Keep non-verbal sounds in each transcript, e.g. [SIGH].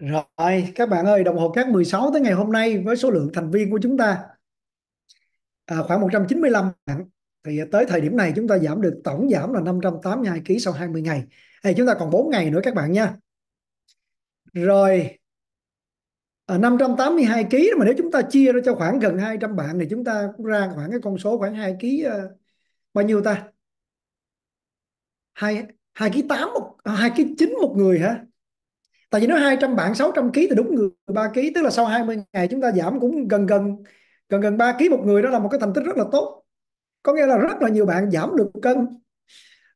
Rồi, các bạn ơi, đồng hồ cát 16 tới ngày hôm nay với số lượng thành viên của chúng ta à, khoảng 195 bạn. Thì tới thời điểm này chúng ta giảm được tổng giảm là 582 ký sau 20 ngày. Ê, chúng ta còn 4 ngày nữa các bạn nha. Rồi, à, 582 ký mà nếu chúng ta chia ra cho khoảng gần 200 bạn thì chúng ta cũng ra khoảng cái con số khoảng 2 ký à, bao nhiêu ta? 2 2 ký 8 một 2 à, ký 9 một người hả? tại vì nó 200 bạn 600 kg thì đúng người 3 kg tức là sau 20 ngày chúng ta giảm cũng gần gần gần gần 3 kg một người đó là một cái thành tích rất là tốt có nghĩa là rất là nhiều bạn giảm được cân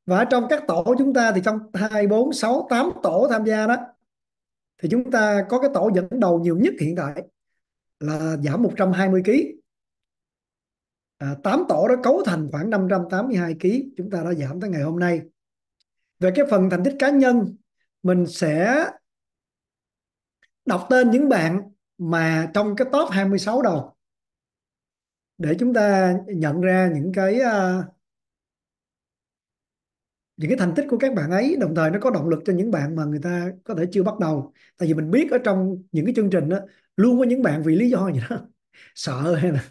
và trong các tổ chúng ta thì trong 2, 4, 6, 8 tổ tham gia đó thì chúng ta có cái tổ dẫn đầu nhiều nhất hiện tại là giảm 120 kg à, 8 tổ đó cấu thành khoảng 582 kg chúng ta đã giảm tới ngày hôm nay về cái phần thành tích cá nhân mình sẽ đọc tên những bạn mà trong cái top 26 đầu để chúng ta nhận ra những cái à, những cái thành tích của các bạn ấy đồng thời nó có động lực cho những bạn mà người ta có thể chưa bắt đầu tại vì mình biết ở trong những cái chương trình đó luôn có những bạn vì lý do gì đó [LAUGHS] sợ hay là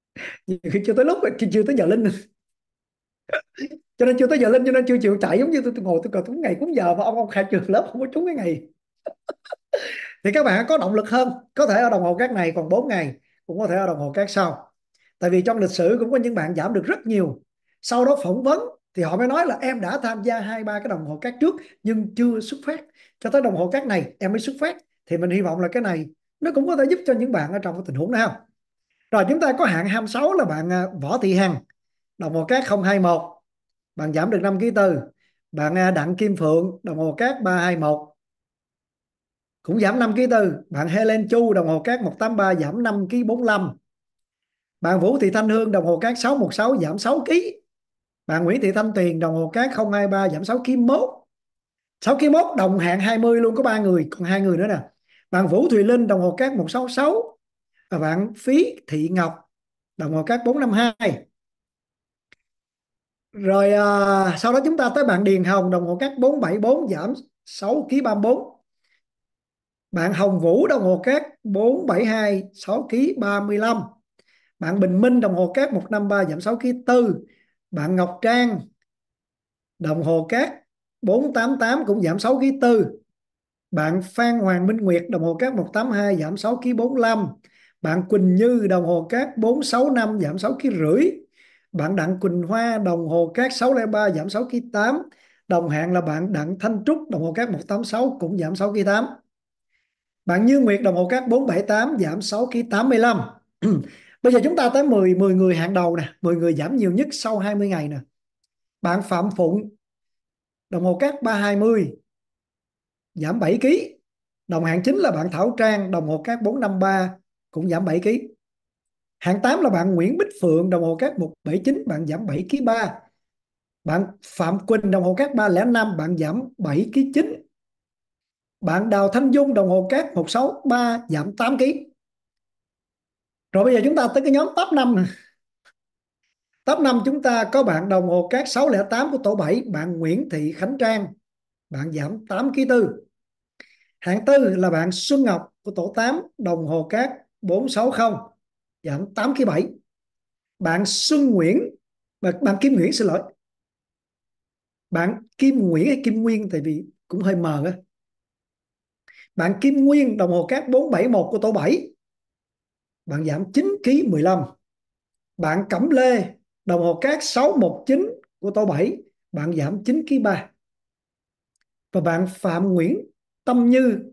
[LAUGHS] khi chưa tới lúc chưa, chưa tới giờ linh [LAUGHS] cho nên chưa tới giờ linh cho nên chưa chịu chạy giống như tôi, tôi ngồi tôi cờ cúng ngày cúng giờ mà ông ông khai trường lớp không có trúng cái ngày thì các bạn có động lực hơn có thể ở đồng hồ cát này còn 4 ngày cũng có thể ở đồng hồ cát sau tại vì trong lịch sử cũng có những bạn giảm được rất nhiều sau đó phỏng vấn thì họ mới nói là em đã tham gia hai ba cái đồng hồ cát trước nhưng chưa xuất phát cho tới đồng hồ cát này em mới xuất phát thì mình hy vọng là cái này nó cũng có thể giúp cho những bạn ở trong cái tình huống không rồi chúng ta có hạng 26 là bạn à, Võ Thị Hằng đồng hồ cát 021 bạn giảm được 5 ký tư bạn à, Đặng Kim Phượng đồng hồ cát 321 cũng giảm 5 ký tư bạn Helen Chu đồng hồ cát 183 giảm 5 ký 45 bạn Vũ Thị Thanh Hương đồng hồ cát 616 giảm 6 ký bạn Nguyễn Thị Thanh Tuyền đồng hồ cát 023 giảm 6 ký 1 6 ký 1 đồng hạng 20 luôn có ba người còn hai người nữa nè bạn Vũ Thùy Linh đồng hồ cát 166 và bạn Phí Thị Ngọc đồng hồ cát 452 rồi à, sau đó chúng ta tới bạn Điền Hồng đồng hồ cát 474 giảm 6 ký 34 bạn Hồng Vũ đồng hồ cát 472 6 kg 35 bạn Bình Minh đồng hồ cát 153 giảm 6 kg 4 bạn Ngọc Trang đồng hồ cát 488 cũng giảm 6 kg 4 bạn Phan Hoàng Minh Nguyệt đồng hồ cát 182 giảm 6 kg 45 bạn Quỳnh Như đồng hồ cát 465 giảm 6 kg rưỡi bạn Đặng Quỳnh Hoa đồng hồ cát 603 giảm 6 kg 8 đồng hạng là bạn Đặng Thanh Trúc đồng hồ cát 186 cũng giảm 6 kg 8 bạn Như Nguyệt đồng hồ cát 478 giảm 6 kg 85. Bây giờ chúng ta tới 10 10 người hạng đầu nè, 10 người giảm nhiều nhất sau 20 ngày nè. Bạn Phạm Phụng đồng hồ cát 320 giảm 7 ký Đồng hạng chính là bạn Thảo Trang đồng hồ cát 453 cũng giảm 7 ký Hạng 8 là bạn Nguyễn Bích Phượng đồng hồ cát 179 bạn giảm 7 ký 3. Bạn Phạm Quỳnh đồng hồ cát 305 bạn giảm 7 ký 9 bạn Đào Thanh Dung đồng hồ cát 163 giảm 8 kg rồi bây giờ chúng ta tới cái nhóm top 5 Top 5 chúng ta có bạn đồng hồ cát 608 của tổ 7 Bạn Nguyễn Thị Khánh Trang Bạn giảm 8 kg tư Hạng tư là bạn Xuân Ngọc của tổ 8 Đồng hồ cát 460 Giảm 8 kg 7 Bạn Xuân Nguyễn Bạn Kim Nguyễn xin lỗi Bạn Kim Nguyễn hay Kim Nguyên Tại vì cũng hơi mờ á bạn kim nguyên đồng hồ cát 471 của tổ 7 bạn giảm 9 kg 15 bạn cẩm lê đồng hồ cát 619 của tổ 7 bạn giảm 9 kg 3 và bạn phạm nguyễn tâm như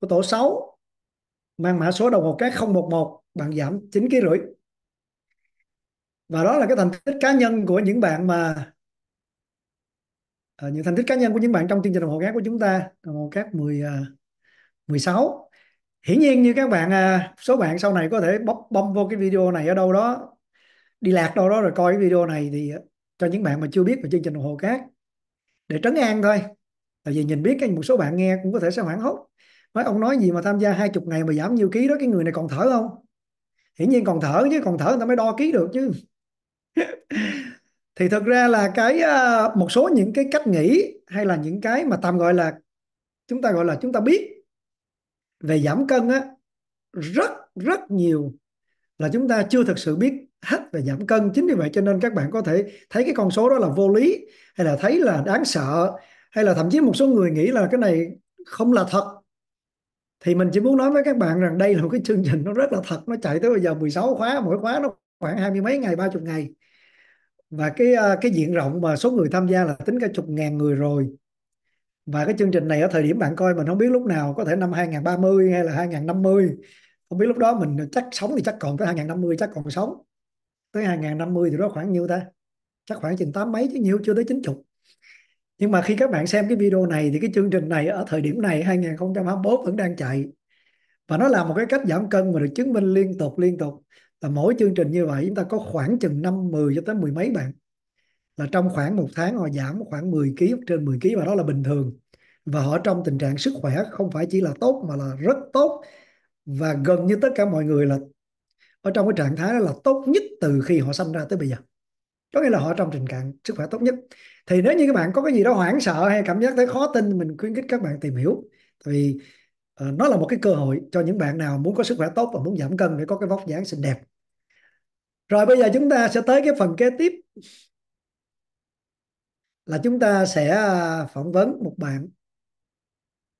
của tổ 6 mang mã số đồng hồ cát 011 bạn giảm 9 kg rưỡi và đó là cái thành tích cá nhân của những bạn mà à, những thành tích cá nhân của những bạn trong chương trình đồng hồ cát của chúng ta đồng hồ cát 10 16 hiển nhiên như các bạn à, số bạn sau này có thể bóc bông vô cái video này ở đâu đó đi lạc đâu đó rồi coi cái video này thì à, cho những bạn mà chưa biết về chương trình đồng hồ cát để trấn an thôi tại vì nhìn biết cái một số bạn nghe cũng có thể sẽ hoảng hốt nói ông nói gì mà tham gia hai chục ngày mà giảm nhiều ký đó cái người này còn thở không hiển nhiên còn thở chứ còn thở người ta mới đo ký được chứ [LAUGHS] thì thực ra là cái à, một số những cái cách nghĩ hay là những cái mà tạm gọi là chúng ta gọi là chúng ta biết về giảm cân á rất rất nhiều là chúng ta chưa thực sự biết hết về giảm cân chính vì vậy cho nên các bạn có thể thấy cái con số đó là vô lý hay là thấy là đáng sợ hay là thậm chí một số người nghĩ là cái này không là thật thì mình chỉ muốn nói với các bạn rằng đây là một cái chương trình nó rất là thật nó chạy tới bây giờ 16 khóa mỗi khóa nó khoảng hai mươi mấy ngày ba chục ngày và cái à, cái diện rộng mà số người tham gia là tính cả chục ngàn người rồi và cái chương trình này ở thời điểm bạn coi mình không biết lúc nào có thể năm 2030 hay là 2050 không biết lúc đó mình chắc sống thì chắc còn tới 2050 chắc còn sống tới 2050 thì đó khoảng nhiêu ta chắc khoảng chừng tám mấy chứ nhiêu chưa tới chín chục nhưng mà khi các bạn xem cái video này thì cái chương trình này ở thời điểm này 2024 vẫn đang chạy và nó là một cái cách giảm cân mà được chứng minh liên tục liên tục là mỗi chương trình như vậy chúng ta có khoảng chừng năm mười cho tới mười mấy bạn là trong khoảng một tháng họ giảm khoảng 10 kg trên 10 kg và đó là bình thường và họ trong tình trạng sức khỏe không phải chỉ là tốt mà là rất tốt và gần như tất cả mọi người là ở trong cái trạng thái đó là tốt nhất từ khi họ sanh ra tới bây giờ có nghĩa là họ trong tình trạng sức khỏe tốt nhất thì nếu như các bạn có cái gì đó hoảng sợ hay cảm giác thấy khó tin mình khuyến khích các bạn tìm hiểu vì uh, ờ, nó là một cái cơ hội cho những bạn nào muốn có sức khỏe tốt và muốn giảm cân để có cái vóc dáng xinh đẹp rồi bây giờ chúng ta sẽ tới cái phần kế tiếp là chúng ta sẽ à, phỏng vấn một bạn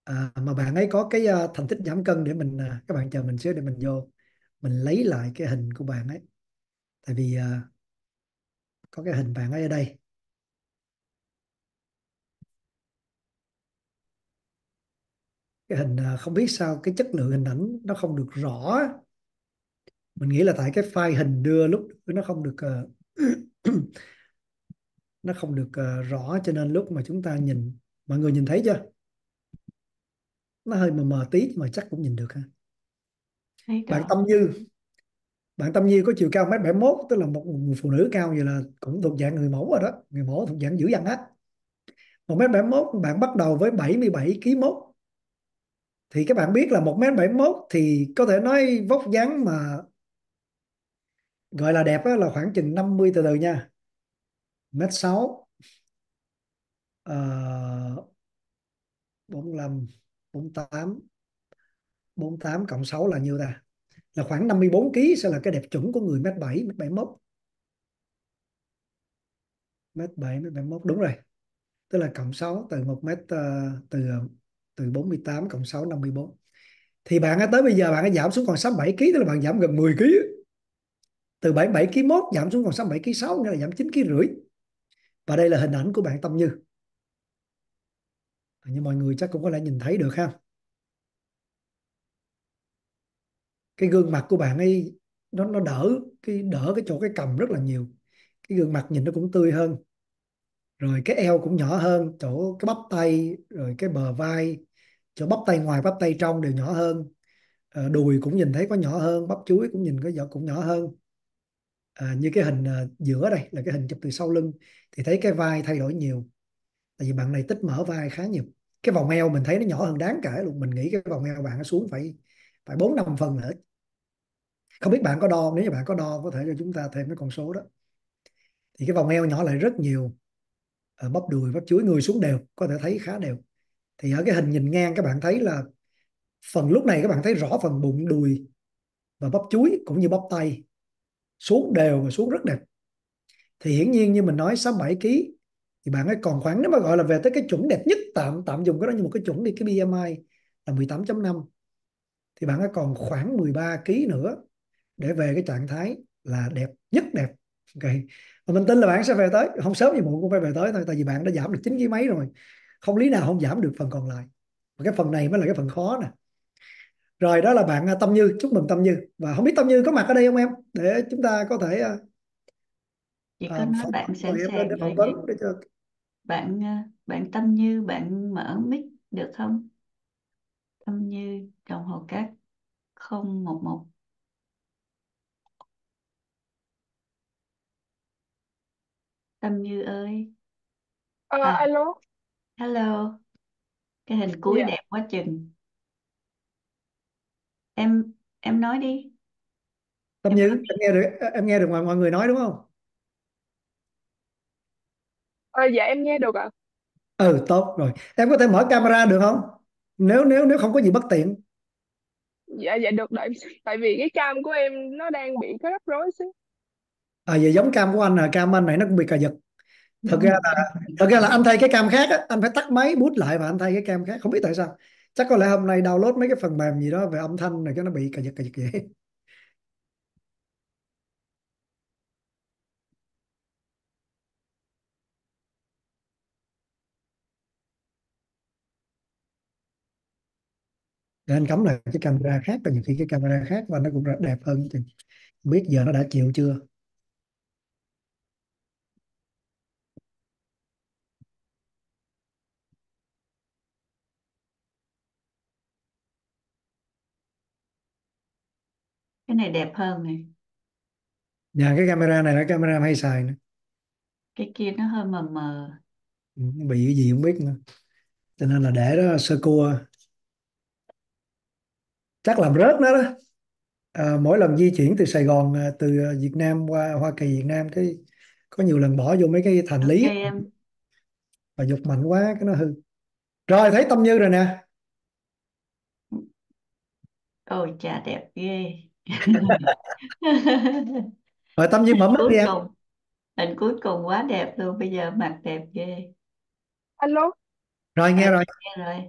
à, mà bạn ấy có cái à, thành tích giảm cân để mình à, các bạn chờ mình xíu để mình vô mình lấy lại cái hình của bạn ấy tại vì có cái hình bạn ấy ở đây cái hình không biết sao cái chất lượng hình ảnh nó không được rõ mình nghĩ là tại cái file hình đưa lúc nó không được [CLEARS THROAT] nó không được ờ, rõ cho nên lúc mà chúng ta nhìn mọi người nhìn thấy chưa nó hơi mờ mờ tí nhưng mà chắc cũng nhìn được ha bạn tâm như bạn tâm như có chiều cao mét bảy tức là một, một phụ nữ cao như là cũng thuộc dạng người mẫu rồi đó người mẫu thuộc dạng dữ dằn á một mét bảy bạn bắt đầu với 77 kg mốt thì các bạn biết là một mét bảy thì có thể nói vóc dáng mà gọi là đẹp là khoảng chừng 50 từ từ nha mét sáu ờ, bốn lăm bốn tám bốn tám cộng sáu là nhiêu ta là khoảng 54 kg sẽ là cái đẹp chuẩn của người mét bảy mét bảy mốt mét bảy mét bảy mốt đúng rồi tức là cộng 6 từ một mét uh, từ ờ, từ 48 cộng 6 54 thì bạn ấy tới bây giờ bạn ấy giảm xuống còn 67 kg tức là bạn giảm gần 10 kg từ 77 kg mốt giảm xuống còn 67 kg 6 nghĩa là giảm 9 kg rưỡi và đây là hình ảnh của bạn Tâm Như như mọi người chắc cũng có lẽ nhìn thấy được ha cái gương mặt của bạn ấy nó nó đỡ cái đỡ cái chỗ cái cầm rất là nhiều cái gương mặt nhìn nó cũng tươi hơn rồi cái eo cũng nhỏ hơn chỗ cái bắp tay rồi cái bờ vai chỗ bắp tay ngoài bắp tay trong đều nhỏ hơn ờ, đùi cũng nhìn thấy có nhỏ hơn bắp chuối cũng nhìn có cũng nhỏ hơn à, như cái hình à, giữa đây là cái hình chụp từ sau lưng thì thấy cái vai thay đổi nhiều tại vì bạn này tích mở vai khá nhiều cái vòng eo mình thấy nó nhỏ hơn đáng kể luôn mình nghĩ cái vòng eo bạn nó xuống phải phải bốn năm phần nữa không biết bạn có đo nếu như bạn có đo có thể cho chúng ta thêm cái con số đó thì cái vòng eo nhỏ lại rất nhiều ở ờ, bắp đùi bắp chuối người xuống đều có thể thấy khá đều thì ở cái hình nhìn ngang các bạn thấy là phần lúc này các bạn thấy rõ phần bụng đùi và bắp chuối cũng như bắp tay xuống đều và xuống rất đẹp thì hiển nhiên như mình nói 67 kg thì bạn ấy còn khoảng nếu mà gọi là về tới cái chuẩn đẹp nhất tạm tạm dùng cái đó như một cái chuẩn đi cái BMI là 18.5 thì bạn ấy còn khoảng 13 kg nữa để về cái trạng thái là đẹp nhất đẹp ok và mình tin là bạn sẽ về tới không sớm gì muộn cũng phải về tới thôi tại vì bạn đã giảm được chín kg mấy rồi không lý nào không giảm được phần còn lại và cái phần này mới là cái phần khó nè rồi đó là bạn à, Tâm Như chúc mừng Tâm Như và không biết Tâm Như có mặt ở đây không em để chúng ta có thể à, chị à, có nói bạn sẵn dạ, dạ. vấn để cho bạn bạn Tâm Như bạn mở mic được không Tâm Như đồng hồ cát 011 Tâm Như ơi uh, à, hello hello cái hình cuối yeah. Dạ. đẹp quá chừng em em nói đi Tâm em nói đi em nghe được em nghe được mọi mọi người nói đúng không Ờ, dạ em nghe được ạ. ừ tốt rồi em có thể mở camera được không nếu nếu nếu không có gì bất tiện Dạ dạ được đợi Tại vì cái cam của em nó đang bị cái rắc rối xíu. à vậy giống cam của anh là cam anh này nó cũng bị cà giật thật ừ. ra là thật ra là anh thay cái cam khác á, anh phải tắt máy bút lại và anh thay cái cam khác không biết tại sao chắc có lẽ hôm nay download mấy cái phần mềm gì đó về âm thanh này cho nó bị cà giật cà giật vậy để anh cắm lại cái camera khác là nhiều khi cái camera khác và nó cũng đẹp hơn chừng biết giờ nó đã chịu chưa cái này đẹp hơn này nhà dạ, cái camera này là camera hay xài nữa cái kia nó hơi mờ mờ nó ừ, bị cái gì không biết nữa cho nên là để đó sơ cua chắc làm rớt nó đó, À, mỗi lần di chuyển từ Sài Gòn à, từ à, Việt Nam qua Hoa Kỳ Việt Nam cái có nhiều lần bỏ vô mấy cái thành lý em. và dục mạnh quá cái nó hư rồi thấy Tâm Như rồi nè ôi chà đẹp ghê rồi Tâm Nhi mở mắt đi em. cùng hình cuối cùng quá đẹp luôn bây giờ mặt đẹp ghê Alo, Rồi nghe ờ, rồi. nghe rồi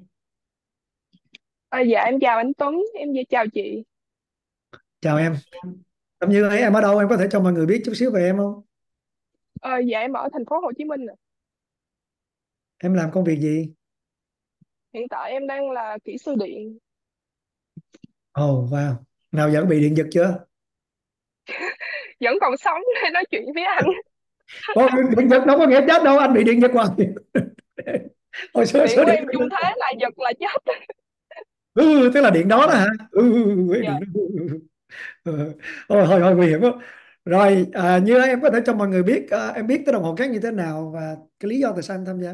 à, dạ em chào anh Tuấn, em về dạ, chào chị. Chào em. Tâm Nhi ấy em ở đâu em có thể cho mọi người biết chút xíu về em không? Ờ, dạ em ở thành phố Hồ Chí Minh ạ. Em làm công việc gì? Hiện tại em đang là kỹ sư điện. Ồ oh, wow nào vẫn bị điện giật chưa [LAUGHS] vẫn còn sống để [LAUGHS] nói chuyện với anh có điện giật đâu có nghĩa chết đâu anh bị điện giật hoài hồi [LAUGHS] xưa điện của em chung thế là giật là chết ừ tức là điện đó đó hả ừ, ừ, ừ, ừ dạ. điện ừ. Ờ, hồi hồi nguy hiểm quá rồi à, như em có thể cho mọi người biết à, em biết tới đồng hồ cát như thế nào và cái lý do tại sao em tham gia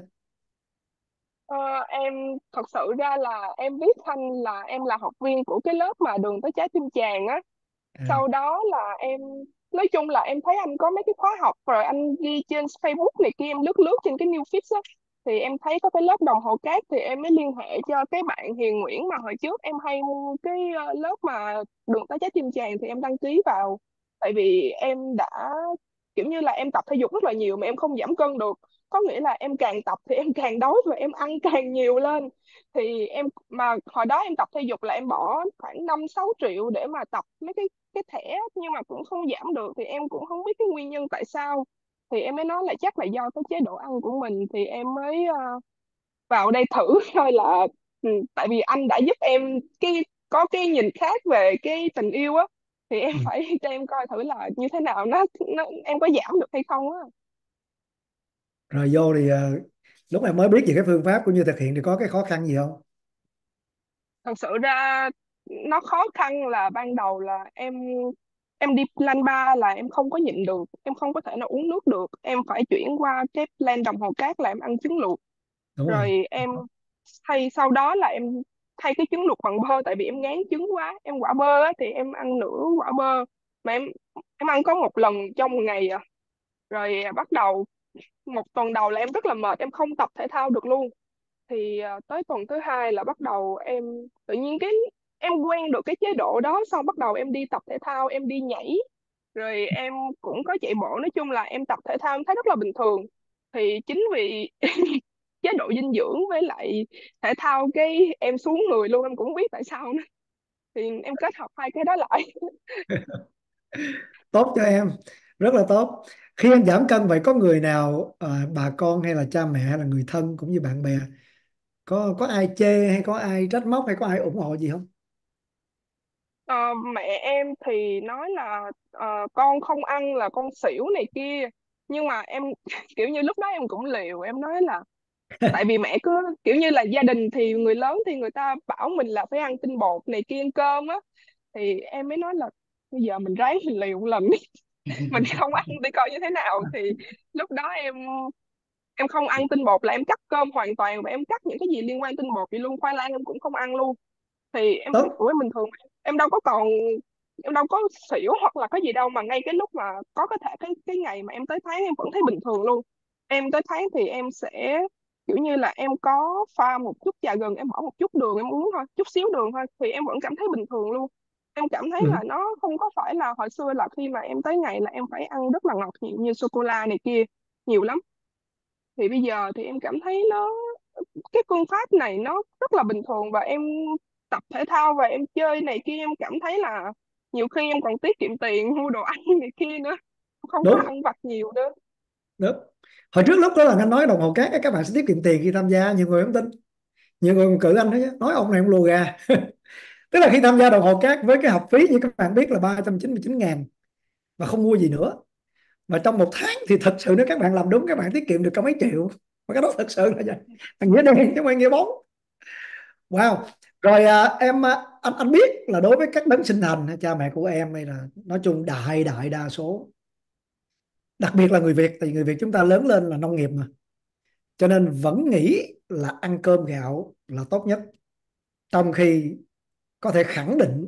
Ờ, em thật sự ra là em biết Thanh là em là học viên của cái lớp mà đường tới trái tim chàng á à sau đó là em nói chung là em thấy anh có mấy cái khóa học rồi anh ghi trên Facebook này kia em lướt lướt trên cái new feed á thì em thấy có cái lớp đồng hồ cát thì em mới liên hệ cho cái bạn Hiền Nguyễn mà hồi trước em hay mua cái ờ, lớp mà đường tới trái tim chàng thì em đăng ký vào tại vì em đã kiểu như là em tập thể dục rất là nhiều mà em không giảm cân được có nghĩa là em càng tập thì em càng đói và em ăn càng nhiều lên thì em mà hồi đó em tập thể dục là em bỏ khoảng năm sáu triệu để mà tập mấy cái cái thẻ nhưng mà cũng không giảm được thì em cũng không biết cái nguyên nhân tại sao thì em mới nói là chắc là do cái chế độ ăn của mình thì em mới uh, vào đây thử [LAUGHS] thôi là ừ, tại vì anh đã giúp em cái có cái nhìn khác về cái tình yêu á thì em ừ. phải [LAUGHS] cho em coi thử là như thế nào nó, nó em có giảm được hay không á rồi vô thì ờ, lúc em mới biết về cái phương pháp cũng như thực hiện thì có cái khó khăn gì không thật sự ra nó khó khăn là ban đầu là em em đi plan 3 là em không có nhịn được em không có thể nào uống nước được em phải chuyển qua cái plan đồng hồ cát là em ăn trứng luộc Đúng rồi. rồi em thay sau đó là em thay cái trứng luộc bằng bơ tại vì em ngán trứng quá em quả bơ á, thì em ăn nửa quả bơ mà em em ăn có một lần trong một ngày à rồi bắt đầu một tuần đầu là em rất là mệt em không tập thể thao được luôn thì ờ, tới tuần thứ hai là bắt đầu em tự nhiên cái em quen được cái chế độ đó xong bắt đầu em đi tập thể thao em đi nhảy rồi em cũng có chạy bộ nói chung là em tập thể thao em thấy rất là bình thường thì chính vì [LAUGHS] chế độ dinh dưỡng với lại thể thao cái em xuống người luôn em cũng biết tại sao nữa thì em kết hợp hai cái đó lại [LAUGHS] tốt cho em rất là tốt khi ăn giảm cân vậy có người nào à, bà con hay là cha mẹ hay là người thân cũng như bạn bè có có ai chê hay có ai trách móc hay có ai ủng hộ gì không Ờ, mẹ em thì nói là ờ, con không ăn là con xỉu này kia nhưng mà em [LAUGHS] kiểu như lúc đó em cũng liều em nói là [LAUGHS] tại vì mẹ cứ kiểu như là gia đình thì người lớn thì người ta bảo mình là phải ăn tinh bột này kia ăn cơm á thì em mới nói là bây giờ mình ráng mình liều làm đi [LAUGHS] mình không ăn đi coi như thế nào thì lúc đó em em không ăn tinh bột là em cắt cơm hoàn toàn và em cắt những cái gì liên quan tinh bột vậy luôn khoai lang em cũng không ăn luôn thì em cũng ủa bình thường em đâu có còn em đâu có xỉu hoặc là cái gì đâu mà ngay cái lúc mà có có thể cái cái ngày mà em tới tháng em vẫn thấy bình thường luôn em tới tháng thì em sẽ kiểu như là em có pha một chút trà gừng em bỏ một chút đường em uống thôi chút xíu đường thôi thì em vẫn cảm thấy bình thường luôn em cảm thấy là ừ. nó không có phải là hồi xưa là khi mà em tới ngày là em phải ăn rất là ngọt nhiều như sô cô la này kia nhiều lắm thì bây giờ thì em cảm thấy nó cái phương pháp này nó rất là bình thường và em tập thể thao và em chơi này kia em cảm thấy là nhiều khi em còn tiết kiệm tiền mua đồ ăn này kia nữa không Đúng. ăn vặt nhiều nữa Đúng. hồi trước lúc đó là anh nói đồng hồ cát các bạn sẽ tiết kiệm tiền khi tham gia nhiều người không tin nhiều người cự anh đó nói ông này ông lùa gà [LAUGHS] tức là khi tham gia đồng hồ cát với cái học phí như các bạn biết là 399 ngàn và không mua gì nữa mà trong một tháng thì thật sự nếu các bạn làm đúng các bạn tiết kiệm được cả mấy triệu mà cái đó thật sự là vậy là nghĩa đen chứ không phải nghĩa bóng wow rồi à, em à, anh anh biết là đối với các đấng sinh thành cha mẹ của em hay là nói chung đại đại đa số đặc biệt là người Việt thì người Việt chúng ta lớn lên là nông nghiệp mà cho nên vẫn nghĩ là ăn cơm gạo là tốt nhất trong khi có thể khẳng định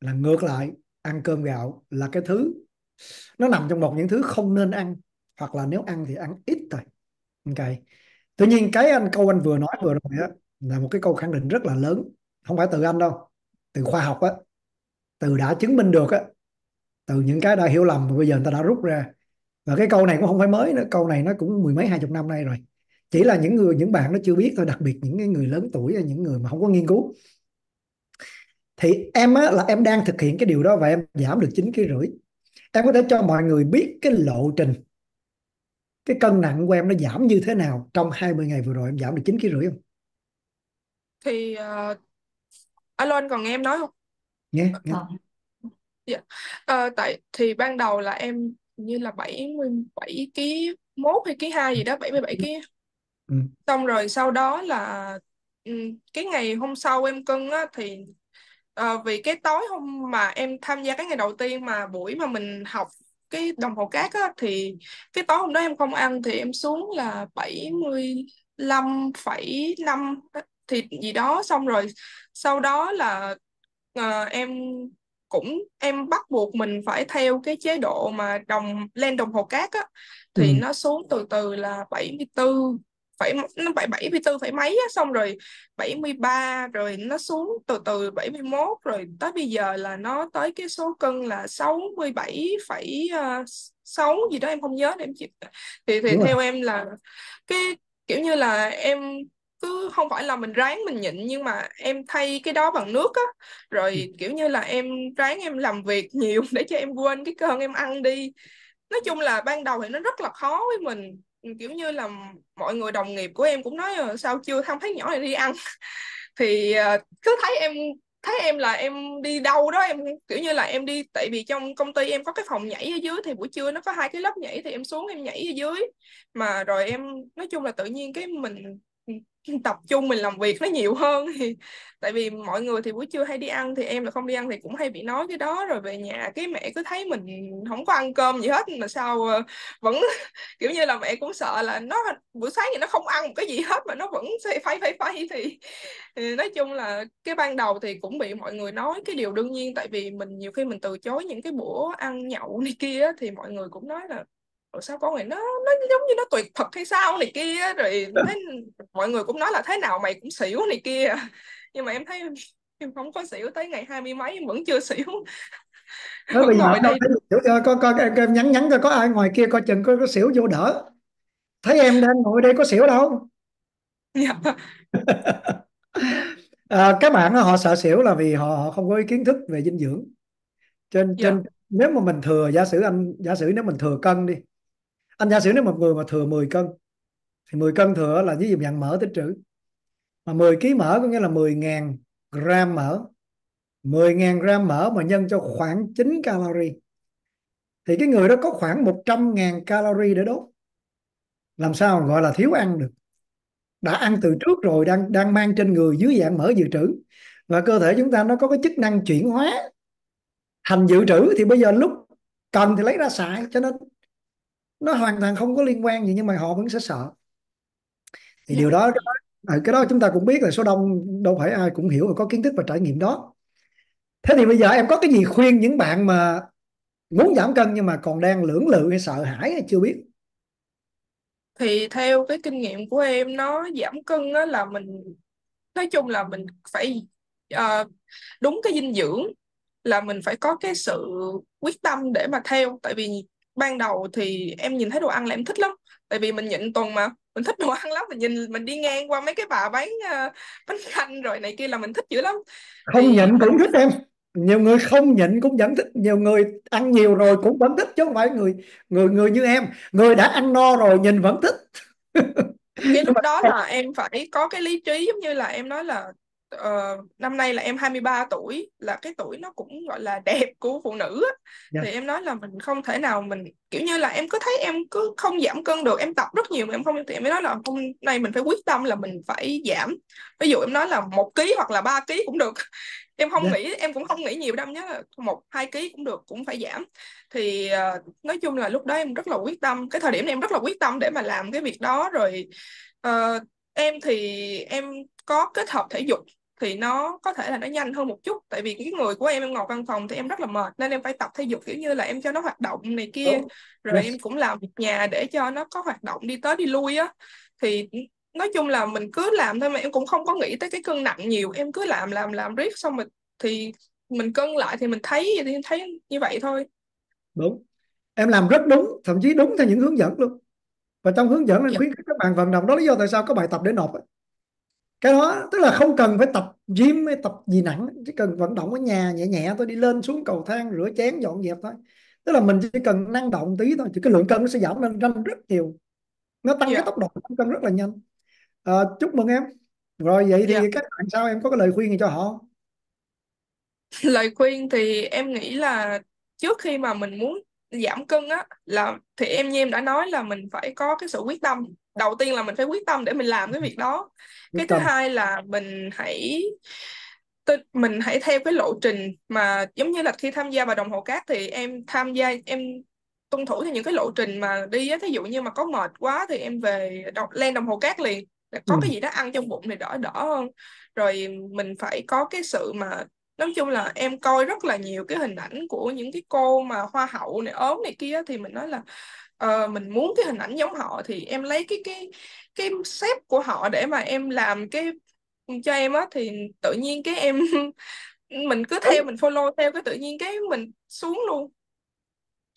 là ngược lại ăn cơm gạo là cái thứ nó nằm trong một những thứ không nên ăn hoặc là nếu ăn thì ăn ít thôi ok tuy nhiên cái anh câu anh vừa nói vừa rồi á là một cái câu khẳng định rất là lớn không phải từ anh đâu từ khoa học á từ đã chứng minh được á từ những cái đã hiểu lầm và bây giờ người ta đã rút ra và cái câu này cũng không phải mới nữa câu này nó cũng mười mấy hai chục năm nay rồi chỉ là những người những bạn nó chưa biết thôi đặc biệt những cái người lớn tuổi những người mà không có nghiên cứu thì em á, là em đang thực hiện cái điều đó và em giảm được chín kg rưỡi em có thể cho mọi người biết cái lộ trình cái cân nặng của em nó giảm như thế nào trong 20 ngày vừa rồi em giảm được 9 kg rưỡi không? Thì uh, alo anh còn nghe em nói không? Nghe, ờ, nghe. Yeah. Dạ. Uh, ờ, tại thì ban đầu là em như là 77 kg mốt hay ký hai gì đó 77 kg. Ừ. Xong rồi sau đó là ừ, cái ngày hôm sau em cân á thì Ờ, vì cái tối hôm mà em tham gia cái ngày đầu tiên mà buổi mà mình học cái đồng hồ cát á, thì cái tối hôm đó em không ăn thì em xuống là 75,5 thịt gì đó xong rồi sau đó là ờ, em cũng em bắt buộc mình phải theo cái chế độ mà đồng lên đồng hồ cát á, thì Ừ. nó xuống từ từ là 74 phẩy nó bảy bảy mươi bốn phẩy mấy á, xong rồi 73 rồi nó xuống từ từ 71 rồi tới bây giờ là nó tới cái số cân là 67 phẩy ờ, sáu gì đó em không nhớ để em chịu thì thì Đúng theo rồi. em là cái kiểu như là em cứ không phải là mình ráng mình nhịn nhưng mà em thay cái đó bằng nước á rồi ừ. kiểu như là em ráng em làm việc nhiều [LAUGHS] để cho em quên cái cơn em ăn đi nói chung là ban đầu thì nó rất là khó với mình kiểu như là mọi người đồng nghiệp của em cũng nói là sao chưa không thấy nhỏ này đi ăn [LAUGHS] thì ờ, cứ thấy em thấy em là em đi đâu đó em kiểu như là em đi tại vì trong công ty em có cái phòng nhảy ở dưới thì buổi trưa nó có hai cái lớp nhảy thì em xuống em nhảy ở dưới mà rồi em nói chung là tự nhiên cái mình tập trung mình làm việc nó nhiều hơn thì tại vì mọi người thì buổi trưa hay đi ăn thì em là không đi ăn thì cũng hay bị nói cái đó rồi về nhà cái mẹ cứ thấy mình không có ăn cơm gì hết mà sao ờ, vẫn [LAUGHS] kiểu như là mẹ cũng sợ là nó buổi sáng thì nó không ăn một cái gì hết mà nó vẫn phải phải phải thì, [LAUGHS] thì nói chung là cái ban đầu thì cũng bị mọi người nói cái điều đương nhiên tại vì mình nhiều khi mình từ chối những cái bữa ăn nhậu này kia thì mọi người cũng nói là sao con này nó nó giống như nó tuyệt thật hay sao này kia rồi thế, [LAUGHS] mọi người cũng nói là thế nào mày cũng xỉu này kia nhưng mà em thấy em không có xỉu tới ngày hai mươi mấy em vẫn chưa xỉu nói bây giờ đây xỉu cho ờ, có coi em, nhắn nhắn coi có ai ngoài kia coi chừng có, có xỉu vô đỡ thấy em đang ngồi đây có xỉu đâu à, dạ. [LAUGHS] ờ, các bạn họ sợ xỉu là vì họ, họ không có kiến thức về dinh dưỡng trên yeah. Dạ. trên nếu mà mình thừa giả sử anh giả sử nếu mình thừa cân đi anh giả sử nếu một người mà thừa 10 cân thì 10 cân thừa là ví dụ dạng mỡ tích trữ mà 10 kg mỡ có nghĩa là 10.000 gram mỡ 10.000 gram mỡ mà nhân cho khoảng 9 calorie thì cái người đó có khoảng 100.000 calorie để đốt làm sao gọi là thiếu ăn được đã ăn từ trước rồi đang đang mang trên người dưới dạng mỡ dự trữ và cơ thể chúng ta nó có cái chức năng chuyển hóa thành dự trữ thì bây giờ lúc cần thì lấy ra xài cho nên nó hoàn toàn không có liên quan gì nhưng mà họ vẫn sẽ sợ thì dạ. điều đó à, cái đó chúng ta cũng biết là số đông đâu phải ai cũng hiểu và có kiến thức và trải nghiệm đó thế thì bây giờ em có cái gì khuyên những bạn mà muốn giảm cân nhưng mà còn đang lưỡng lự hay sợ hãi hay chưa biết thì theo cái kinh nghiệm của em nó giảm cân đó là mình nói chung là mình phải uh, đúng cái dinh dưỡng là mình phải có cái sự quyết tâm để mà theo tại vì ban đầu thì em nhìn thấy đồ ăn là em thích lắm tại vì mình nhịn tuần mà mình thích đồ ăn lắm mình nhìn mình đi ngang qua mấy cái bà bán uh, bánh canh rồi này kia là mình thích dữ lắm không thì... nhịn cũng thích em nhiều người không nhịn cũng vẫn thích nhiều người ăn nhiều rồi cũng vẫn thích chứ không phải người người người như em người đã ăn no rồi nhìn vẫn thích cái [LAUGHS] lúc đó là em phải có cái lý trí giống như là em nói là Ờ, năm nay là em 23 tuổi là cái tuổi nó cũng gọi là đẹp của phụ nữ Yeah. Dạ. thì em nói là mình không thể nào mình kiểu như là em cứ thấy em cứ không giảm cân được em tập rất nhiều mà em không thì em mới nói là hôm nay mình phải quyết tâm là mình phải giảm ví dụ em nói là một ký hoặc là ba ký cũng được [LAUGHS] em không yeah. Dạ. nghĩ em cũng không nghĩ nhiều đâu nhé một hai ký cũng được cũng phải giảm thì uh, nói chung là lúc đó em rất là quyết tâm cái thời điểm này em rất là quyết tâm để mà làm cái việc đó rồi uh, em thì em có kết hợp thể dục thì nó có thể là nó nhanh hơn một chút tại vì cái người của em em ngồi văn phòng thì em rất là mệt nên em phải tập thể dục kiểu như là em cho nó hoạt động này kia Đúng. rồi yes. em cũng làm việc nhà để cho nó có hoạt động đi tới đi lui á thì nói chung là mình cứ làm thôi mà em cũng không có nghĩ tới cái cân nặng nhiều em cứ làm làm làm riết xong rồi thì mình cân lại thì mình thấy thì thấy như vậy thôi đúng em làm rất đúng thậm chí đúng theo những hướng dẫn luôn và trong hướng dẫn em dạ. khuyến khích các bạn vận động đó lý do tại sao có bài tập để nộp ấy. cái đó tức là không cần phải tập gym hay tập gì nặng chỉ cần vận động ở nhà nhẹ nhẹ thôi đi lên xuống cầu thang rửa chén dọn dẹp thôi tức là mình chỉ cần năng động tí thôi thì cái lượng cân nó sẽ giảm lên nhanh rất nhiều nó tăng yeah. cái dạ. tốc độ tăng cân rất là nhanh à, chúc mừng em rồi vậy thì yeah. Dạ. các bạn sao em có cái lời khuyên gì cho họ [LAUGHS] lời khuyên thì em nghĩ là trước khi mà mình muốn giảm cân á là thì em như em đã nói là mình phải có cái sự quyết tâm đầu tiên là mình phải quyết tâm để mình làm cái ừ. việc đó cái thứ hai là mình hãy mình hãy theo cái lộ trình mà giống như là khi tham gia vào đồng hồ cát thì em tham gia em tuân thủ theo những cái lộ trình mà đi á thí dụ như mà có mệt quá thì em về đọc lên đồng hồ cát liền có ừ. cái gì đó ăn trong bụng thì đỡ đỡ hơn rồi mình phải có cái sự mà nói chung là em coi rất là nhiều cái hình ảnh của những cái cô mà hoa hậu này ốm này kia thì mình nói là Ờ, mình muốn cái hình ảnh giống họ thì em lấy cái cái cái sếp của họ để mà em làm cái cho em á thì tự nhiên cái em [LAUGHS] mình cứ theo mình follow theo cái tự nhiên cái mình xuống luôn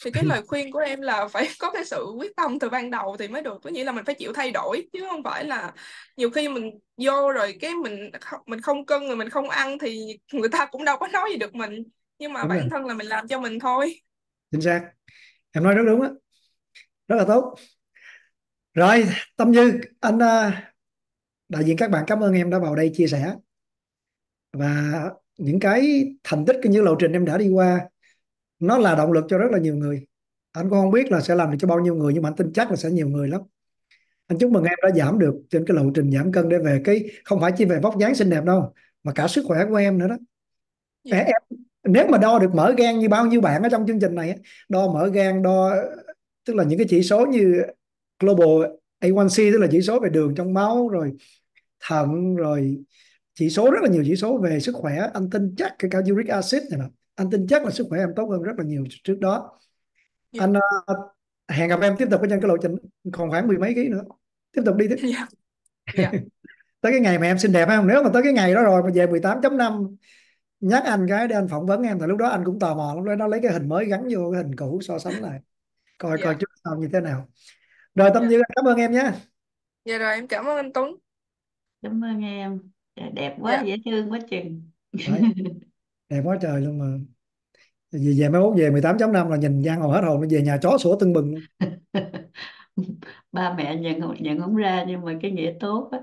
thì cái lời khuyên của em là phải có cái sự quyết tâm từ ban đầu thì mới được có nghĩa là mình phải chịu thay đổi chứ không phải là nhiều khi mình vô rồi cái mình mình không cân rồi mình không ăn thì người ta cũng đâu có nói gì được mình nhưng mà đúng bản rồi. thân là mình làm cho mình thôi chính xác em nói rất đúng á rất là tốt rồi tâm như anh à, đại diện các bạn cảm ơn em đã vào đây chia sẻ và những cái thành tích cũng như lộ trình em đã đi qua nó là động lực cho rất là nhiều người anh cũng không biết là sẽ làm được cho bao nhiêu người nhưng mà anh tin chắc là sẽ nhiều người lắm anh chúc mừng em đã giảm được trên cái lộ trình giảm cân để về cái không phải chỉ về vóc dáng xinh đẹp đâu mà cả sức khỏe của em nữa đó yeah. Dạ. em nếu mà đo được mỡ gan như bao nhiêu bạn ở trong chương trình này đo mỡ gan đo tức là những cái chỉ số như global A1C tức là chỉ số về đường trong máu rồi thận rồi chỉ số rất là nhiều chỉ số về sức khỏe anh tin chắc cái cao uric acid này nè anh tin chắc là sức khỏe em tốt hơn rất là nhiều trước đó yeah. Dạ. anh uh, hẹn gặp em tiếp tục trên cái lộ trình còn khoảng mười mấy ký nữa tiếp tục đi tiếp yeah. Dạ. Dạ. [LAUGHS] Yeah. tới cái ngày mà em xinh đẹp không nếu mà tới cái ngày đó rồi mà về 18.5 nhắc anh cái để anh phỏng vấn em thì lúc đó anh cũng tò mò lúc đó nó lấy cái hình mới gắn vô cái hình cũ so sánh lại coi coi Dạ, trước sau như thế nào rồi Tâm dạ. Như cảm ơn em nhé Dạ rồi em cảm ơn anh Tuấn. Cảm ơn em. Dạ, đẹp quá, Dạ, dễ thương quá chừng. Đấy, đẹp quá trời luôn mà về về mai mốt về 18.5 là nhìn giang hồ hết hồn về nhà chó sủa tưng bừng [LAUGHS] Ba mẹ nhận nhận không ra nhưng mà cái nghĩa tốt á.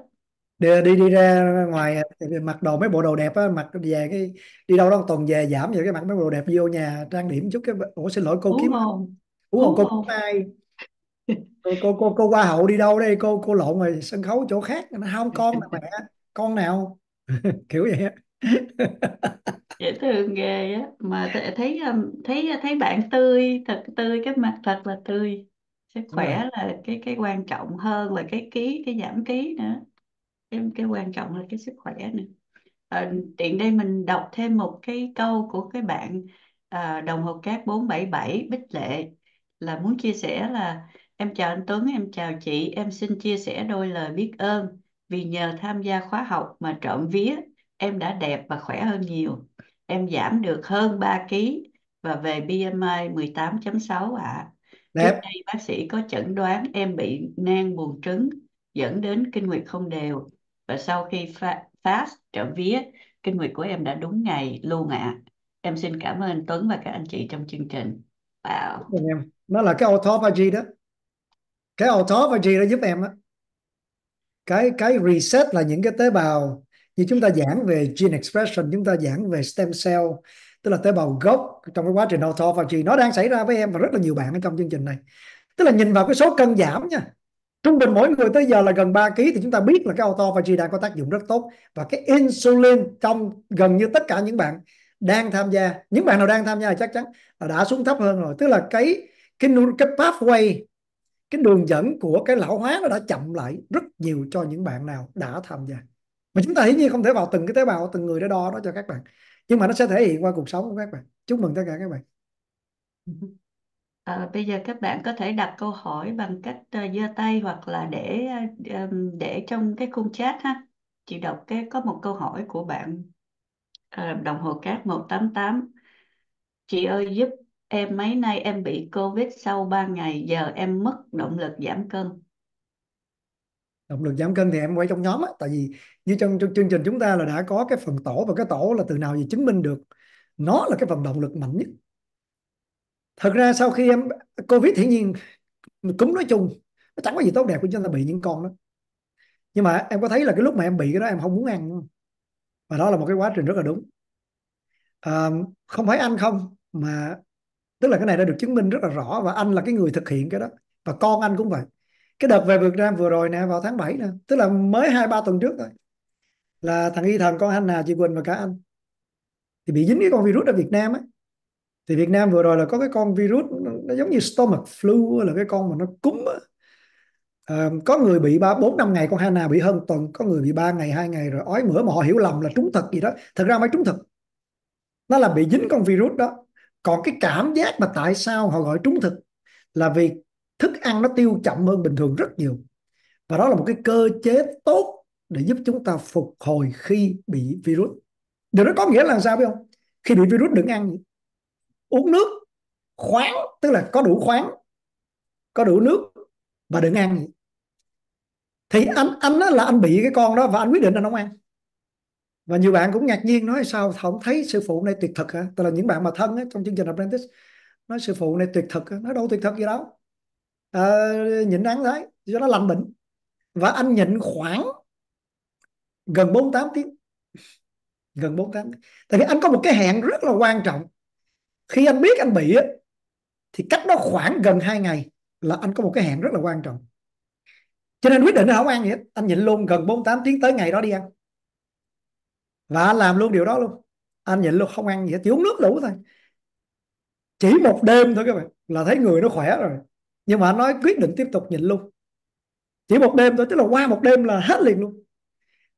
đi đi, đi ra ngoài mặc đồ mấy bộ đồ đẹp á mặc về cái đi đâu đó tuần về giảm về cái mặc mấy bộ đồ đẹp vô nhà trang điểm chút cái ủa xin lỗi cô Đúng kiếm không? ủa không đúng cô không? ai [LAUGHS] cô, cô cô cô hoa hậu đi đâu đây cô cô lộn rồi sân khấu chỗ khác nó không con là mẹ con nào [LAUGHS] kiểu vậy dễ thương ghê á mà thấy um, thấy thấy bạn tươi thật tươi cái mặt thật là tươi sức khỏe là cái cái quan trọng hơn là cái ký cái giảm ký nữa cái cái quan trọng là cái sức khỏe nữa à, tiện đây mình đọc thêm một cái câu của cái bạn à, đồng hồ cát 477 Bích Lệ là muốn chia sẻ là em chào anh Tuấn, em chào chị, em xin chia sẻ đôi lời biết ơn vì nhờ tham gia khóa học mà trộm vía em đã đẹp và khỏe hơn nhiều. Em giảm được hơn 3 kg và về BMI 18.6 ạ. À. Trước đây bác sĩ có chẩn đoán em bị nang buồng trứng dẫn đến kinh nguyệt không đều và sau khi fa fast trộm vía kinh nguyệt của em đã đúng ngày luôn ạ. À. Em xin cảm ơn anh Tuấn và các anh chị trong chương trình. Wow nó là cái autophagy đó cái autophagy đó giúp em á cái cái reset là những cái tế bào như chúng ta giảng về gene expression chúng ta giảng về stem cell tức là tế bào gốc trong cái quá trình autophagy nó đang xảy ra với em và rất là nhiều bạn ở trong chương trình này tức là nhìn vào cái số cân giảm nha trung bình mỗi người tới giờ là gần 3 kg thì chúng ta biết là cái autophagy đang có tác dụng rất tốt và cái insulin trong gần như tất cả những bạn đang tham gia những bạn nào đang tham gia chắc chắn là đã xuống thấp hơn rồi tức là cái cái cái pathway cái đường dẫn của cái lão hóa nó đã chậm lại rất nhiều cho những bạn nào đã tham gia mà chúng ta hiển nhiên không thể vào từng cái tế bào từng người để đo đó cho các bạn nhưng mà nó sẽ thể hiện qua cuộc sống của các bạn chúc mừng tất cả các bạn À, bây giờ các bạn có thể đặt câu hỏi bằng cách uh, tay hoặc là để uh, để trong cái khung chat ha. Chị đọc cái có một câu hỏi của bạn uh, đồng hồ cát 188. Chị ơi giúp em mấy nay em bị covid sau 3 ngày giờ em mất động lực giảm cân động lực giảm cân thì em quay trong nhóm á tại vì như trong, trong chương trình chúng ta là đã có cái phần tổ và cái tổ là từ nào gì chứng minh được nó là cái phần động lực mạnh nhất thật ra sau khi em covid hiển nhiên cúm nói chung nó chẳng có gì tốt đẹp của chúng ta bị những con đó nhưng mà em có thấy là cái lúc mà em bị cái đó em không muốn ăn không? và đó là một cái quá trình rất là đúng à, không phải ăn không mà tức là cái này đã được chứng minh rất là rõ và anh là cái người thực hiện cái đó và con anh cũng vậy cái đợt về Việt Nam vừa rồi nè vào tháng 7 nè tức là mới hai ba tuần trước thôi là thằng Y Thần con Hanna chị Quỳnh và cả anh thì bị dính cái con virus ở Việt Nam ấy thì Việt Nam vừa rồi là có cái con virus nó giống như stomach flu là cái con mà nó cúm À, có người bị ba bốn năm ngày con Hana bị hơn tuần có người bị ba ngày hai ngày rồi ói mửa mà họ hiểu lầm là trúng thật gì đó thật ra mới trúng thật nó là bị dính con virus đó còn cái cảm giác mà tại sao họ gọi trúng thực là vì thức ăn nó tiêu chậm hơn bình thường rất nhiều và đó là một cái cơ chế tốt để giúp chúng ta phục hồi khi bị virus điều đó có nghĩa là sao biết không khi bị virus đừng ăn uống nước khoáng tức là có đủ khoáng có đủ nước và đừng ăn thì anh anh là anh bị cái con đó và anh quyết định anh không ăn và nhiều bạn cũng ngạc nhiên nói sao không thấy sư phụ này tuyệt thực hả tức là những bạn mà thân ấy, trong chương trình apprentice nói sư phụ này tuyệt thực nó đâu tuyệt thực gì đâu à, nhịn đáng đấy cho nó lành bệnh và anh nhịn khoảng gần 48 tiếng gần 48 tiếng tại vì anh có một cái hẹn rất là quan trọng khi anh biết anh bị ấy, thì cách đó khoảng gần 2 ngày là anh có một cái hẹn rất là quan trọng cho nên quyết định là không ăn gì hết anh nhịn luôn gần 48 tiếng tới ngày đó đi ăn và anh làm luôn điều đó luôn anh nhịn luôn không ăn gì hết chỉ uống nước đủ thôi chỉ một đêm thôi các bạn là thấy người nó khỏe rồi nhưng mà anh nói quyết định tiếp tục nhịn luôn chỉ một đêm thôi tức là qua một đêm là hết liền luôn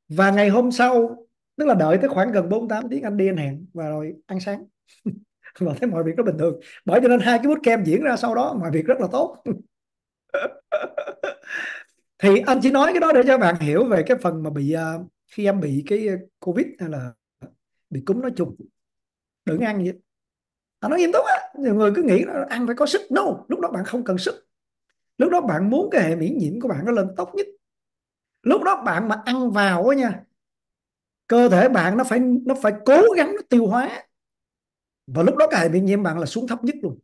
và ngày hôm sau tức là đợi tới khoảng gần 48 tiếng anh đi anh hẹn và rồi ăn sáng [LAUGHS] và thấy mọi việc nó bình thường bởi cho nên hai cái bút kem diễn ra sau đó mọi việc rất là tốt [LAUGHS] thì anh chỉ nói cái đó để cho bạn hiểu về cái phần mà bị uh, khi em bị cái ờ, covid hay là bị cúm nói chung đừng ăn gì, anh nói nghiêm túc á nhiều người cứ nghĩ là ăn phải có sức no lúc đó bạn không cần sức lúc đó bạn muốn cái hệ miễn nhiễm của bạn nó lên tốt nhất lúc đó bạn mà ăn vào á nha cơ thể bạn nó phải nó phải cố gắng nó tiêu hóa và lúc đó cái hệ miễn nhiễm bạn là xuống thấp nhất luôn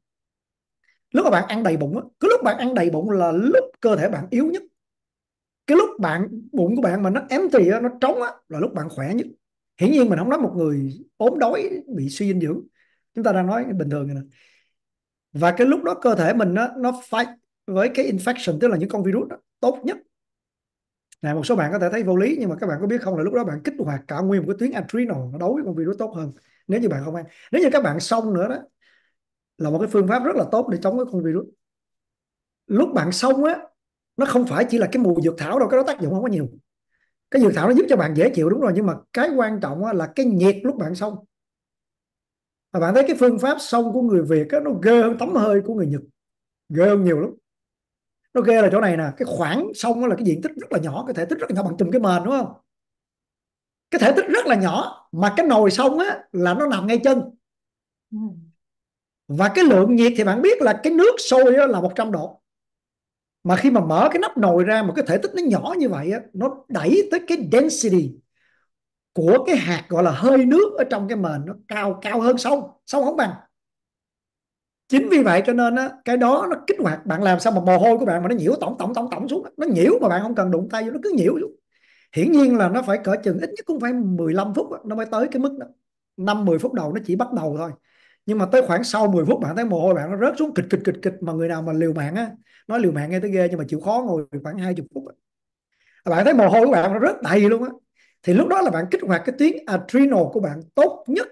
lúc mà bạn ăn đầy bụng á cứ lúc bạn ăn đầy bụng là lúc cơ thể bạn yếu nhất cái lúc bạn bụng của bạn mà nó ém thì nó trống á, là lúc bạn khỏe nhất hiển nhiên mình không nói một người ốm đói bị suy dinh dưỡng chúng ta đang nói bình thường này và cái lúc đó cơ thể mình nó nó fight với cái infection tức là những con virus đó, tốt nhất này một số bạn có thể thấy vô lý nhưng mà các bạn có biết không là lúc đó bạn kích hoạt cả nguyên một cái tuyến adrenal nó đối với con virus tốt hơn nếu như bạn không ăn nếu như các bạn xong nữa đó là một cái phương pháp rất là tốt để chống với con virus lúc bạn xong á nó không phải chỉ là cái mùi dược thảo đâu cái đó tác dụng không có nhiều cái dược thảo nó giúp cho bạn dễ chịu đúng rồi nhưng mà cái quan trọng là cái nhiệt lúc bạn xông và bạn thấy cái phương pháp xông của người việt đó, nó ghê hơn tắm hơi của người nhật ghê hơn nhiều lắm nó ghê là chỗ này nè cái khoảng sông là cái diện tích rất là nhỏ cái thể tích rất là nhỏ bằng chùm cái mền đúng không cái thể tích rất là nhỏ mà cái nồi sông á là nó nằm ngay chân ừ. và cái lượng nhiệt thì bạn biết là cái nước sôi á, là 100 độ mà khi mà mở cái nắp nồi ra mà cái thể tích nó nhỏ như vậy á nó đẩy tới cái density của cái hạt gọi là hơi nước ở trong cái mền nó cao cao hơn sâu sâu không bằng chính vì vậy cho nên á, cái đó nó kích hoạt bạn làm sao mà mồ hôi của bạn mà nó nhiễu tổng tổng tổng tổng xuống nó nhiễu mà bạn không cần đụng tay vô nó cứ nhiễu xuống hiển nhiên là nó phải cỡ chừng ít nhất cũng phải 15 phút nó mới tới cái mức đó 5 10 phút đầu nó chỉ bắt đầu thôi nhưng mà tới khoảng sau 10 phút bạn thấy mồ hôi bạn nó rớt xuống kịch kịch kịch kịch mà người nào mà liều mạng á nói liều mạng nghe tới ghê nhưng mà chịu khó ngồi khoảng 20 phút bạn thấy mồ hôi của bạn nó rất đầy luôn á thì lúc đó là bạn kích hoạt cái tuyến adrenal của bạn tốt nhất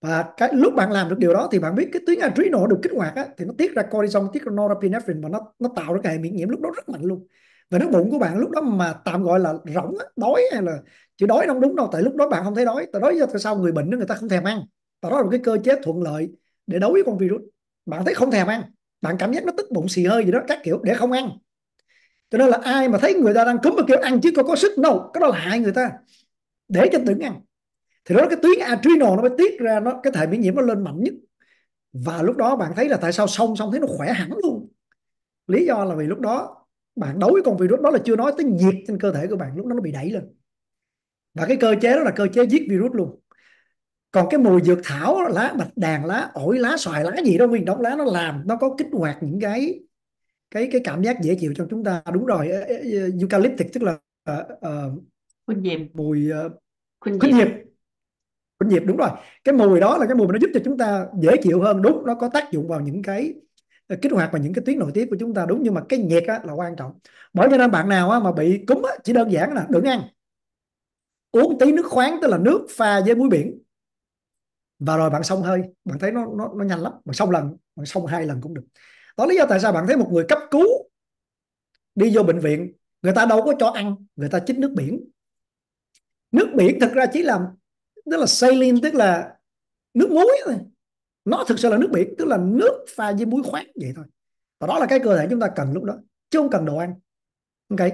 và cái lúc bạn làm được điều đó thì bạn biết cái tuyến adrenal được kích hoạt á, thì nó tiết ra cortisol tiết ra norepinephrine và nó nó tạo ra cái hệ miễn nhiễm lúc đó rất mạnh luôn và nó bụng của bạn lúc đó mà tạm gọi là rỗng á, đói hay là chữ đói không đúng đâu tại lúc đó bạn không thấy đói tại đó do tại sao người bệnh đó người ta không thèm ăn và đó là một cái cơ chế thuận lợi để đấu với con virus bạn thấy không thèm ăn bạn cảm giác nó tức bụng xì hơi gì đó các kiểu để không ăn cho nên là ai mà thấy người ta đang cúm một kiểu ăn chứ có có sức đâu cái đó là hại người ta để cho tưởng ăn thì đó cái tuyến adrenal nó mới tiết ra nó cái thể miễn nhiễm nó lên mạnh nhất và lúc đó bạn thấy là tại sao xong xong thấy nó khỏe hẳn luôn lý do là vì lúc đó bạn đấu với con virus đó là chưa nói tới nhiệt trên cơ thể của bạn lúc đó nó bị đẩy lên và cái cơ chế đó là cơ chế giết virus luôn còn cái mùi dược thảo lá bạch đàn lá ổi lá xoài lá gì đó nguyên đóng lá nó làm nó có kích hoạt những cái cái cái cảm giác dễ chịu cho chúng ta đúng rồi eucalyptic tức là uh, ờ, uh, ờ, khuynh diệp mùi uh, ờ, khuynh diệp khuynh diệp đúng rồi cái mùi đó là cái mùi mà nó giúp cho chúng ta dễ chịu hơn đúng nó có tác dụng vào những cái kích hoạt vào những cái tuyến nội tiết của chúng ta đúng nhưng mà cái nhiệt á, là quan trọng bởi cho nên bạn nào á, mà bị cúm á, chỉ đơn giản là đừng ăn uống tí nước khoáng tức là nước pha với muối biển và rồi bạn xong hơi bạn thấy nó nó nó nhanh lắm bạn xong lần bạn xong hai lần cũng được đó lý do tại sao bạn thấy một người cấp cứu đi vô bệnh viện người ta đâu có cho ăn người ta chích nước biển nước biển thực ra chỉ làm tức là saline tức là nước muối thôi nó thực sự là nước biển tức là nước pha với muối khoáng vậy thôi và đó là cái cơ thể chúng ta cần lúc đó chứ không cần đồ ăn ok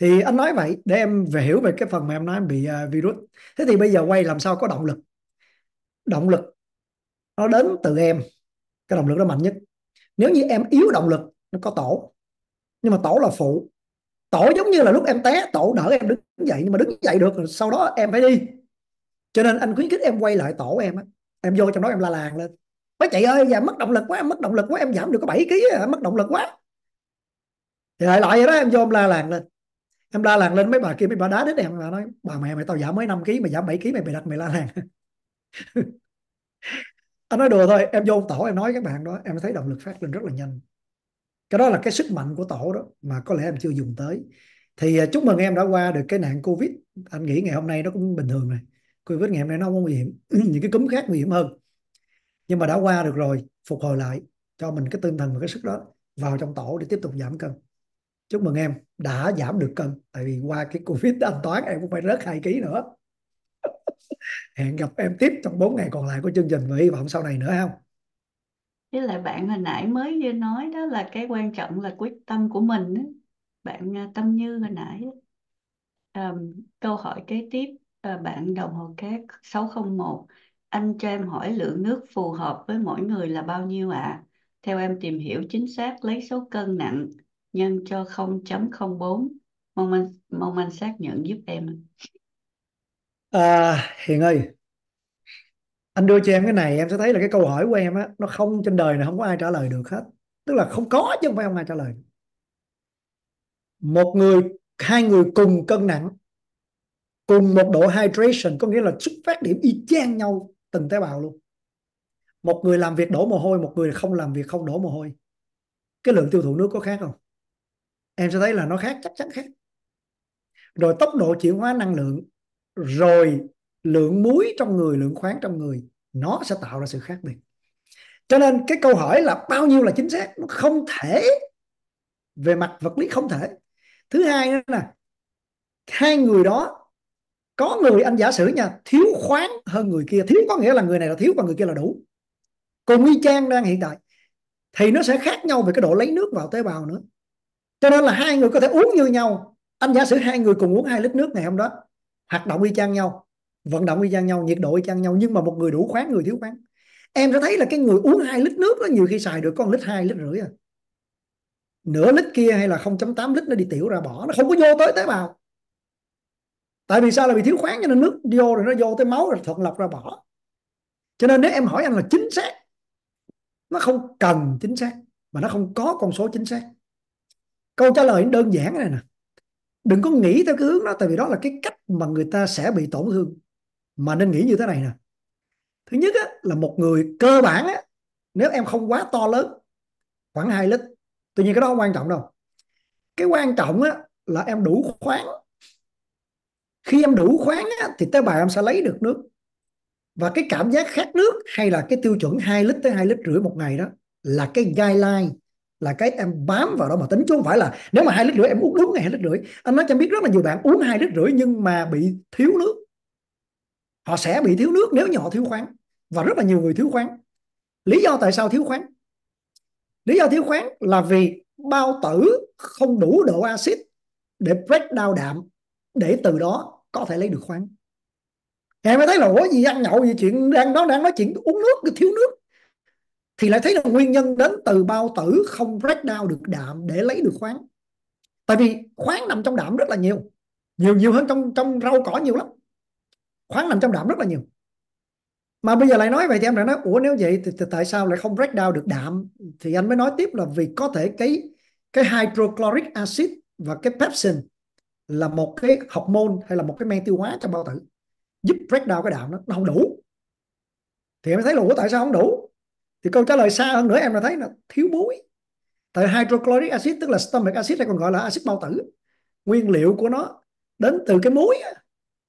thì anh nói vậy để em về hiểu về cái phần mà em nói em bị uh, virus thế thì bây giờ quay làm sao có động lực động lực nó đến từ em cái động lực đó mạnh nhất nếu như em yếu động lực nó có tổ nhưng mà tổ là phụ tổ giống như là lúc em té tổ đỡ em đứng dậy nhưng mà đứng dậy được rồi sau đó em phải đi cho nên anh khuyến khích em quay lại tổ em á em vô trong đó em la làng lên mấy chị ơi giờ mất động lực quá em mất động lực quá em giảm được có 7 kg em mất động lực quá thì lại loại vậy đó em vô em la làng lên em la làng lên mấy bà kia mấy bà đá đến em mà nói bà mẹ mày tao giảm mấy 5 kg mày giảm 7 kg mày bị đặt mày la làng anh nói đùa thôi em vô tổ em nói các bạn đó em thấy động lực phát lên rất là nhanh cái đó là cái sức mạnh của tổ đó mà có lẽ em chưa dùng tới thì à, chúc mừng em đã qua được cái nạn covid anh nghĩ ngày hôm nay nó cũng bình thường này covid ngày hôm nay nó không nguy hiểm [CLEARS THROAT] những cái cúm khác nguy hiểm hơn nhưng mà đã qua được rồi phục hồi lại cho mình cái tinh thần và cái sức đó vào trong tổ để tiếp tục giảm cân chúc mừng em đã giảm được cân tại vì qua cái covid anh toán em cũng phải rớt hai ký nữa hẹn gặp em tiếp trong 4 ngày còn lại của chương trình và hy vọng sau này nữa không với lại bạn hồi nãy mới nói đó là cái quan trọng là quyết tâm của mình đó. bạn à, Tâm Như hồi nãy à, câu hỏi kế tiếp à, bạn đồng hồ cát 601 anh cho em hỏi lượng nước phù hợp với mỗi người là bao nhiêu ạ à? theo em tìm hiểu chính xác lấy số cân nặng nhân cho 0.04 mong anh mong anh xác nhận giúp em À, Hiền ơi, anh đưa cho em cái này em sẽ thấy là cái câu hỏi của em á nó không trên đời này không có ai trả lời được hết. Tức là không có chứ không phải không ai trả lời. Một người, hai người cùng cân nặng, cùng một độ hydration có nghĩa là xuất phát điểm y chang nhau từng tế bào luôn. Một người làm việc đổ mồ hôi, một người không làm việc không đổ mồ hôi. Cái lượng tiêu thụ nước có khác không? Em sẽ thấy là nó khác chắc chắn khác. Rồi tốc độ chuyển hóa năng lượng rồi lượng muối trong người lượng khoáng trong người nó sẽ tạo ra sự khác biệt cho nên cái câu hỏi là bao nhiêu là chính xác nó không thể về mặt vật lý không thể thứ hai nữa nè, hai người đó có người anh giả sử nha thiếu khoáng hơn người kia thiếu có nghĩa là người này là thiếu và người kia là đủ cùng y chang đang hiện tại thì nó sẽ khác nhau về cái độ lấy nước vào tế bào nữa cho nên là hai người có thể uống như nhau anh giả sử hai người cùng uống hai lít nước ngày hôm đó hoạt động y chang nhau vận động y chang nhau nhiệt độ y chang nhau nhưng mà một người đủ khoáng người thiếu khoáng em sẽ thấy là cái người uống hai lít nước nó nhiều khi xài được con lít hai lít rưỡi à nửa lít kia hay là 0.8 lít nó đi tiểu ra bỏ nó không có vô tới tế bào tại vì sao là bị thiếu khoáng cho nên nước vô rồi nó vô tới máu rồi thuận lọc ra bỏ cho nên nếu em hỏi anh là chính xác nó không cần chính xác mà nó không có con số chính xác câu trả lời đơn giản này nè đừng có nghĩ theo cái hướng đó tại vì đó là cái cách mà người ta sẽ bị tổn thương mà nên nghĩ như thế này nè thứ nhất á, là một người cơ bản á, nếu em không quá to lớn khoảng 2 lít tự nhiên cái đó không quan trọng đâu cái quan trọng á, là em đủ khoáng khi em đủ khoáng á, thì tế bào em sẽ lấy được nước và cái cảm giác khát nước hay là cái tiêu chuẩn 2 lít tới 2 lít rưỡi một ngày đó là cái guideline là cái em bám vào đó mà tính chứ không phải là nếu mà hai lít rưỡi em uống đúng ngày hai lít rưỡi anh nói cho em biết rất là nhiều bạn uống hai lít rưỡi nhưng mà bị thiếu nước họ sẽ bị thiếu nước nếu như họ thiếu khoáng và rất là nhiều người thiếu khoáng lý do tại sao thiếu khoáng lý do thiếu khoáng là vì bao tử không đủ độ axit để break down đạm để từ đó có thể lấy được khoáng em mới thấy là ủa gì ăn nhậu gì chuyện đang đó đang nói chuyện uống nước thiếu nước thì lại thấy là nguyên nhân đến từ bao tử không break down được đạm để lấy được khoáng tại vì khoáng nằm trong đạm rất là nhiều nhiều nhiều hơn trong trong rau cỏ nhiều lắm khoáng nằm trong đạm rất là nhiều mà bây giờ lại nói vậy thì em lại nói ủa nếu vậy thì, thì tại sao lại không break down được đạm thì anh mới nói tiếp là vì có thể cái cái hydrochloric acid và cái pepsin là một cái học môn hay là một cái men tiêu hóa trong bao tử giúp break down cái đạm đó, nó không đủ thì em thấy là ủa tại sao không đủ thì câu trả lời xa hơn nữa em đã thấy là thiếu muối tại hydrochloric acid tức là stomach acid hay còn gọi là axit bao tử nguyên liệu của nó đến từ cái muối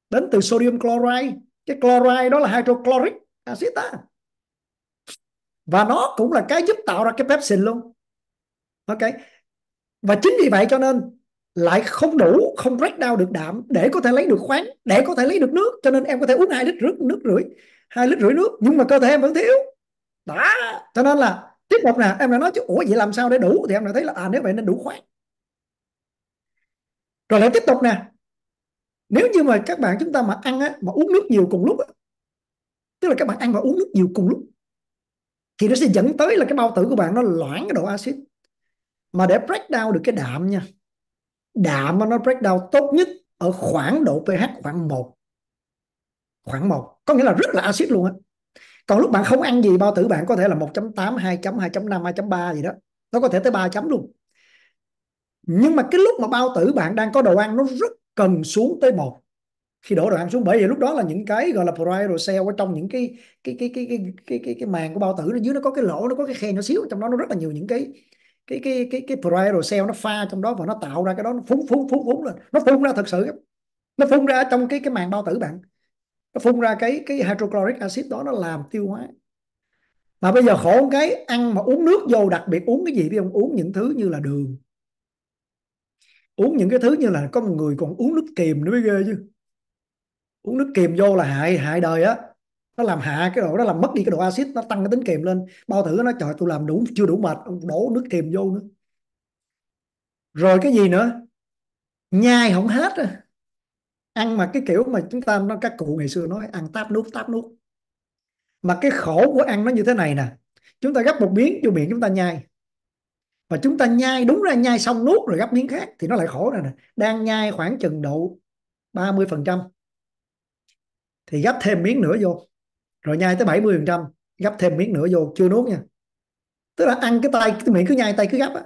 đến từ sodium chloride cái chloride đó là hydrochloric acid ta và nó cũng là cái giúp tạo ra cái pepsin luôn ok và chính vì vậy cho nên lại không đủ không break down được đạm để có thể lấy được khoáng để có thể lấy được nước cho nên em có thể uống hai lít rưỡi nước rưỡi hai lít rưỡi nước nhưng mà cơ thể em vẫn thiếu đã cho nên là tiếp tục nè em đã nói chứ ủa vậy làm sao để đủ thì em đã thấy là à nếu vậy nên đủ khoản rồi lại tiếp tục nè nếu như mà các bạn chúng ta mà ăn á, mà uống nước nhiều cùng lúc á, tức là các bạn ăn và uống nước nhiều cùng lúc thì nó sẽ dẫn tới là cái bao tử của bạn nó loãng cái độ axit mà để break down được cái đạm nha đạm mà nó break down tốt nhất ở khoảng độ pH khoảng 1 khoảng 1 có nghĩa là rất là axit luôn á còn lúc bạn không ăn gì bao tử bạn có thể là 1.8 2.2 2.5 2.3 gì đó nó có thể tới 3 chấm luôn nhưng mà cái lúc mà bao tử bạn đang có đồ ăn nó rất cần xuống tới một khi đổ đồ ăn xuống bởi vì lúc đó là những cái gọi là pyroxel ở trong những cái cái cái cái cái cái cái, cái màng của bao tử nó dưới nó có cái lỗ nó có cái khe nhỏ xíu trong đó nó rất là nhiều những cái cái cái cái cái pyroxel nó pha trong đó và nó tạo ra cái đó nó phun phun phun phun lên nó phun ra thật sự nó phun ra trong cái cái màng bao tử bạn nó phun ra cái cái hydrochloric acid đó nó làm tiêu hóa mà bây giờ khổ cái ăn mà uống nước vô đặc biệt uống cái gì đi ông uống những thứ như là đường uống những cái thứ như là có một người còn uống nước kiềm nữa mới ghê chứ uống nước kiềm vô là hại hại đời á nó làm hạ cái độ nó làm mất đi cái độ axit nó tăng cái tính kiềm lên bao tử nó trời tôi làm đủ chưa đủ mệt ông đổ nước kiềm vô nữa rồi cái gì nữa nhai không hết à ăn mà cái kiểu mà chúng ta nó các cụ ngày xưa nói ăn táp nút táp nút, mà cái khổ của ăn nó như thế này nè chúng ta gấp một miếng vô miệng chúng ta nhai và chúng ta nhai đúng ra nhai xong nuốt rồi gấp miếng khác thì nó lại khổ rồi nè đang nhai khoảng chừng độ 30 phần trăm thì gấp thêm miếng nữa vô rồi nhai tới 70 phần trăm gấp thêm miếng nữa vô chưa nuốt nha tức là ăn cái tay cái miệng cứ nhai tay cứ gấp á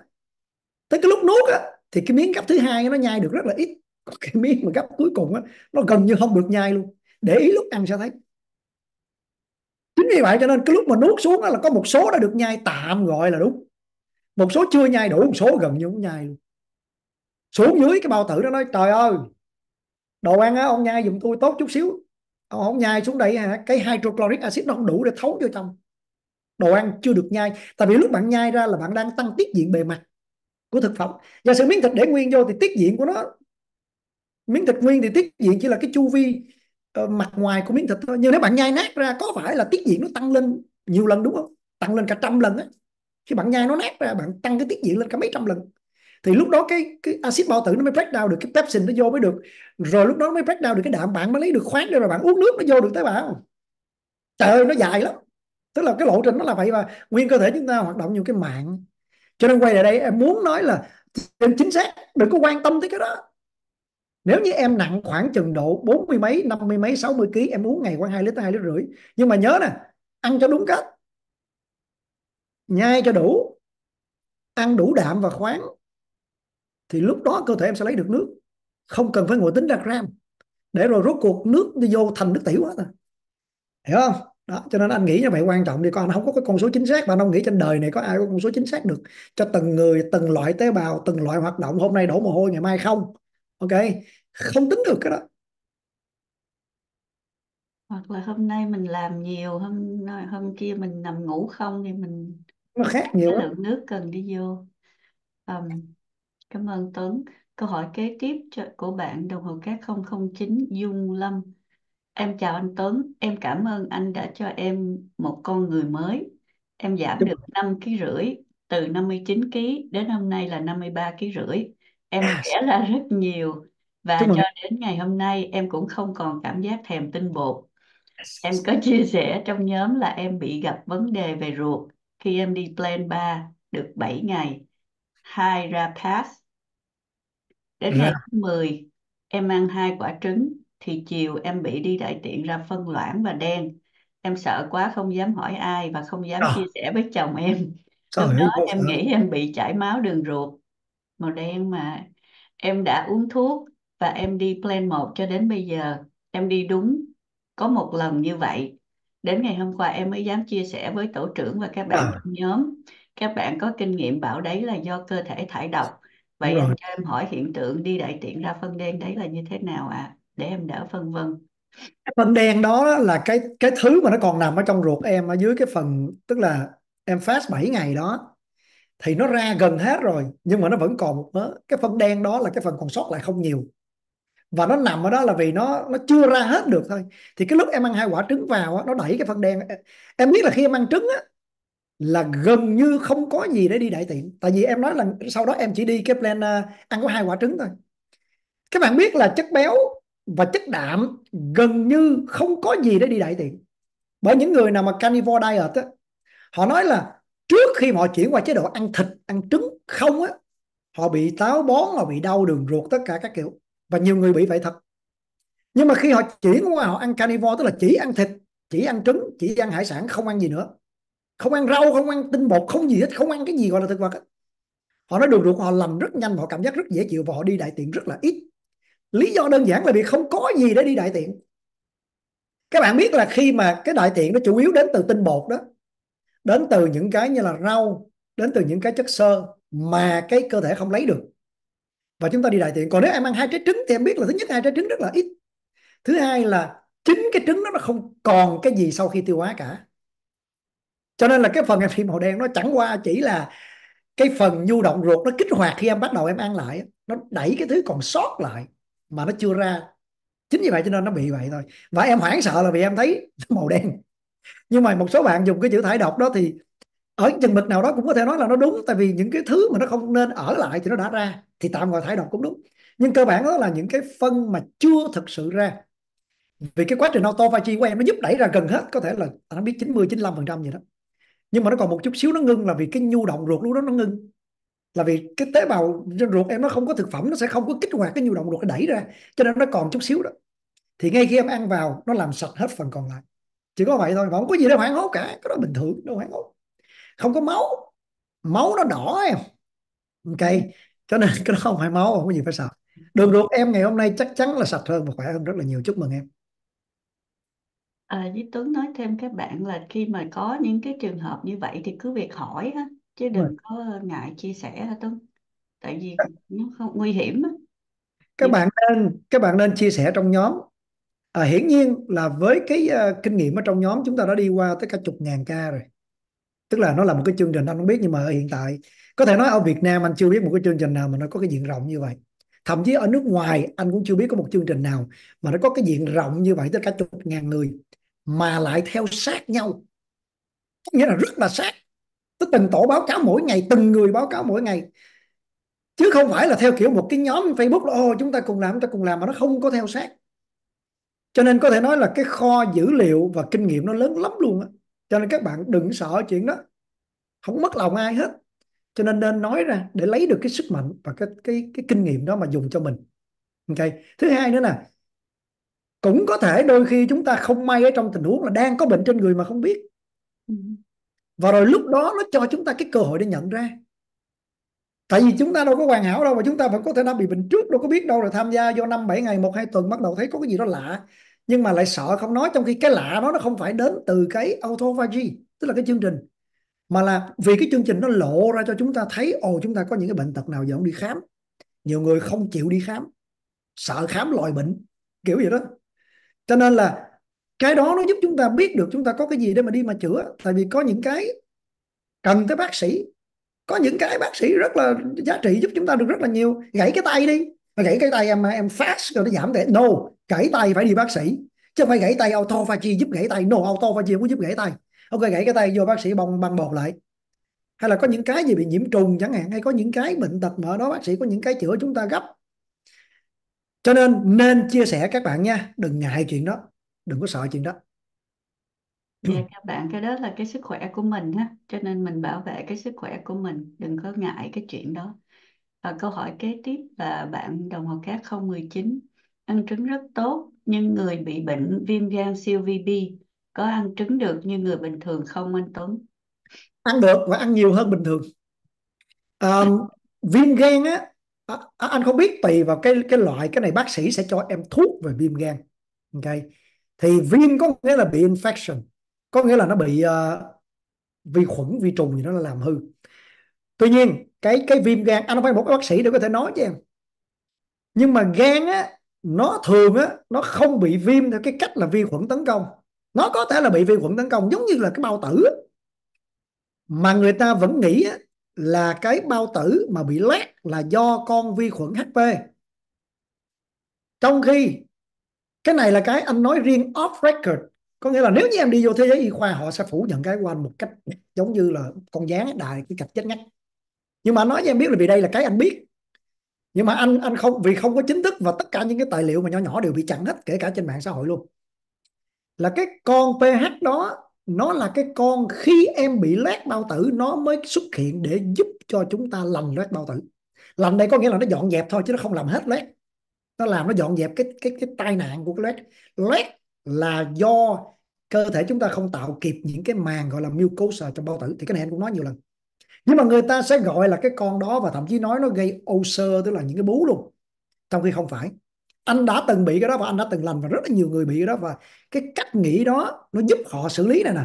tới cái lúc nuốt á thì cái miếng gấp thứ hai nó nhai được rất là ít có cái miếng mà gấp cuối cùng á nó gần như không được nhai luôn để ý lúc ăn sẽ thấy chính vì vậy cho nên cái lúc mà nuốt xuống là có một số đã được nhai tạm gọi là đúng một số chưa nhai đủ một số gần như cũng nhai luôn xuống dưới cái bao tử nó nói trời ơi đồ ăn á ông nhai dùm tôi tốt chút xíu ông không nhai xuống đây hả cái hydrochloric acid nó không đủ để thấu vô trong đồ ăn chưa được nhai tại vì lúc bạn nhai ra là bạn đang tăng tiết diện bề mặt của thực phẩm và sự miếng thịt để nguyên vô thì tiết diện của nó miếng thịt nguyên thì tiết diện chỉ là cái chu vi uh, mặt ngoài của miếng thịt thôi nhưng nếu bạn nhai nát ra có phải là tiết diện nó tăng lên nhiều lần đúng không tăng lên cả trăm lần á khi bạn nhai nó nát ra bạn tăng cái tiết diện lên cả mấy trăm lần thì lúc đó cái cái axit bao tử nó mới break down được cái pepsin nó vô mới được rồi lúc đó nó mới break down được cái đạm bạn mới lấy được khoáng để rồi bạn uống nước nó vô được tế bào trời ơi nó dài lắm tức là cái lộ trình nó là vậy và nguyên cơ thể chúng ta hoạt động nhiều cái mạng cho nên quay lại đây em muốn nói là em chính xác đừng có quan tâm tới cái đó nếu như em nặng khoảng chừng độ bốn mươi mấy năm mươi mấy sáu mươi kg em uống ngày khoảng hai lít tới hai lít rưỡi nhưng mà nhớ nè ăn cho đúng cách nhai cho đủ ăn đủ đạm và khoáng thì lúc đó cơ thể em sẽ lấy được nước không cần phải ngồi tính ra gram để rồi rốt cuộc nước đi vô thành nước tiểu hết rồi à. hiểu không đó cho nên anh nghĩ như vậy quan trọng đi con anh không có cái con số chính xác mà anh không nghĩ trên đời này có ai có con số chính xác được cho từng người từng loại tế bào từng loại hoạt động hôm nay đổ mồ hôi ngày mai không ok không tính được cái đó hoặc là hôm nay mình làm nhiều hôm hôm kia mình nằm ngủ không thì mình nó khác nhiều cái lượng nước cần đi vô um, cảm ơn Tuấn câu hỏi kế tiếp của bạn đồng hồ cát 009 Dung Lâm em chào anh Tuấn em cảm ơn anh đã cho em một con người mới em giảm được năm ký rưỡi từ 59 kg đến hôm nay là 53 kg rưỡi em vẽ à. ra rất nhiều và cho đến ngày hôm nay em cũng không còn cảm giác thèm tinh bột. Em có chia sẻ trong nhóm là em bị gặp vấn đề về ruột khi em đi plan 3 được 7 ngày, hai ra pass. Đến ngày dạ. thứ 10 em ăn hai quả trứng thì chiều em bị đi đại tiện ra phân loãng và đen. Em sợ quá không dám hỏi ai và không dám chia sẻ với chồng em. Lúc đó em nghĩ em bị chảy máu đường ruột màu đen mà em đã uống thuốc và em đi plan 1 cho đến bây giờ em đi đúng có một lần như vậy đến ngày hôm qua em mới dám chia sẻ với tổ trưởng và các bạn à. trong nhóm các bạn có kinh nghiệm bảo đấy là do cơ thể thải độc vậy em cho em hỏi hiện tượng đi đại tiện ra phân đen đấy là như thế nào ạ à? để em đỡ phân vân phân đen đó là cái cái thứ mà nó còn nằm ở trong ruột em ở dưới cái phần tức là em fast 7 ngày đó thì nó ra gần hết rồi nhưng mà nó vẫn còn một mớ cái phần đen đó là cái phần còn sót lại không nhiều và nó nằm ở đó là vì nó nó chưa ra hết được thôi thì cái lúc em ăn hai quả trứng vào nó đẩy cái phần đen em biết là khi em ăn trứng á, là gần như không có gì để đi đại tiện tại vì em nói là sau đó em chỉ đi cái plan à, ăn có hai quả trứng thôi các bạn biết là chất béo và chất đạm gần như không có gì để đi đại tiện bởi những người nào mà carnivore diet á, họ nói là trước khi họ chuyển qua chế độ ăn thịt ăn trứng không á họ bị táo bón họ bị đau đường ruột tất cả các kiểu và nhiều người bị vậy thật nhưng mà khi họ chuyển qua họ ăn carnivore tức là chỉ ăn thịt chỉ ăn trứng chỉ ăn hải sản không ăn gì nữa không ăn rau không ăn tinh bột không gì hết không ăn cái gì gọi là thực vật họ nói đường ruột họ lành rất nhanh họ cảm giác rất dễ chịu và họ đi đại tiện rất là ít lý do đơn giản là vì không có gì để đi đại tiện các bạn biết là khi mà cái đại tiện nó chủ yếu đến từ tinh bột đó đến từ những cái như là rau đến từ những cái chất xơ mà cái cơ thể không lấy được và chúng ta đi đại tiện còn nếu em ăn hai trái trứng thì em biết là thứ nhất hai trái trứng rất là ít thứ hai là chính cái trứng đó nó không còn cái gì sau khi tiêu hóa cả cho nên là cái phần em phim màu đen nó chẳng qua chỉ là cái phần nhu động ruột nó kích hoạt khi em bắt đầu em ăn lại nó đẩy cái thứ còn sót lại mà nó chưa ra chính vì vậy cho nên nó bị vậy thôi và em hoảng sợ là vì em thấy màu đen nhưng mà một số bạn dùng cái chữ thải độc đó thì ở chừng mực nào đó cũng có thể nói là nó đúng tại vì những cái thứ mà nó không nên ở lại thì nó đã ra thì tạm gọi thải độc cũng đúng nhưng cơ bản đó là những cái phân mà chưa thực sự ra vì cái quá trình autophagy của em nó giúp đẩy ra gần hết có thể là nó biết 90 95 phần trăm gì đó nhưng mà nó còn một chút xíu nó ngưng là vì cái nhu động ruột lúc đó nó ngưng là vì cái tế bào ruột em nó không có thực phẩm nó sẽ không có kích hoạt cái nhu động ruột nó đẩy ra cho nên nó còn chút xíu đó thì ngay khi em ăn vào nó làm sạch hết phần còn lại chỉ có vậy thôi còn không có gì để hoảng hốt cả cái đó bình thường đâu hoảng hốt không có máu máu nó đỏ em ok cho nên [LAUGHS] cái đó không phải máu không có gì phải sợ đường ruột em ngày hôm nay chắc chắn là sạch hơn và khỏe hơn rất là nhiều chúc mừng em À, với Tuấn nói thêm các bạn là khi mà có những cái trường hợp như vậy thì cứ việc hỏi ha, chứ đừng vâng. có ngại chia sẻ ha Tuấn. Tại vì nó không nguy hiểm Các bạn nên các bạn nên chia sẻ trong nhóm à, hiển nhiên là với cái uh, kinh nghiệm ở trong nhóm chúng ta đã đi qua tới cả chục ngàn ca rồi tức là nó là một cái chương trình anh không biết nhưng mà ở hiện tại có thể nói ở Việt Nam anh chưa biết một cái chương trình nào mà nó có cái diện rộng như vậy thậm chí ở nước ngoài anh cũng chưa biết có một chương trình nào mà nó có cái diện rộng như vậy tới cả chục ngàn người mà lại theo sát nhau nghĩa là rất là sát tức từng tổ báo cáo mỗi ngày từng người báo cáo mỗi ngày chứ không phải là theo kiểu một cái nhóm Facebook là ô chúng ta cùng làm chúng ta cùng làm mà nó không có theo sát cho nên có thể nói là cái kho dữ liệu và kinh nghiệm nó lớn lắm luôn á cho nên các bạn đừng sợ chuyện đó không mất lòng ai hết cho nên nên nói ra để lấy được cái sức mạnh và cái cái cái kinh nghiệm đó mà dùng cho mình ok thứ hai nữa nè cũng có thể đôi khi chúng ta không may ở trong tình huống là đang có bệnh trên người mà không biết ừ. và rồi lúc đó nó cho chúng ta cái cơ hội để nhận ra tại vì chúng ta đâu có hoàn hảo đâu mà chúng ta vẫn có thể đã bị bệnh trước đâu có biết đâu rồi tham gia do năm bảy ngày một hai tuần bắt đầu thấy có cái gì đó lạ nhưng mà lại sợ không nói trong khi cái lạ đó nó không phải đến từ cái autophagy tức là cái chương trình mà là vì cái chương trình nó lộ ra cho chúng ta thấy ồ chúng ta có những cái bệnh tật nào dẫn đi khám nhiều người không chịu đi khám sợ khám loại bệnh kiểu vậy đó cho nên là cái đó nó giúp chúng ta biết được chúng ta có cái gì để mà đi mà chữa tại vì có những cái cần tới bác sĩ có những cái bác sĩ rất là giá trị giúp chúng ta được rất là nhiều gãy cái tay đi mà gãy cái tay em em fast rồi nó giảm thể no gãy tay phải đi bác sĩ chứ không phải gãy tay autophagy giúp gãy tay no autophagy cũng giúp gãy tay ok gãy cái tay vô bác sĩ bong băng bột lại hay là có những cái gì bị nhiễm trùng chẳng hạn hay có những cái bệnh tật mà ở đó bác sĩ có những cái chữa chúng ta gấp cho nên nên chia sẻ các bạn nha đừng ngại chuyện đó đừng có sợ chuyện đó Dạ các dạ, bạn, cái đó là cái sức khỏe của mình ha, cho nên mình bảo vệ cái sức khỏe của mình, đừng có ngại cái chuyện đó. Và câu hỏi kế tiếp là bạn đồng học khác 019, ăn trứng rất tốt nhưng người bị bệnh viêm gan siêu vi VB có ăn trứng được như người bình thường không anh Tuấn? Ăn được và ăn nhiều hơn bình thường. À, viêm gan á, à, à, anh không biết tùy vào cái cái loại cái này bác sĩ sẽ cho em thuốc về viêm gan. Ok. Thì viêm có nghĩa là bị infection có nghĩa là nó bị uh, vi khuẩn vi trùng thì đó nó làm hư tuy nhiên cái cái viêm gan anh à, không phải một bác sĩ để có thể nói cho em nhưng mà gan á nó thường á nó không bị viêm theo cái cách là vi khuẩn tấn công nó có thể là bị vi khuẩn tấn công giống như là cái bao tử mà người ta vẫn nghĩ á, là cái bao tử mà bị lét là do con vi khuẩn HP trong khi cái này là cái anh nói riêng off record có nghĩa là nếu như em đi vô thế giới y khoa họ sẽ phủ nhận cái của anh một cách giống như là con dán đại cái cặp chết ngắt nhưng mà anh nói với em biết là vì đây là cái anh biết nhưng mà anh anh không vì không có chính thức và tất cả những cái tài liệu mà nhỏ nhỏ đều bị chặn hết kể cả trên mạng xã hội luôn là cái con ph đó nó là cái con khi em bị lét bao tử nó mới xuất hiện để giúp cho chúng ta lành lét bao tử lành đây có nghĩa là nó dọn dẹp thôi chứ nó không làm hết lét nó làm nó dọn dẹp cái cái cái tai nạn của cái lét lét là do cơ thể chúng ta không tạo kịp những cái màng gọi là mucosa trong bao tử thì cái này anh cũng nói nhiều lần nhưng mà người ta sẽ gọi là cái con đó và thậm chí nói nó gây ulcer tức là những cái bú luôn trong khi không phải anh đã từng bị cái đó và anh đã từng lành và rất là nhiều người bị cái đó và cái cách nghĩ đó nó giúp họ xử lý này nè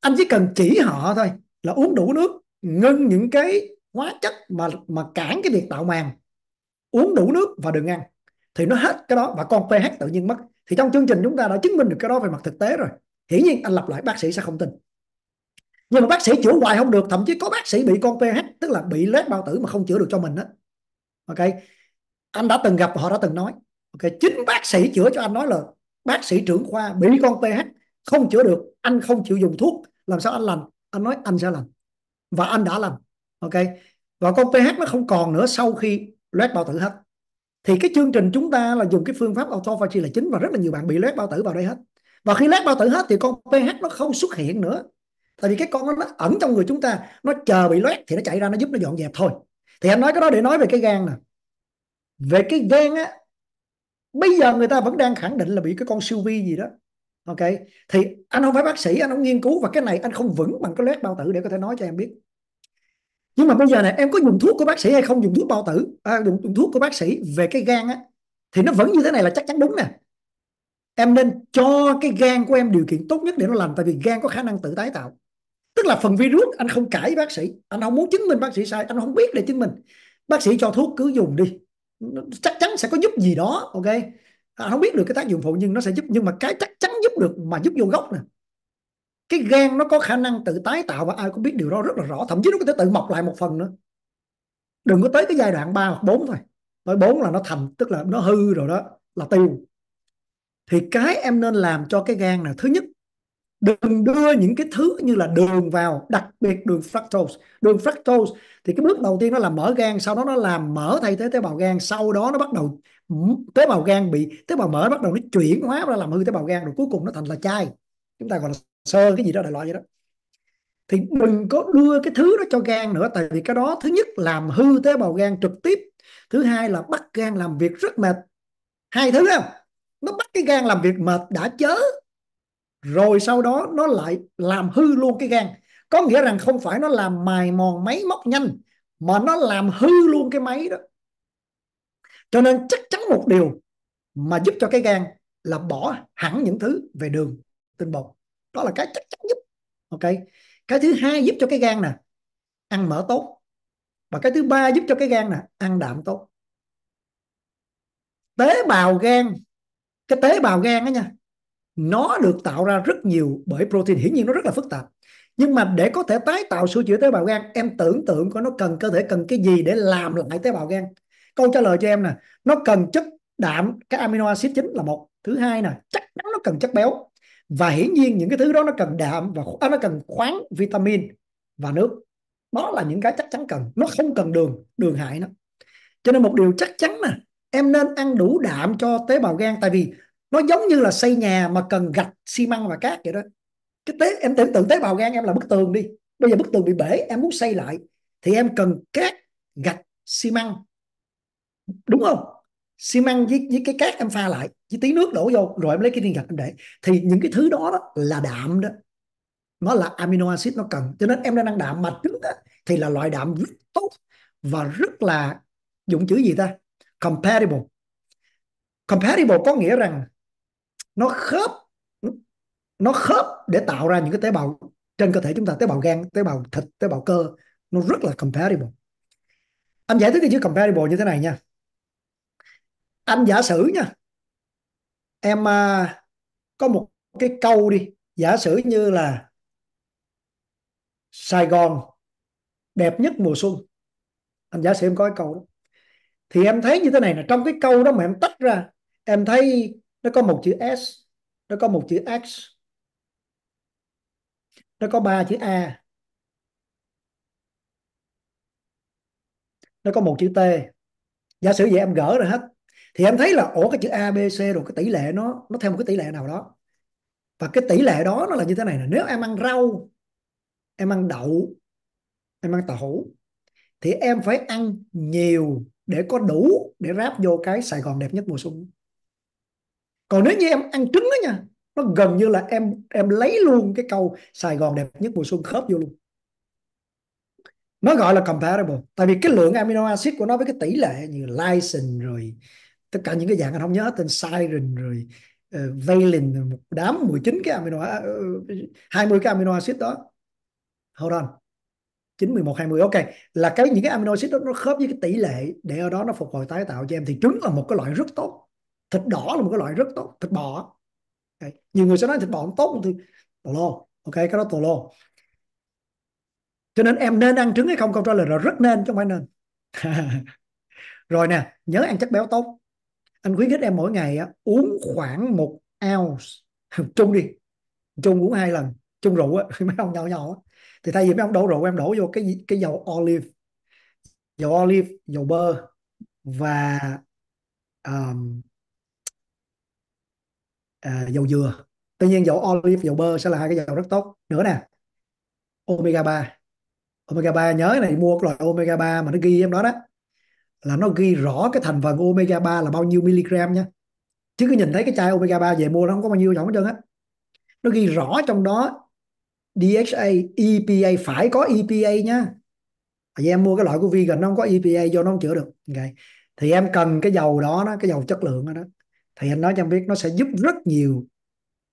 anh chỉ cần chỉ họ thôi là uống đủ nước ngưng những cái hóa chất mà mà cản cái việc tạo màng uống đủ nước và đừng ăn thì nó hết cái đó và con pH tự nhiên mất thì trong chương trình chúng ta đã chứng minh được cái đó về mặt thực tế rồi hiển nhiên anh lặp lại bác sĩ sẽ không tin nhưng mà bác sĩ chữa hoài không được thậm chí có bác sĩ bị con ph tức là bị lết bao tử mà không chữa được cho mình đó ok anh đã từng gặp và họ đã từng nói ok chính bác sĩ chữa cho anh nói là bác sĩ trưởng khoa bị con ph không chữa được anh không chịu dùng thuốc làm sao anh lành anh nói anh sẽ lành và anh đã lành ok và con ph nó không còn nữa sau khi loét bao tử hết thì cái chương trình chúng ta là dùng cái phương pháp autophagy là chính và rất là nhiều bạn bị lét bao tử vào đây hết và khi lét bao tử hết thì con pH nó không xuất hiện nữa tại vì cái con nó, nó ẩn trong người chúng ta nó chờ bị lét thì nó chạy ra nó giúp nó dọn dẹp thôi thì anh nói cái đó để nói về cái gan nè về cái gan á bây giờ người ta vẫn đang khẳng định là bị cái con siêu vi gì đó ok thì anh không phải bác sĩ anh không nghiên cứu và cái này anh không vững bằng cái lét bao tử để có thể nói cho em biết nhưng mà bây giờ này em có dùng thuốc của bác sĩ hay không dùng thuốc bao tử à, dùng, dùng thuốc của bác sĩ về cái gan á thì nó vẫn như thế này là chắc chắn đúng nè em nên cho cái gan của em điều kiện tốt nhất để nó lành tại vì gan có khả năng tự tái tạo tức là phần virus anh không cãi bác sĩ anh không muốn chứng minh bác sĩ sai anh không biết để chứng minh bác sĩ cho thuốc cứ dùng đi chắc chắn sẽ có giúp gì đó ok anh không biết được cái tác dụng phụ nhưng nó sẽ giúp nhưng mà cái chắc chắn giúp được mà giúp vô gốc nè cái gan nó có khả năng tự tái tạo và ai cũng biết điều đó rất là rõ thậm chí nó có thể tự mọc lại một phần nữa đừng có tới cái giai đoạn 3 hoặc 4 thôi tới 4 là nó thành tức là nó hư rồi đó là tiêu thì cái em nên làm cho cái gan là thứ nhất đừng đưa những cái thứ như là đường vào đặc biệt đường fructose đường fructose thì cái bước đầu tiên nó là mở gan sau đó nó làm mở thay thế tế bào gan sau đó nó bắt đầu tế bào gan bị tế bào mỡ bắt đầu nó chuyển hóa ra làm hư tế bào gan rồi cuối cùng nó thành là chai chúng ta còn sơ cái gì đó đại loại vậy đó thì đừng có đưa cái thứ đó cho gan nữa tại vì cái đó thứ nhất làm hư tế bào gan trực tiếp thứ hai là bắt gan làm việc rất mệt hai thứ không nó bắt cái gan làm việc mệt đã chớ rồi sau đó nó lại làm hư luôn cái gan có nghĩa rằng không phải nó làm mài mòn máy móc nhanh mà nó làm hư luôn cái máy đó cho nên chắc chắn một điều mà giúp cho cái gan là bỏ hẳn những thứ về đường tinh bột đó là cái chắc chắn giúp ok cái thứ hai giúp cho cái gan nè ăn mỡ tốt và cái thứ ba giúp cho cái gan nè ăn đạm tốt tế bào gan cái tế bào gan đó nha nó được tạo ra rất nhiều bởi protein hiển nhiên nó rất là phức tạp nhưng mà để có thể tái tạo sửa chữa tế bào gan em tưởng tượng coi nó cần cơ thể cần cái gì để làm lại tế bào gan câu trả lời cho em nè nó cần chất đạm cái amino acid chính là một thứ hai nè chắc chắn nó cần chất béo và hiển nhiên những cái thứ đó nó cần đạm và à, nó cần khoáng vitamin và nước đó là những cái chắc chắn cần nó không cần đường đường hại nó cho nên một điều chắc chắn nè em nên ăn đủ đạm cho tế bào gan tại vì nó giống như là xây nhà mà cần gạch xi măng và cát vậy đó cái tế em tưởng tượng tế bào gan em là bức tường đi bây giờ bức tường bị bể em muốn xây lại thì em cần cát gạch xi măng đúng không xi măng với, với cái cát em pha lại với tí nước đổ vô rồi em lấy cái viên gạch em để thì những cái thứ đó, đó là đạm đó nó là amino acid nó cần cho nên em đang ăn đạm mà trước đó, thì là loại đạm rất tốt và rất là dụng chữ gì ta compatible compatible có nghĩa rằng nó khớp nó khớp để tạo ra những cái tế bào trên cơ thể chúng ta tế bào gan tế bào thịt tế bào cơ nó rất là compatible anh giải thích cái chữ compatible như thế này nha anh giả sử nha em à, có một cái câu đi giả sử như là Sài Gòn đẹp nhất mùa xuân anh giả sử em có cái câu đó thì em thấy như thế này là trong cái câu đó mà em tách ra em thấy nó có một chữ S nó có một chữ X nó có ba chữ A nó có một chữ T giả sử vậy em gỡ rồi hết thì em thấy là ổ cái chữ a b c rồi cái tỷ lệ nó nó theo một cái tỷ lệ nào đó và cái tỷ lệ đó nó là như thế này là nếu em ăn rau em ăn đậu em ăn tàu hũ thì em phải ăn nhiều để có đủ để ráp vô cái Sài Gòn đẹp nhất mùa xuân còn nếu như em ăn trứng đó nha nó gần như là em em lấy luôn cái câu Sài Gòn đẹp nhất mùa xuân khớp vô luôn nó gọi là comparable tại vì cái lượng amino acid của nó với cái tỷ lệ như lysine rồi tất cả những cái dạng anh không nhớ tên siren rồi uh, ờ, valine một đám 19 cái amino uh, ờ, 20 cái amino acid đó hold on 9 11 20 ok là cái những cái amino acid đó nó khớp với cái tỷ lệ để ở đó nó phục hồi tái tạo cho em thì trứng là một cái loại rất tốt thịt đỏ là một cái loại rất tốt thịt bò okay. nhiều người sẽ nói thịt bò không tốt thì tổ lô ok cái đó tổ lô cho nên em nên ăn trứng hay không câu trả lời là rất nên chứ không phải nên [LAUGHS] rồi nè nhớ ăn chất béo tốt anh khuyến khích em mỗi ngày á, uống khoảng một ounce [LAUGHS] chung đi chung uống hai lần chung rượu á, [LAUGHS] mấy ông nhỏ nhỏ á. thì thay vì mấy ông đổ rượu em đổ vô cái cái dầu olive dầu olive dầu bơ và um, à, dầu dừa tuy nhiên dầu olive dầu bơ sẽ là hai cái dầu rất tốt nữa nè omega 3 omega 3 nhớ này mua cái loại omega 3 mà nó ghi em đó đó là nó ghi rõ cái thành phần omega 3 là bao nhiêu miligram nha chứ cứ nhìn thấy cái chai omega 3 về mua nó không có bao nhiêu nhỏ hết trơn á nó ghi rõ trong đó DHA EPA phải có EPA nha vì em mua cái loại của vegan nó không có EPA do nó không chữa được okay. thì em cần cái dầu đó, đó cái dầu chất lượng đó, đó thì anh nói cho em biết nó sẽ giúp rất nhiều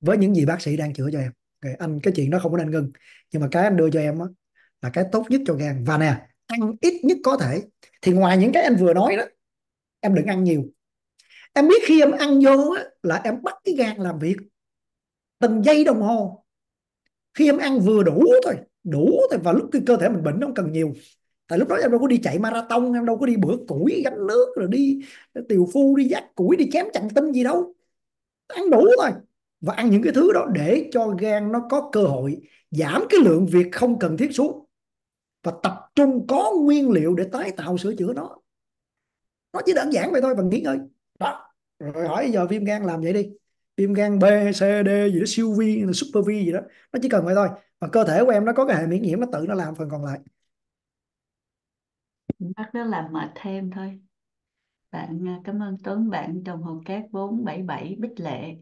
với những gì bác sĩ đang chữa cho em okay. anh cái chuyện đó không có nên ngưng nhưng mà cái anh đưa cho em đó, là cái tốt nhất cho gan và nè ăn ít nhất có thể thì ngoài những cái em vừa nói đó em đừng ăn nhiều em biết khi em ăn vô á, là em bắt cái gan làm việc từng giây đồng hồ khi em ăn vừa đủ thôi đủ thôi và lúc cái cơ thể mình bệnh nó không cần nhiều tại lúc đó em đâu có đi chạy marathon em đâu có đi bữa củi gánh nước rồi đi tiều phu đi dắt củi đi chém chặn tinh gì đâu ăn đủ thôi và ăn những cái thứ đó để cho gan nó có cơ hội giảm cái lượng việc không cần thiết xuống và tập trung có nguyên liệu để tái tạo sửa chữa nó nó chỉ đơn giản vậy thôi bằng nghĩ ngơi đó rồi hỏi giờ viêm gan làm vậy đi viêm gan B, C, D gì đó siêu vi super vi gì đó nó chỉ cần vậy thôi mà cơ thể của em nó có cái hệ miễn nhiễm nó tự nó làm phần còn lại bắt nó làm mệt thêm thôi bạn à, cảm ơn Tuấn bạn đồng hồ cát 477 Bích Lệ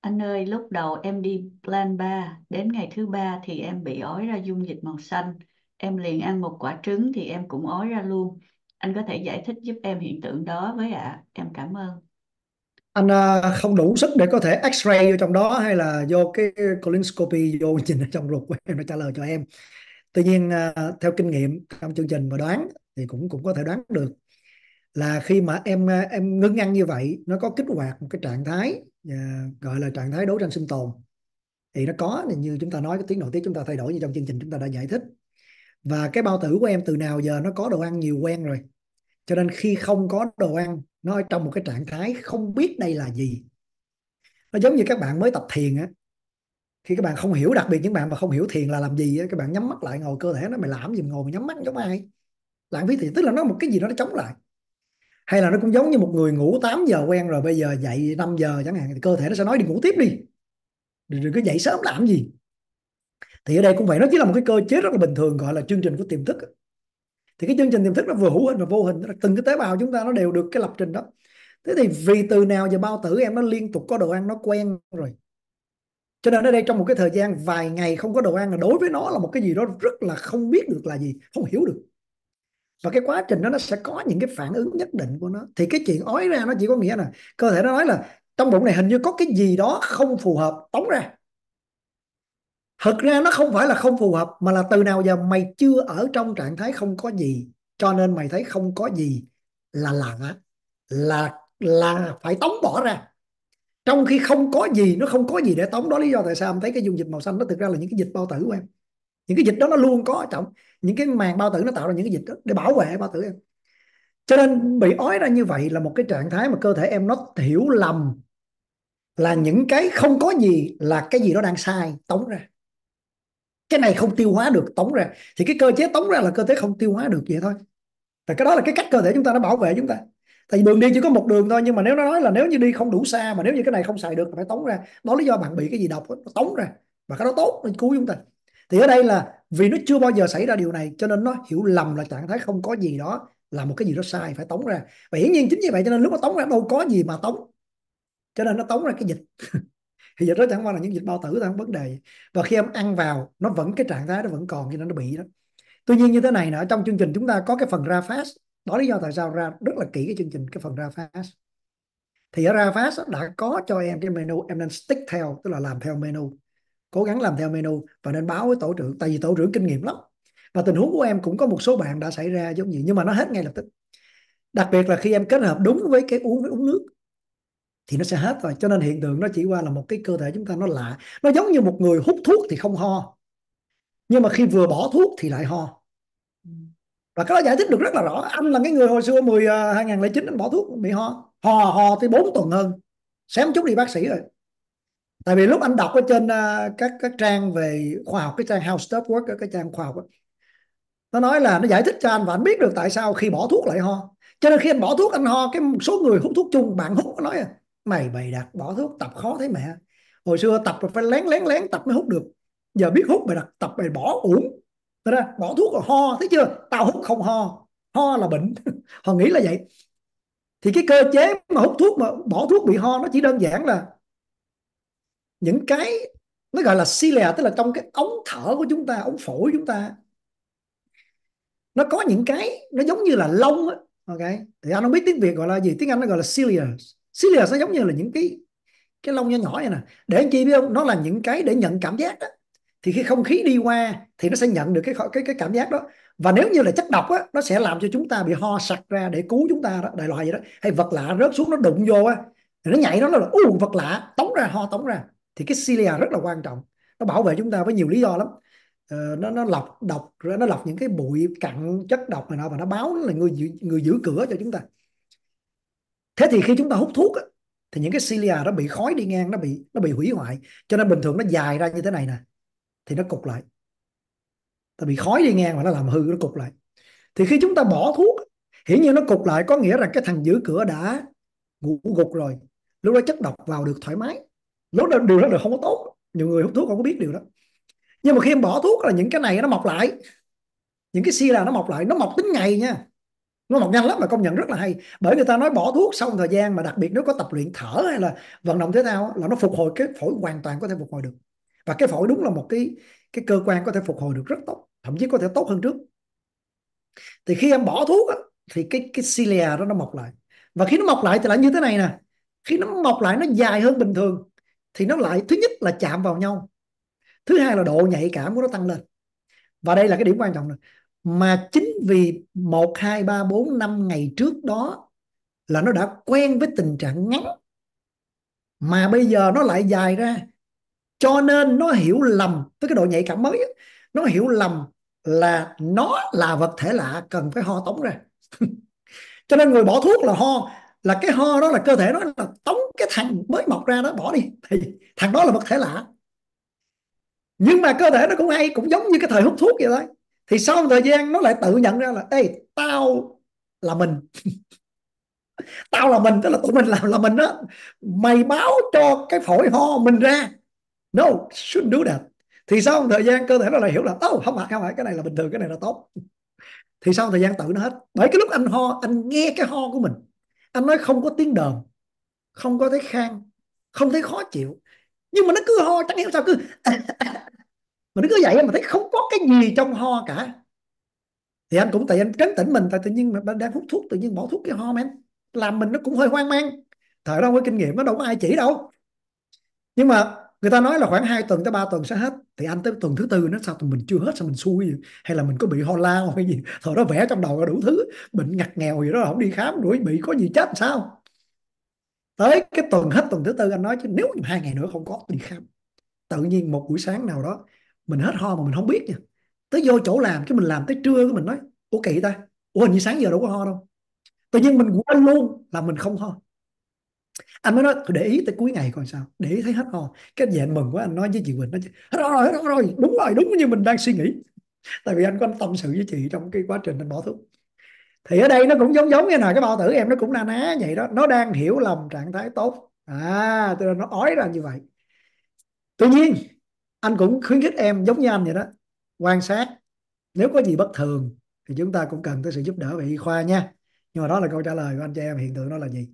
anh ơi lúc đầu em đi plan 3 đến ngày thứ ba thì em bị ói ra dung dịch màu xanh em liền ăn một quả trứng thì em cũng ói ra luôn anh có thể giải thích giúp em hiện tượng đó với ạ à? em cảm ơn anh à, không đủ sức để có thể x-ray vô trong đó hay là vô cái colonoscopy vô [LAUGHS] nhìn ở trong ruột của em để trả lời cho em tuy nhiên à, theo kinh nghiệm trong chương trình và đoán thì cũng cũng có thể đoán được là khi mà em à, em ngưng ăn như vậy nó có kích hoạt một cái trạng thái gọi là trạng thái đấu tranh sinh tồn thì nó có như chúng ta nói cái tiếng nội tiết chúng ta thay đổi như trong chương trình chúng ta đã giải thích và cái bao tử của em từ nào giờ nó có đồ ăn nhiều quen rồi cho nên khi không có đồ ăn nó ở trong một cái trạng thái không biết đây là gì nó giống như các bạn mới tập thiền á khi các bạn không hiểu đặc biệt những bạn mà không hiểu thiền là làm gì á các bạn nhắm mắt lại ngồi cơ thể nó mày làm gì mà ngồi mà nhắm mắt giống ai lãng phí thiền tức là nó một cái gì đó nó chống lại hay là nó cũng giống như một người ngủ 8 giờ quen rồi bây giờ dậy 5 giờ chẳng hạn thì cơ thể nó sẽ nói đi ngủ tiếp đi đừng, cứ dậy sớm làm gì thì ở đây cũng vậy nó chỉ là một cái cơ chế rất là bình thường gọi là chương trình của tiềm thức thì cái chương trình tiềm thức nó vừa hữu hình và vô hình là từng cái tế bào chúng ta nó đều được cái lập trình đó thế thì vì từ nào giờ bao tử em nó liên tục có đồ ăn nó quen rồi cho nên ở đây trong một cái thời gian vài ngày không có đồ ăn là đối với nó là một cái gì đó rất là không biết được là gì không hiểu được và cái quá trình đó nó sẽ có những cái phản ứng nhất định của nó thì cái chuyện ói ra nó chỉ có nghĩa là cơ thể nó nói là trong bụng này hình như có cái gì đó không phù hợp tống ra thực ra nó không phải là không phù hợp mà là từ nào giờ mày chưa ở trong trạng thái không có gì cho nên mày thấy không có gì là lạ là là phải tống bỏ ra trong khi không có gì nó không có gì để tống đó lý do tại sao em thấy cái dung dịch màu xanh nó thực ra là những cái dịch bao tử của em những cái dịch đó nó luôn có trọng những cái màng bao tử nó tạo ra những cái dịch đó để bảo vệ bao tử em cho nên bị ói ra như vậy là một cái trạng thái mà cơ thể em nó hiểu lầm là những cái không có gì là cái gì đó đang sai tống ra cái này không tiêu hóa được tống ra thì cái cơ chế tống ra là cơ thể không tiêu hóa được vậy thôi và cái đó là cái cách cơ thể chúng ta nó bảo vệ chúng ta tại vì đường đi chỉ có một đường thôi nhưng mà nếu nó nói là nếu như đi không đủ xa mà nếu như cái này không xài được phải tống ra đó lý do bạn bị cái gì độc nó tống ra và cái đó tốt nó cứu chúng ta thì ở đây là vì nó chưa bao giờ xảy ra điều này cho nên nó hiểu lầm là trạng thái không có gì đó là một cái gì đó sai phải tống ra và hiển nhiên chính như vậy cho nên lúc nó tống ra đâu có gì mà tống cho nên nó tống ra cái dịch [LAUGHS] thì dịch đó chẳng qua là những dịch bao tử thôi vấn đề và khi em ăn vào nó vẫn cái trạng thái nó vẫn còn như nên nó bị đó tuy nhiên như thế này nữa trong chương trình chúng ta có cái phần ra fast đó lý do tại sao ra rất là kỹ cái chương trình cái phần ra fast thì ở ra fast đã có cho em cái menu em nên stick theo tức là làm theo menu cố gắng làm theo menu và nên báo với tổ trưởng tại vì tổ trưởng kinh nghiệm lắm và tình huống của em cũng có một số bạn đã xảy ra giống như nhưng mà nó hết ngay lập tức đặc biệt là khi em kết hợp đúng với cái uống với uống nước thì nó sẽ hết rồi cho nên hiện tượng nó chỉ qua là một cái cơ thể chúng ta nó lạ nó giống như một người hút thuốc thì không ho nhưng mà khi vừa bỏ thuốc thì lại ho ừ. và cái đó giải thích được rất là rõ anh là cái người hồi xưa 10 2009 à, anh bỏ thuốc bị ho ho ho tới 4 tuần hơn xém chút đi bác sĩ rồi tại vì lúc anh đọc ở trên à, các các trang về khoa học cái trang How Stuff Work cái trang khoa học đó, nó nói là nó giải thích cho anh và anh biết được tại sao khi bỏ thuốc lại ho cho nên khi anh bỏ thuốc anh ho cái số người hút thuốc chung bạn hút nó nói à mày bày đặt bỏ thuốc tập khó thế mẹ hồi xưa tập phải lén lén lén tập mới hút được giờ biết hút bày đặt tập bày bỏ uổng ra bỏ thuốc rồi ho thấy chưa tao hút không ho ho là bệnh [LAUGHS] họ nghĩ là vậy thì cái cơ chế mà hút thuốc mà bỏ thuốc bị ho nó chỉ đơn giản là những cái nó gọi là cilia tức là trong cái ống thở của chúng ta ống phổi chúng ta nó có những cái nó giống như là lông á ok thì anh không biết tiếng việt gọi là gì tiếng anh nó gọi là cilia serious nó giống như là những cái cái lông nhỏ nhỏ này nè để anh chi biết không nó là những cái để nhận cảm giác đó thì khi không khí đi qua thì nó sẽ nhận được cái cái cái cảm giác đó và nếu như là chất độc á nó sẽ làm cho chúng ta bị ho sặc ra để cứu chúng ta đó đại loại vậy đó hay vật lạ rớt xuống nó đụng vô á thì nó nhảy nó là u vật lạ tống ra ho tống ra thì cái cilia rất là quan trọng nó bảo vệ chúng ta với nhiều lý do lắm ờ, nó nó lọc độc nó lọc những cái bụi cặn chất độc này nọ và nó báo là người người giữ cửa cho chúng ta thế thì khi chúng ta hút thuốc thì những cái cilia nó bị khói đi ngang nó bị nó bị hủy hoại cho nên bình thường nó dài ra như thế này nè thì nó cục lại tại bị khói đi ngang và nó làm hư nó cục lại thì khi chúng ta bỏ thuốc hiển nhiên nó cục lại có nghĩa là cái thằng giữ cửa đã ngủ gục rồi lúc đó chất độc vào được thoải mái lúc đó điều đó là không có tốt nhiều người hút thuốc không có biết điều đó nhưng mà khi em bỏ thuốc là những cái này nó mọc lại những cái xi là nó mọc lại nó mọc tính ngày nha nó học nhanh lắm mà công nhận rất là hay bởi người ta nói bỏ thuốc sau một thời gian mà đặc biệt nếu có tập luyện thở hay là vận động thế nào là nó phục hồi cái phổi hoàn toàn có thể phục hồi được và cái phổi đúng là một cái cái cơ quan có thể phục hồi được rất tốt thậm chí có thể tốt hơn trước thì khi em bỏ thuốc thì cái cái cilia đó nó mọc lại và khi nó mọc lại thì lại như thế này nè khi nó mọc lại nó dài hơn bình thường thì nó lại thứ nhất là chạm vào nhau thứ hai là độ nhạy cảm của nó tăng lên và đây là cái điểm quan trọng này mà chính vì 1, 2, 3, 4, 5 ngày trước đó là nó đã quen với tình trạng ngắn mà bây giờ nó lại dài ra cho nên nó hiểu lầm với cái độ nhạy cảm mới nó hiểu lầm là nó là vật thể lạ cần phải ho tống ra [LAUGHS] cho nên người bỏ thuốc là ho là cái ho đó là cơ thể nó là tống cái thằng mới mọc ra đó bỏ đi thì thằng đó là vật thể lạ nhưng mà cơ thể nó cũng hay cũng giống như cái thời hút thuốc vậy thôi thì sau một thời gian nó lại tự nhận ra là ê tao là mình [LAUGHS] tao là mình tức là tụi mình làm là mình đó mày báo cho cái phổi ho mình ra no shouldn't do that thì sau một thời gian cơ thể nó lại hiểu là oh không phải không phải cái này là bình thường cái này là tốt thì sau thời gian tự nó hết bởi cái lúc anh ho anh nghe cái ho của mình anh nói không có tiếng đờm không có thấy khang không thấy khó chịu nhưng mà nó cứ ho chẳng hiểu sao cứ mà nó cứ dậy mà thấy không có cái gì trong ho cả thì anh cũng tại anh trấn tĩnh mình tại tự nhiên mà đang hút thuốc tự nhiên bỏ thuốc cái ho men làm mình nó cũng hơi hoang mang thời đâu có kinh nghiệm nó đâu có ai chỉ đâu nhưng mà người ta nói là khoảng 2 tuần tới 3 tuần sẽ hết thì anh tới tuần thứ tư nó sao tụi mình chưa hết sao mình xui gì? hay là mình có bị ho lao hay gì thời đó vẽ trong đầu là đủ thứ bệnh ngặt nghèo gì đó không đi khám đuổi bị có gì chết sao tới cái tuần hết tuần thứ tư anh nói chứ nếu hai ngày nữa không có đi khám tự nhiên một buổi sáng nào đó mình hết ho mà mình không biết nha tới vô chỗ làm cái mình làm tới trưa cái mình nói ủa kỳ ta ủa hình như sáng giờ đâu có ho đâu tự nhiên mình quên luôn là mình không ho anh mới nói tôi để ý tới cuối ngày coi sao để ý thấy hết ho cái dạng mừng quá anh nói với chị Quỳnh nói hết rồi hết rồi đúng rồi đúng như mình đang suy nghĩ tại vì anh có tâm sự với chị trong cái quá trình anh bỏ thuốc thì ở đây nó cũng giống giống như nào cái bao tử em nó cũng na ná vậy đó nó đang hiểu lầm trạng thái tốt à tôi nó ói ra như vậy tuy nhiên anh cũng khuyến khích em giống như anh vậy đó quan sát nếu có gì bất thường thì chúng ta cũng cần tới sự giúp đỡ về y khoa nha nhưng mà đó là câu trả lời của anh cho em hiện tượng đó là gì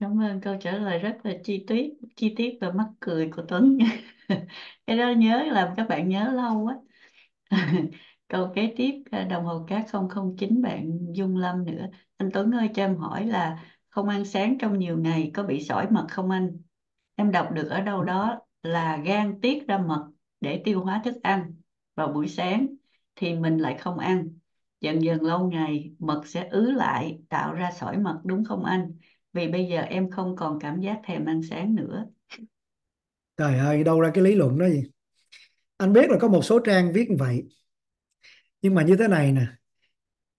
cảm ơn câu trả lời rất là chi tiết chi tiết và mắc cười của Tuấn [LAUGHS] cái đó nhớ làm các bạn nhớ lâu quá [LAUGHS] câu kế tiếp à, đồng hồ cát 009 bạn Dung Lâm nữa anh Tuấn ơi cho em hỏi là không ăn sáng trong nhiều ngày có bị sỏi mật không anh em đọc được ở đâu đó là gan tiết ra mật để tiêu hóa thức ăn vào buổi sáng thì mình lại không ăn dần dần lâu ngày mật sẽ ứ lại tạo ra sỏi mật đúng không anh vì bây giờ em không còn cảm giác thèm ăn sáng nữa trời ơi đâu ra cái lý luận đó gì anh biết là có một số trang viết như vậy nhưng mà như thế này nè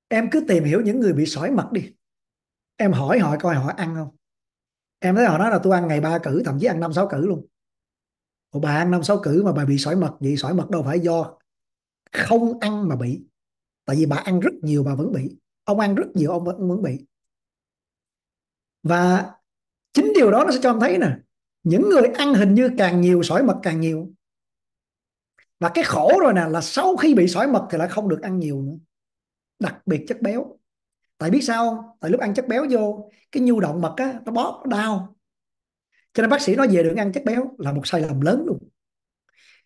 em cứ tìm hiểu những người bị sỏi mật đi em hỏi họ coi họ ăn không em thấy họ nói là tôi ăn ngày ba cử thậm chí ăn năm sáu cử luôn Ủa bà ăn năm sáu cử mà bà bị sỏi mật vậy sỏi mật đâu phải do không ăn mà bị tại vì bà ăn rất nhiều bà vẫn bị ông ăn rất nhiều ông vẫn, vẫn bị và chính điều đó nó sẽ cho ông thấy nè những người ăn hình như càng nhiều sỏi mật càng nhiều và cái khổ rồi nè là sau khi bị sỏi mật thì lại không được ăn nhiều nữa đặc biệt chất béo tại biết sao không tại lúc ăn chất béo vô cái nhu động mật á nó bóp nó đau cho nên bác sĩ nói về đừng ăn chất béo là một sai lầm lớn luôn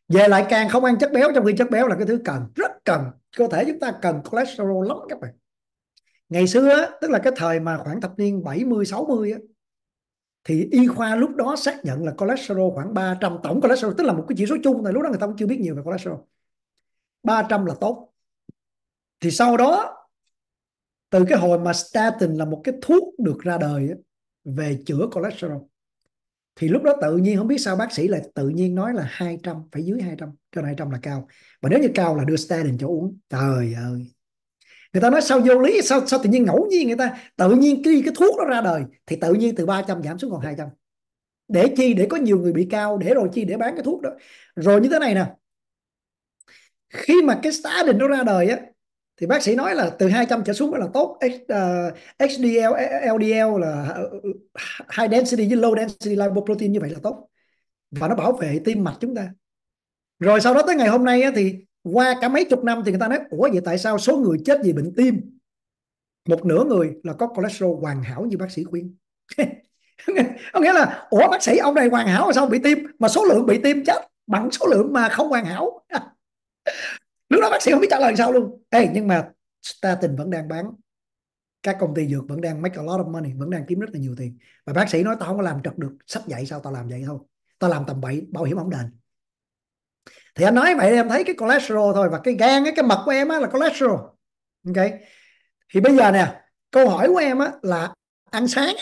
về lại càng không ăn chất béo trong khi chất béo là cái thứ cần rất cần cơ thể chúng ta cần cholesterol lắm các bạn ngày xưa tức là cái thời mà khoảng thập niên 70 60 á thì y khoa lúc đó xác nhận là cholesterol khoảng 300 tổng cholesterol tức là một cái chỉ số chung này lúc đó người ta cũng chưa biết nhiều về cholesterol 300 là tốt thì sau đó từ cái hồi mà statin là một cái thuốc được ra đời về chữa cholesterol thì lúc đó tự nhiên không biết sao bác sĩ lại tự nhiên nói là 200 phải dưới 200 trên 200 là cao và nếu như cao là đưa statin cho uống trời ơi người ta nói sao vô lý sao sao tự nhiên ngẫu nhiên người ta tự nhiên khi cái thuốc nó ra đời thì tự nhiên từ 300 giảm xuống còn 200 để chi để có nhiều người bị cao để rồi chi để bán cái thuốc đó rồi như thế này nè khi mà cái statin nó ra đời á thì bác sĩ nói là từ 200 trở xuống là tốt HDL ờ, LDL là ờ, high density với low density lipoprotein như vậy là tốt và nó bảo vệ tim mạch chúng ta rồi sau đó tới ngày hôm nay thì qua cả mấy chục năm thì người ta nói ủa vậy tại sao số người chết vì bệnh tim một nửa người là có cholesterol hoàn hảo như bác sĩ khuyên [LAUGHS] có nghĩa là ủa bác sĩ ông này hoàn hảo sao bị tim mà số lượng bị tim chết bằng số lượng mà không hoàn hảo [LAUGHS] lúc đó bác sĩ không biết trả lời sao luôn Ê, nhưng mà statin vẫn đang bán các công ty dược vẫn đang make a lot of money vẫn đang kiếm rất là nhiều tiền và bác sĩ nói tao không có làm trật được sắp dậy sao tao làm vậy thôi tao làm tầm bậy bảo hiểm không đền thì anh nói vậy em thấy cái cholesterol thôi và cái gan cái mật của em á là cholesterol ok thì bây giờ nè câu hỏi của em á là ăn sáng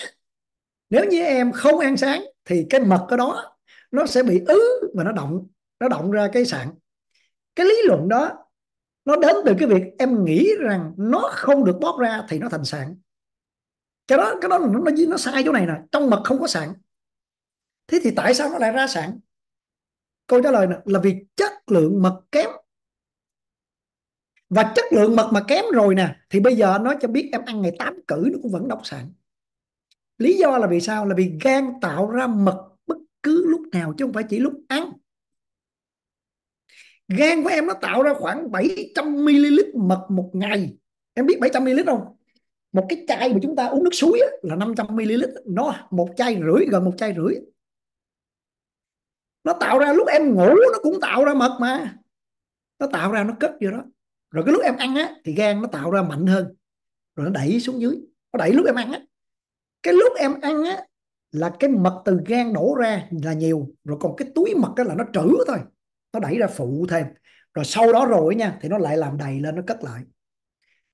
nếu như em không ăn sáng thì cái mật ở đó nó sẽ bị ứ và nó động nó động ra cái sạn cái lý luận đó nó đến từ cái việc em nghĩ rằng nó không được bóp ra thì nó thành sạn cái đó cái đó nó nó, nó sai chỗ này nè trong mật không có sạn thế thì tại sao nó lại ra sạn câu trả lời nè, là vì chất lượng mật kém và chất lượng mật mà kém rồi nè thì bây giờ nó cho biết em ăn ngày tám cử nó cũng vẫn độc sạn lý do là vì sao là vì gan tạo ra mật bất cứ lúc nào chứ không phải chỉ lúc ăn gan của em nó tạo ra khoảng 700 ml mật một ngày em biết 700 ml không một cái chai mà chúng ta uống nước suối là 500 ml nó một chai rưỡi gần một chai rưỡi nó tạo ra lúc em ngủ nó cũng tạo ra mật mà nó tạo ra nó cất vô đó rồi cái lúc em ăn á thì gan nó tạo ra mạnh hơn rồi nó đẩy xuống dưới nó đẩy lúc em ăn á cái lúc em ăn á là cái mật từ gan đổ ra là nhiều rồi còn cái túi mật đó là nó trữ thôi nó đẩy ra phụ thêm rồi sau đó rồi nha thì nó lại làm đầy lên nó cất lại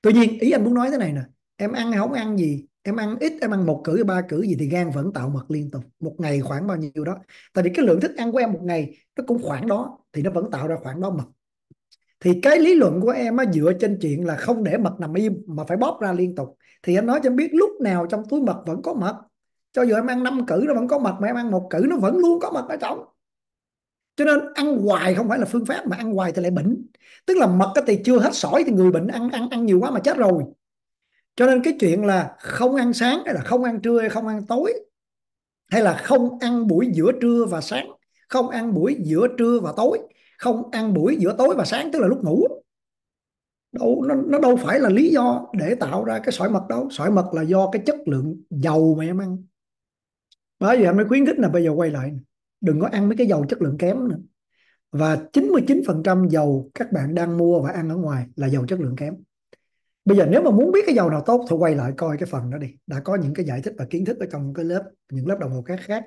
tuy nhiên ý anh muốn nói thế này nè em ăn hay không ăn gì em ăn ít em ăn một cử ba cử gì thì gan vẫn tạo mật liên tục một ngày khoảng bao nhiêu đó tại vì cái lượng thức ăn của em một ngày nó cũng khoảng đó thì nó vẫn tạo ra khoảng đó mật thì cái lý luận của em á, dựa trên chuyện là không để mật nằm im mà phải bóp ra liên tục thì anh nói cho em biết lúc nào trong túi mật vẫn có mật cho dù em ăn năm cử nó vẫn có mật mà em ăn một cử nó vẫn luôn có mật ở trong cho nên ăn hoài không phải là phương pháp mà ăn hoài thì lại bệnh tức là mật thì chưa hết sỏi thì người bệnh ăn ăn ăn nhiều quá mà chết rồi cho nên cái chuyện là không ăn sáng hay là không ăn trưa hay không ăn tối hay là không ăn buổi giữa trưa và sáng không ăn buổi giữa trưa và tối không ăn buổi giữa tối và sáng tức là lúc ngủ đâu nó, nó đâu phải là lý do để tạo ra cái sỏi mật đâu sỏi mật là do cái chất lượng dầu mà em ăn bởi vậy anh mới khuyến khích là bây giờ quay lại đừng có ăn mấy cái dầu chất lượng kém nữa và 99% dầu các bạn đang mua và ăn ở ngoài là dầu chất lượng kém bây giờ nếu mà muốn biết cái dầu nào tốt thì quay lại coi cái phần đó đi đã có những cái giải thích và kiến thức ở trong cái lớp những lớp đồng hồ khác khác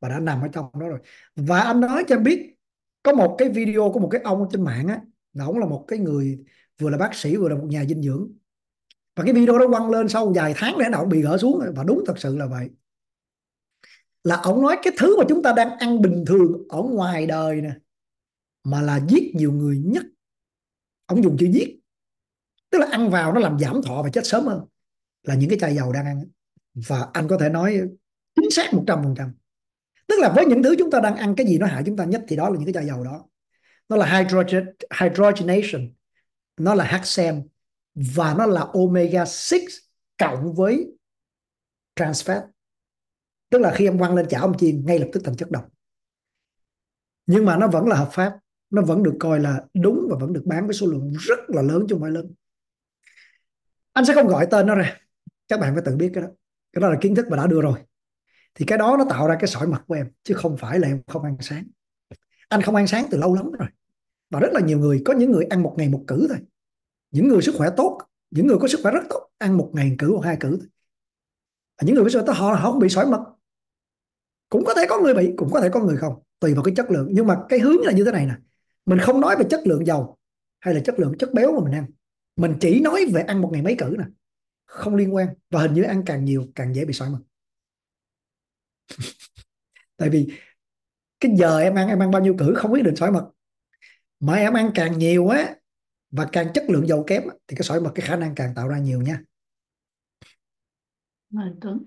và đã nằm ở trong đó rồi và anh nói cho em biết có một cái video của một cái ông trên mạng á là ông là một cái người vừa là bác sĩ vừa là một nhà dinh dưỡng và cái video đó quăng lên sau vài tháng để nó bị gỡ xuống và đúng thật sự là vậy là ông nói cái thứ mà chúng ta đang ăn bình thường ở ngoài đời nè mà là giết nhiều người nhất ông dùng chữ giết tức là ăn vào nó làm giảm thọ và chết sớm hơn là những cái chai dầu đang ăn và anh có thể nói chính xác 100% tức là với những thứ chúng ta đang ăn cái gì nó hại chúng ta nhất thì đó là những cái chai dầu đó nó là hydrogen, hydrogenation nó là hexen và nó là omega 6 cộng với trans fat tức là khi em quăng lên chảo em chiên ngay lập tức thành chất độc nhưng mà nó vẫn là hợp pháp nó vẫn được coi là đúng và vẫn được bán với số lượng rất là lớn trong mọi phải anh sẽ không gọi tên nó ra các bạn phải tự biết cái đó cái đó là kiến thức mà đã đưa rồi thì cái đó nó tạo ra cái sỏi mặt của em chứ không phải là em không ăn sáng anh không ăn sáng từ lâu lắm rồi và rất là nhiều người có những người ăn một ngày một cử thôi những người sức khỏe tốt những người có sức khỏe rất tốt ăn một ngày một cử hoặc hai cử thôi. những người có sức khỏe tốt họ họ không bị sỏi mật cũng có thể có người bị cũng có thể có người không tùy vào cái chất lượng nhưng mà cái hướng là như thế này nè mình không nói về chất lượng dầu hay là chất lượng chất béo mà mình ăn mình chỉ nói về ăn một ngày mấy cử nè không liên quan và hình như ăn càng nhiều càng dễ bị sỏi mật [LAUGHS] tại vì cái giờ em ăn em ăn bao nhiêu cử không quyết định sỏi mật mà em ăn càng nhiều quá và càng chất lượng dầu kém thì cái sỏi mật cái khả năng càng tạo ra nhiều nha Tuấn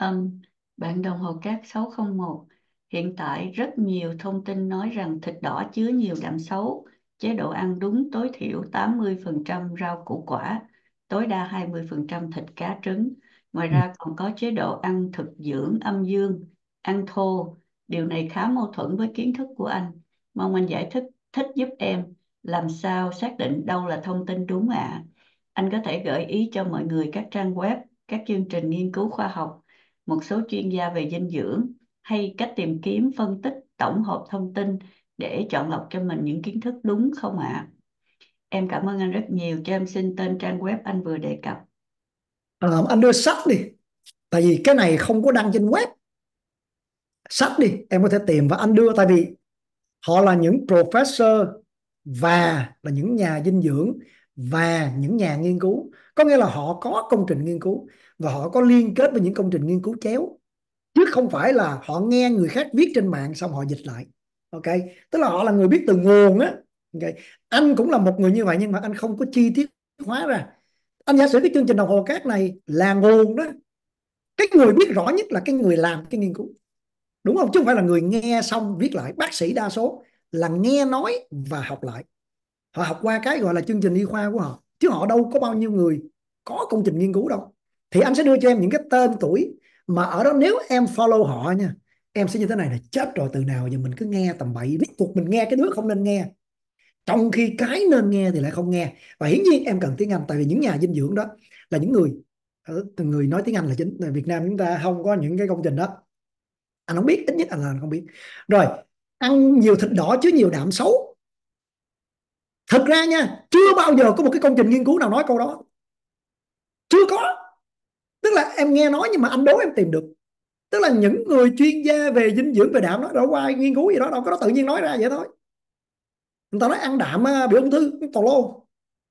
um, [CLEARS THROAT] bạn đồng hồ cát 601. Hiện tại rất nhiều thông tin nói rằng thịt đỏ chứa nhiều đạm xấu, chế độ ăn đúng tối thiểu 80% rau củ quả, tối đa 20% thịt cá trứng. Ngoài ra còn có chế độ ăn thực dưỡng âm dương, ăn thô. Điều này khá mâu thuẫn với kiến thức của anh. Mong anh giải thích thích giúp em làm sao xác định đâu là thông tin đúng ạ. À? Anh có thể gợi ý cho mọi người các trang web, các chương trình nghiên cứu khoa học một số chuyên gia về dinh dưỡng hay cách tìm kiếm phân tích tổng hợp thông tin để chọn lọc cho mình những kiến thức đúng không ạ? À? Em cảm ơn anh rất nhiều cho em xin tên trang web anh vừa đề cập. À, anh đưa sách đi. Tại vì cái này không có đăng trên web. Sách đi, em có thể tìm và anh đưa tại vì họ là những professor và là những nhà dinh dưỡng và những nhà nghiên cứu. Có nghĩa là họ có công trình nghiên cứu và họ có liên kết với những công trình nghiên cứu chéo chứ không phải là họ nghe người khác viết trên mạng xong họ dịch lại ok tức là họ là người biết từ nguồn á okay. anh cũng là một người như vậy nhưng mà anh không có chi tiết hóa ra anh giả sử cái chương trình đồng hồ cát này là nguồn đó cái người biết rõ nhất là cái người làm cái nghiên cứu đúng không chứ không phải là người nghe xong viết lại bác sĩ đa số là nghe nói và học lại họ học qua cái gọi là chương trình y khoa của họ chứ họ đâu có bao nhiêu người có công trình nghiên cứu đâu thì anh sẽ đưa cho em những cái tên tuổi mà ở đó nếu em follow họ nha em sẽ như thế này là chết rồi từ nào giờ mình cứ nghe tầm bậy biết cuộc mình nghe cái đứa không nên nghe trong khi cái nên nghe thì lại không nghe và hiển nhiên em cần tiếng Anh tại vì những nhà dinh dưỡng đó là những người ờ, từng người nói tiếng Anh là chính Việt Nam chúng ta không có những cái công trình đó anh không biết ít nhất anh là anh không biết rồi ăn nhiều thịt đỏ chứ nhiều đạm xấu thật ra nha chưa bao giờ có một cái công trình nghiên cứu nào nói câu đó chưa có tức là em nghe nói nhưng mà anh đố em tìm được tức là những người chuyên gia về dinh dưỡng về đạm đó đâu qua nghiên cứu gì đó đâu có tự nhiên nói ra vậy thôi người ta nói ăn đạm à, bị ung thư tào lô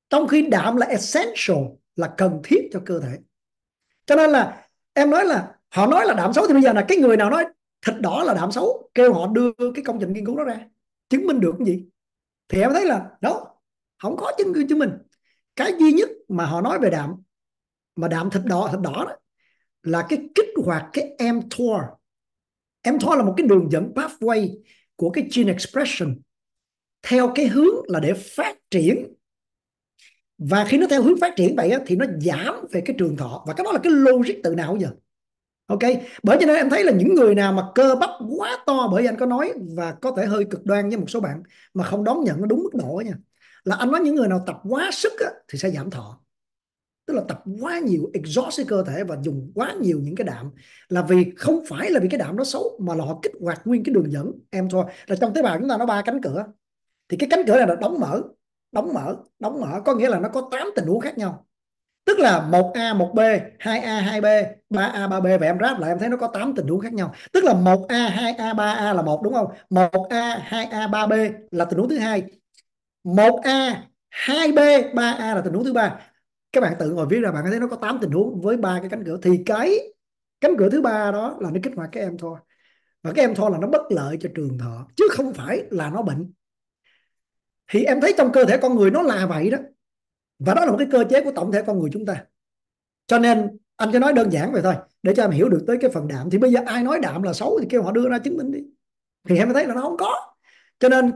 trong khi đạm là essential là cần thiết cho cơ thể cho nên là em nói là họ nói là đạm xấu thì bây giờ là cái người nào nói thịt đỏ là đạm xấu kêu họ đưa cái công trình nghiên cứu đó ra chứng minh được cái gì thì em thấy là đó không có chứng cứ chứng minh cái duy nhất mà họ nói về đạm mà đạm thịt đỏ thịt đỏ đó là cái kích hoạt cái mTOR mTOR là một cái đường dẫn pathway của cái gene expression theo cái hướng là để phát triển và khi nó theo hướng phát triển vậy á, thì nó giảm về cái trường thọ và cái đó là cái logic tự nào giờ ok bởi cho nên em thấy là những người nào mà cơ bắp quá to bởi vì anh có nói và có thể hơi cực đoan với một số bạn mà không đón nhận nó đúng mức độ nha là anh nói những người nào tập quá sức á, thì sẽ giảm thọ tức là tập quá nhiều exhaust cái cơ thể và dùng quá nhiều những cái đạm là vì không phải là vì cái đạm nó xấu mà là họ kích hoạt nguyên cái đường dẫn em thôi là trong tế bào chúng ta nó ba cánh cửa thì cái cánh cửa này là đóng mở đóng mở đóng mở có nghĩa là nó có 8 tình huống khác nhau tức là 1A 1B 2A 2B 3A 3B và em ráp lại em thấy nó có 8 tình huống khác nhau tức là 1A 2A 3A là một đúng không 1A 2A 3B là tình huống thứ hai 1A 2B 3A là tình huống thứ ba các bạn tự ngồi viết ra bạn thấy nó có 8 tình huống với ba cái cánh cửa thì cái cánh cửa thứ ba đó là nó kích hoạt cái em thôi và cái em thôi là nó bất lợi cho trường thọ chứ không phải là nó bệnh thì em thấy trong cơ thể con người nó là vậy đó và đó là một cái cơ chế của tổng thể con người chúng ta cho nên anh cho nói đơn giản vậy thôi để cho em hiểu được tới cái phần đạm thì bây giờ ai nói đạm là xấu thì kêu họ đưa ra chứng minh đi thì em thấy là nó không có cho nên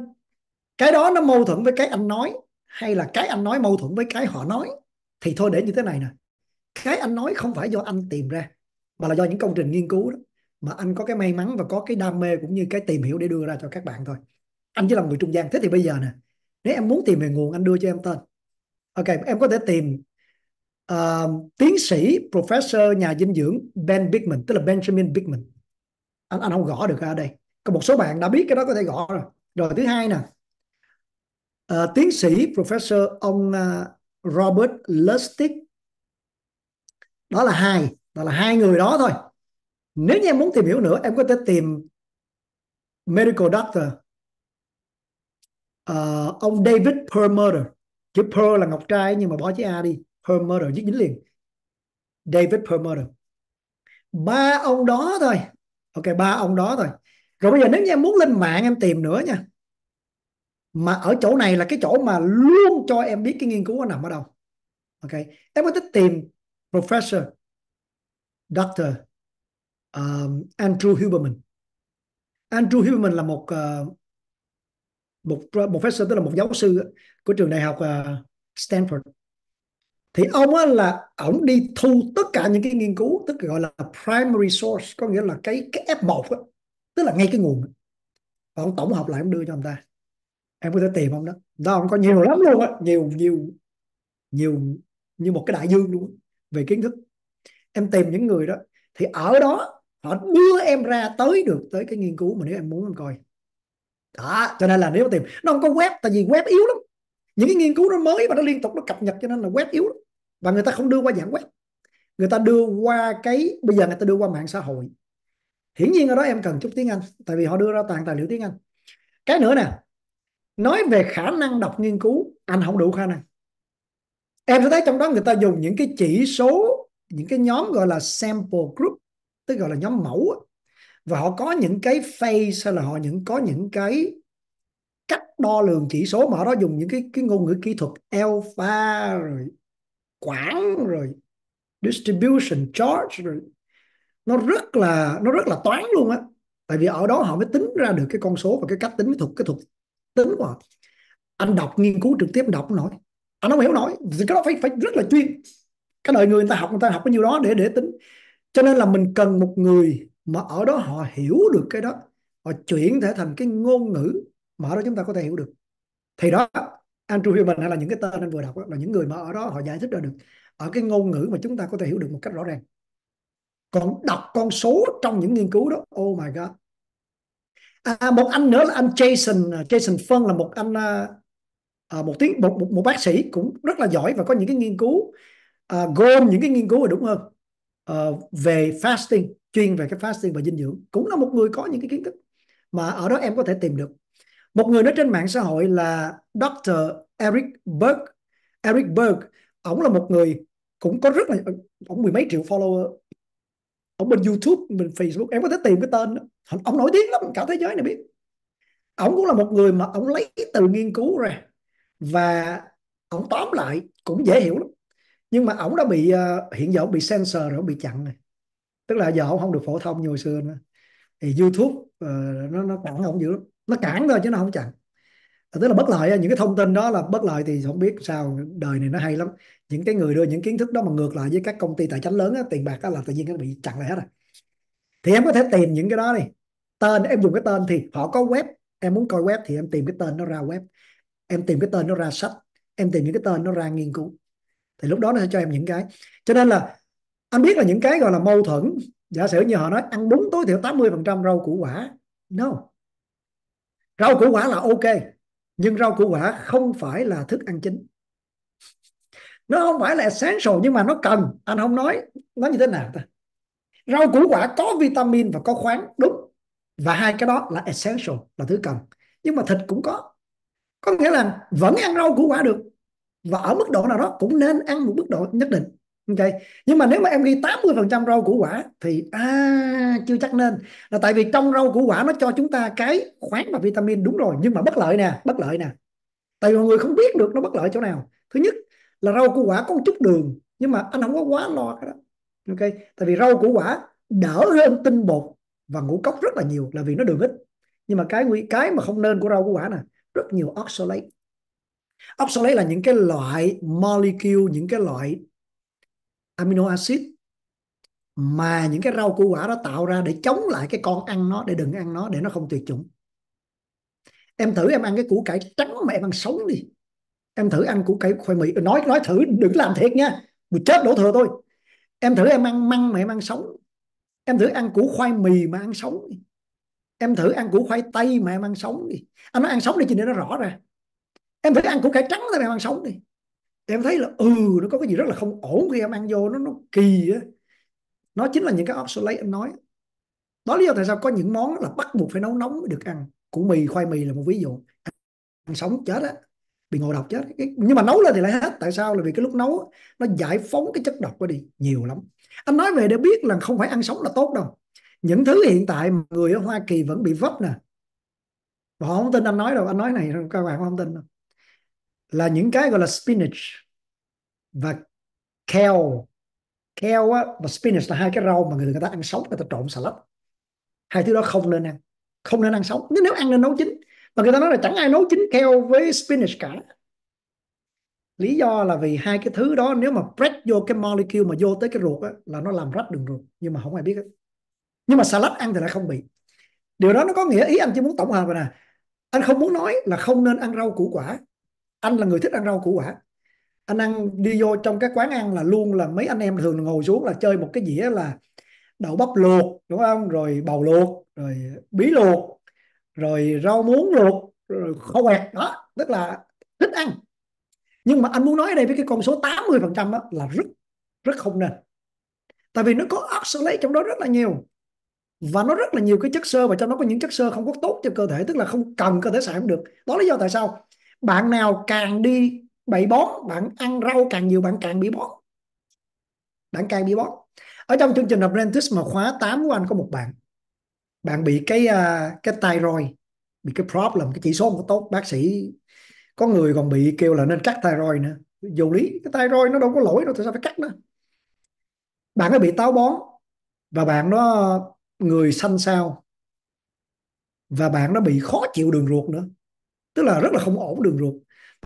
cái đó nó mâu thuẫn với cái anh nói hay là cái anh nói mâu thuẫn với cái họ nói thì thôi để như thế này nè cái anh nói không phải do anh tìm ra mà là do những công trình nghiên cứu đó mà anh có cái may mắn và có cái đam mê cũng như cái tìm hiểu để đưa ra cho các bạn thôi anh chỉ là người trung gian thế thì bây giờ nè nếu em muốn tìm về nguồn anh đưa cho em tên ok em có thể tìm uh, tiến sĩ professor nhà dinh dưỡng Ben bigman tức là Benjamin bigman. anh anh không gõ được ở đây có một số bạn đã biết cái đó có thể gõ rồi rồi thứ hai nè uh, tiến sĩ professor ông uh, Robert Lustig đó là hai đó là hai người đó thôi nếu như em muốn tìm hiểu nữa em có thể tìm medical doctor uh, ông David Perlmutter chữ Pearl là ngọc trai nhưng mà bỏ chữ A đi Perlmutter viết dính liền David Perlmutter ba ông đó thôi ok ba ông đó thôi rồi bây giờ nếu như em muốn lên mạng em tìm nữa nha mà ở chỗ này là cái chỗ mà luôn cho em biết cái nghiên cứu nó nằm ở đâu ok em có thích tìm professor doctor um, Andrew Huberman Andrew Huberman là một uh, một professor tức là một giáo sư của trường đại học uh, Stanford thì ông á là ông đi thu tất cả những cái nghiên cứu tức gọi là primary source có nghĩa là cái cái F1 á, tức là ngay cái nguồn và ông tổng hợp lại ông đưa cho ông ta em có thể tìm không đó đó ông có nhiều lắm luôn á nhiều nhiều nhiều như một cái đại dương luôn về kiến thức em tìm những người đó thì ở đó họ đưa em ra tới được tới cái nghiên cứu mà nếu em muốn em coi đó cho nên là nếu tìm nó không có web tại vì web yếu lắm những cái nghiên cứu nó mới và nó liên tục nó cập nhật cho nên là web yếu lắm. và người ta không đưa qua dạng web người ta đưa qua cái bây giờ người ta đưa qua mạng xã hội hiển nhiên ở đó em cần chút tiếng anh tại vì họ đưa ra toàn tài liệu tiếng anh cái nữa nè nói về khả năng đọc nghiên cứu anh không đủ khả năng em sẽ thấy trong đó người ta dùng những cái chỉ số những cái nhóm gọi là sample group tức gọi là nhóm mẫu và họ có những cái phase hay là họ những có những cái cách đo lường chỉ số mà họ đó dùng những cái cái ngôn ngữ kỹ thuật alpha rồi quảng rồi distribution charge rồi nó rất là nó rất là toán luôn á tại vì ở đó họ mới tính ra được cái con số và cái cách tính cái thuật cái thuật tính mà anh đọc nghiên cứu trực tiếp đọc không nổi anh không hiểu nổi cái đó phải phải rất là chuyên cái đời người, người ta học người ta học cái nhiêu đó để để tính cho nên là mình cần một người mà ở đó họ hiểu được cái đó họ chuyển thể thành cái ngôn ngữ mà ở đó chúng ta có thể hiểu được thì đó Andrew Huberman hay là những cái tên anh vừa đọc đó, là những người mà ở đó họ giải thích ra được ở cái ngôn ngữ mà chúng ta có thể hiểu được một cách rõ ràng còn đọc con số trong những nghiên cứu đó oh my god à, một anh nữa là anh Jason à, Jason Phân là một anh à, à, một tiếng một, một một bác sĩ cũng rất là giỏi và có những cái nghiên cứu à, gồm những cái nghiên cứu là đúng hơn à, ờ, về fasting chuyên về cái fasting và dinh dưỡng cũng là một người có những cái kiến thức mà ở đó em có thể tìm được một người nói trên mạng xã hội là Dr. Eric Berg Eric Berg ổng là một người cũng có rất là ổng mười mấy triệu follower ông bên YouTube mình Facebook em có thể tìm cái tên đó. ông nổi tiếng lắm cả thế giới này biết ông cũng là một người mà ông lấy từ nghiên cứu ra và ông tóm lại cũng dễ hiểu lắm nhưng mà ổng đã bị uh, hiện giờ bị censor rồi bị chặn này tức là giờ ông không được phổ thông như hồi xưa nữa thì YouTube uh, nó nó cản ông dữ lắm nó cản thôi chứ nó không chặn tức là bất lợi những cái thông tin đó là bất lợi thì không biết sao đời này nó hay lắm những cái người đưa những kiến thức đó mà ngược lại với các công ty tài chính lớn á, tiền bạc đó là tự nhiên nó bị chặn lại hết rồi thì em có thể tìm những cái đó đi tên em dùng cái tên thì họ có web em muốn coi web thì em tìm cái tên nó ra web em tìm cái tên nó ra sách em tìm những cái tên nó ra nghiên cứu thì lúc đó nó sẽ cho em những cái cho nên là anh biết là những cái gọi là mâu thuẫn giả sử như họ nói ăn đúng tối thiểu 80% rau củ quả no rau củ quả là ok nhưng rau củ quả không phải là thức ăn chính nó không phải là essential nhưng mà nó cần anh không nói nó như thế nào ta rau củ quả có vitamin và có khoáng đúng và hai cái đó là essential là thứ cần nhưng mà thịt cũng có có nghĩa là vẫn ăn rau củ quả được và ở mức độ nào đó cũng nên ăn một mức độ nhất định Okay. Nhưng mà nếu mà em ghi 80% rau củ quả thì à, chưa chắc nên là tại vì trong rau củ quả nó cho chúng ta cái khoáng và vitamin đúng rồi nhưng mà bất lợi nè, bất lợi nè. Tại vì mọi người không biết được nó bất lợi chỗ nào. Thứ nhất là rau củ quả có một chút đường nhưng mà anh không có quá lo cái đó. Ok, tại vì rau củ quả đỡ hơn tinh bột và ngũ cốc rất là nhiều là vì nó đường ít. Nhưng mà cái cái mà không nên của rau củ quả nè, rất nhiều oxalate. Oxalate là những cái loại molecule, những cái loại amino acid mà những cái rau củ quả đó tạo ra để chống lại cái con ăn nó để đừng ăn nó để nó không tuyệt chủng em thử em ăn cái củ cải trắng mà em ăn sống đi em thử ăn củ cải khoai mì nói nói thử đừng làm thiệt nha mình chết đổ thừa thôi em thử em ăn măng mà em ăn sống em thử ăn củ khoai mì mà ăn sống đi em thử ăn củ khoai tây mà em ăn sống đi anh nói ăn sống đi cho nên nó rõ ra em thử ăn củ cải trắng mà em ăn sống đi em thấy là ừ nó có cái gì rất là không ổn khi em ăn vô nó nó kỳ á nó chính là những cái obsolete em nói đó lý do tại sao có những món là bắt buộc phải nấu nóng mới được ăn củ mì khoai mì là một ví dụ ăn sống chết á bị ngộ độc chết nhưng mà nấu lên thì lại hết tại sao là vì cái lúc nấu nó giải phóng cái chất độc đó đi nhiều lắm anh nói về để biết là không phải ăn sống là tốt đâu những thứ hiện tại người ở Hoa Kỳ vẫn bị vấp nè và họ không tin anh nói đâu anh nói này các bạn không tin đâu là những cái gọi là spinach và kale kale á, và spinach là hai cái rau mà người người ta ăn sống người ta trộn salad hai thứ đó không nên ăn không nên ăn sống nếu, nếu ăn nên nấu chín mà người ta nói là chẳng ai nấu chín kale với spinach cả lý do là vì hai cái thứ đó nếu mà press vô cái molecule mà vô tới cái ruột á, là nó làm rách đường ruột nhưng mà không ai biết hết. nhưng mà salad ăn thì lại không bị điều đó nó có nghĩa ý anh chỉ muốn tổng hợp rồi nè anh không muốn nói là không nên ăn rau củ quả anh là người thích ăn rau củ quả anh ăn đi vô trong các quán ăn là luôn là mấy anh em thường ngồi xuống là chơi một cái dĩa là đậu bắp luộc đúng không rồi bầu luộc rồi bí luộc rồi rau muống luộc rồi kho quẹt đó tức là thích ăn nhưng mà anh muốn nói ở đây với cái con số 80 phần trăm là rất rất không nên tại vì nó có oxalate trong đó rất là nhiều và nó rất là nhiều cái chất xơ và trong đó có những chất xơ không có tốt cho cơ thể tức là không cần cơ thể xài được đó lý do tại sao bạn nào càng đi bậy bón bạn ăn rau càng nhiều bạn càng bị bón bạn càng bị bón ở trong chương trình apprentice mà khóa 8 của anh có một bạn bạn bị cái à, cái tay thyroid bị cái problem cái chỉ số không có tốt bác sĩ có người còn bị kêu là nên cắt tay thyroid nữa vô lý cái tay thyroid nó đâu có lỗi đâu tại sao phải cắt nữa bạn nó bị táo bón và bạn nó người xanh sao và bạn nó bị khó chịu đường ruột nữa tức là rất là không ổn đường ruột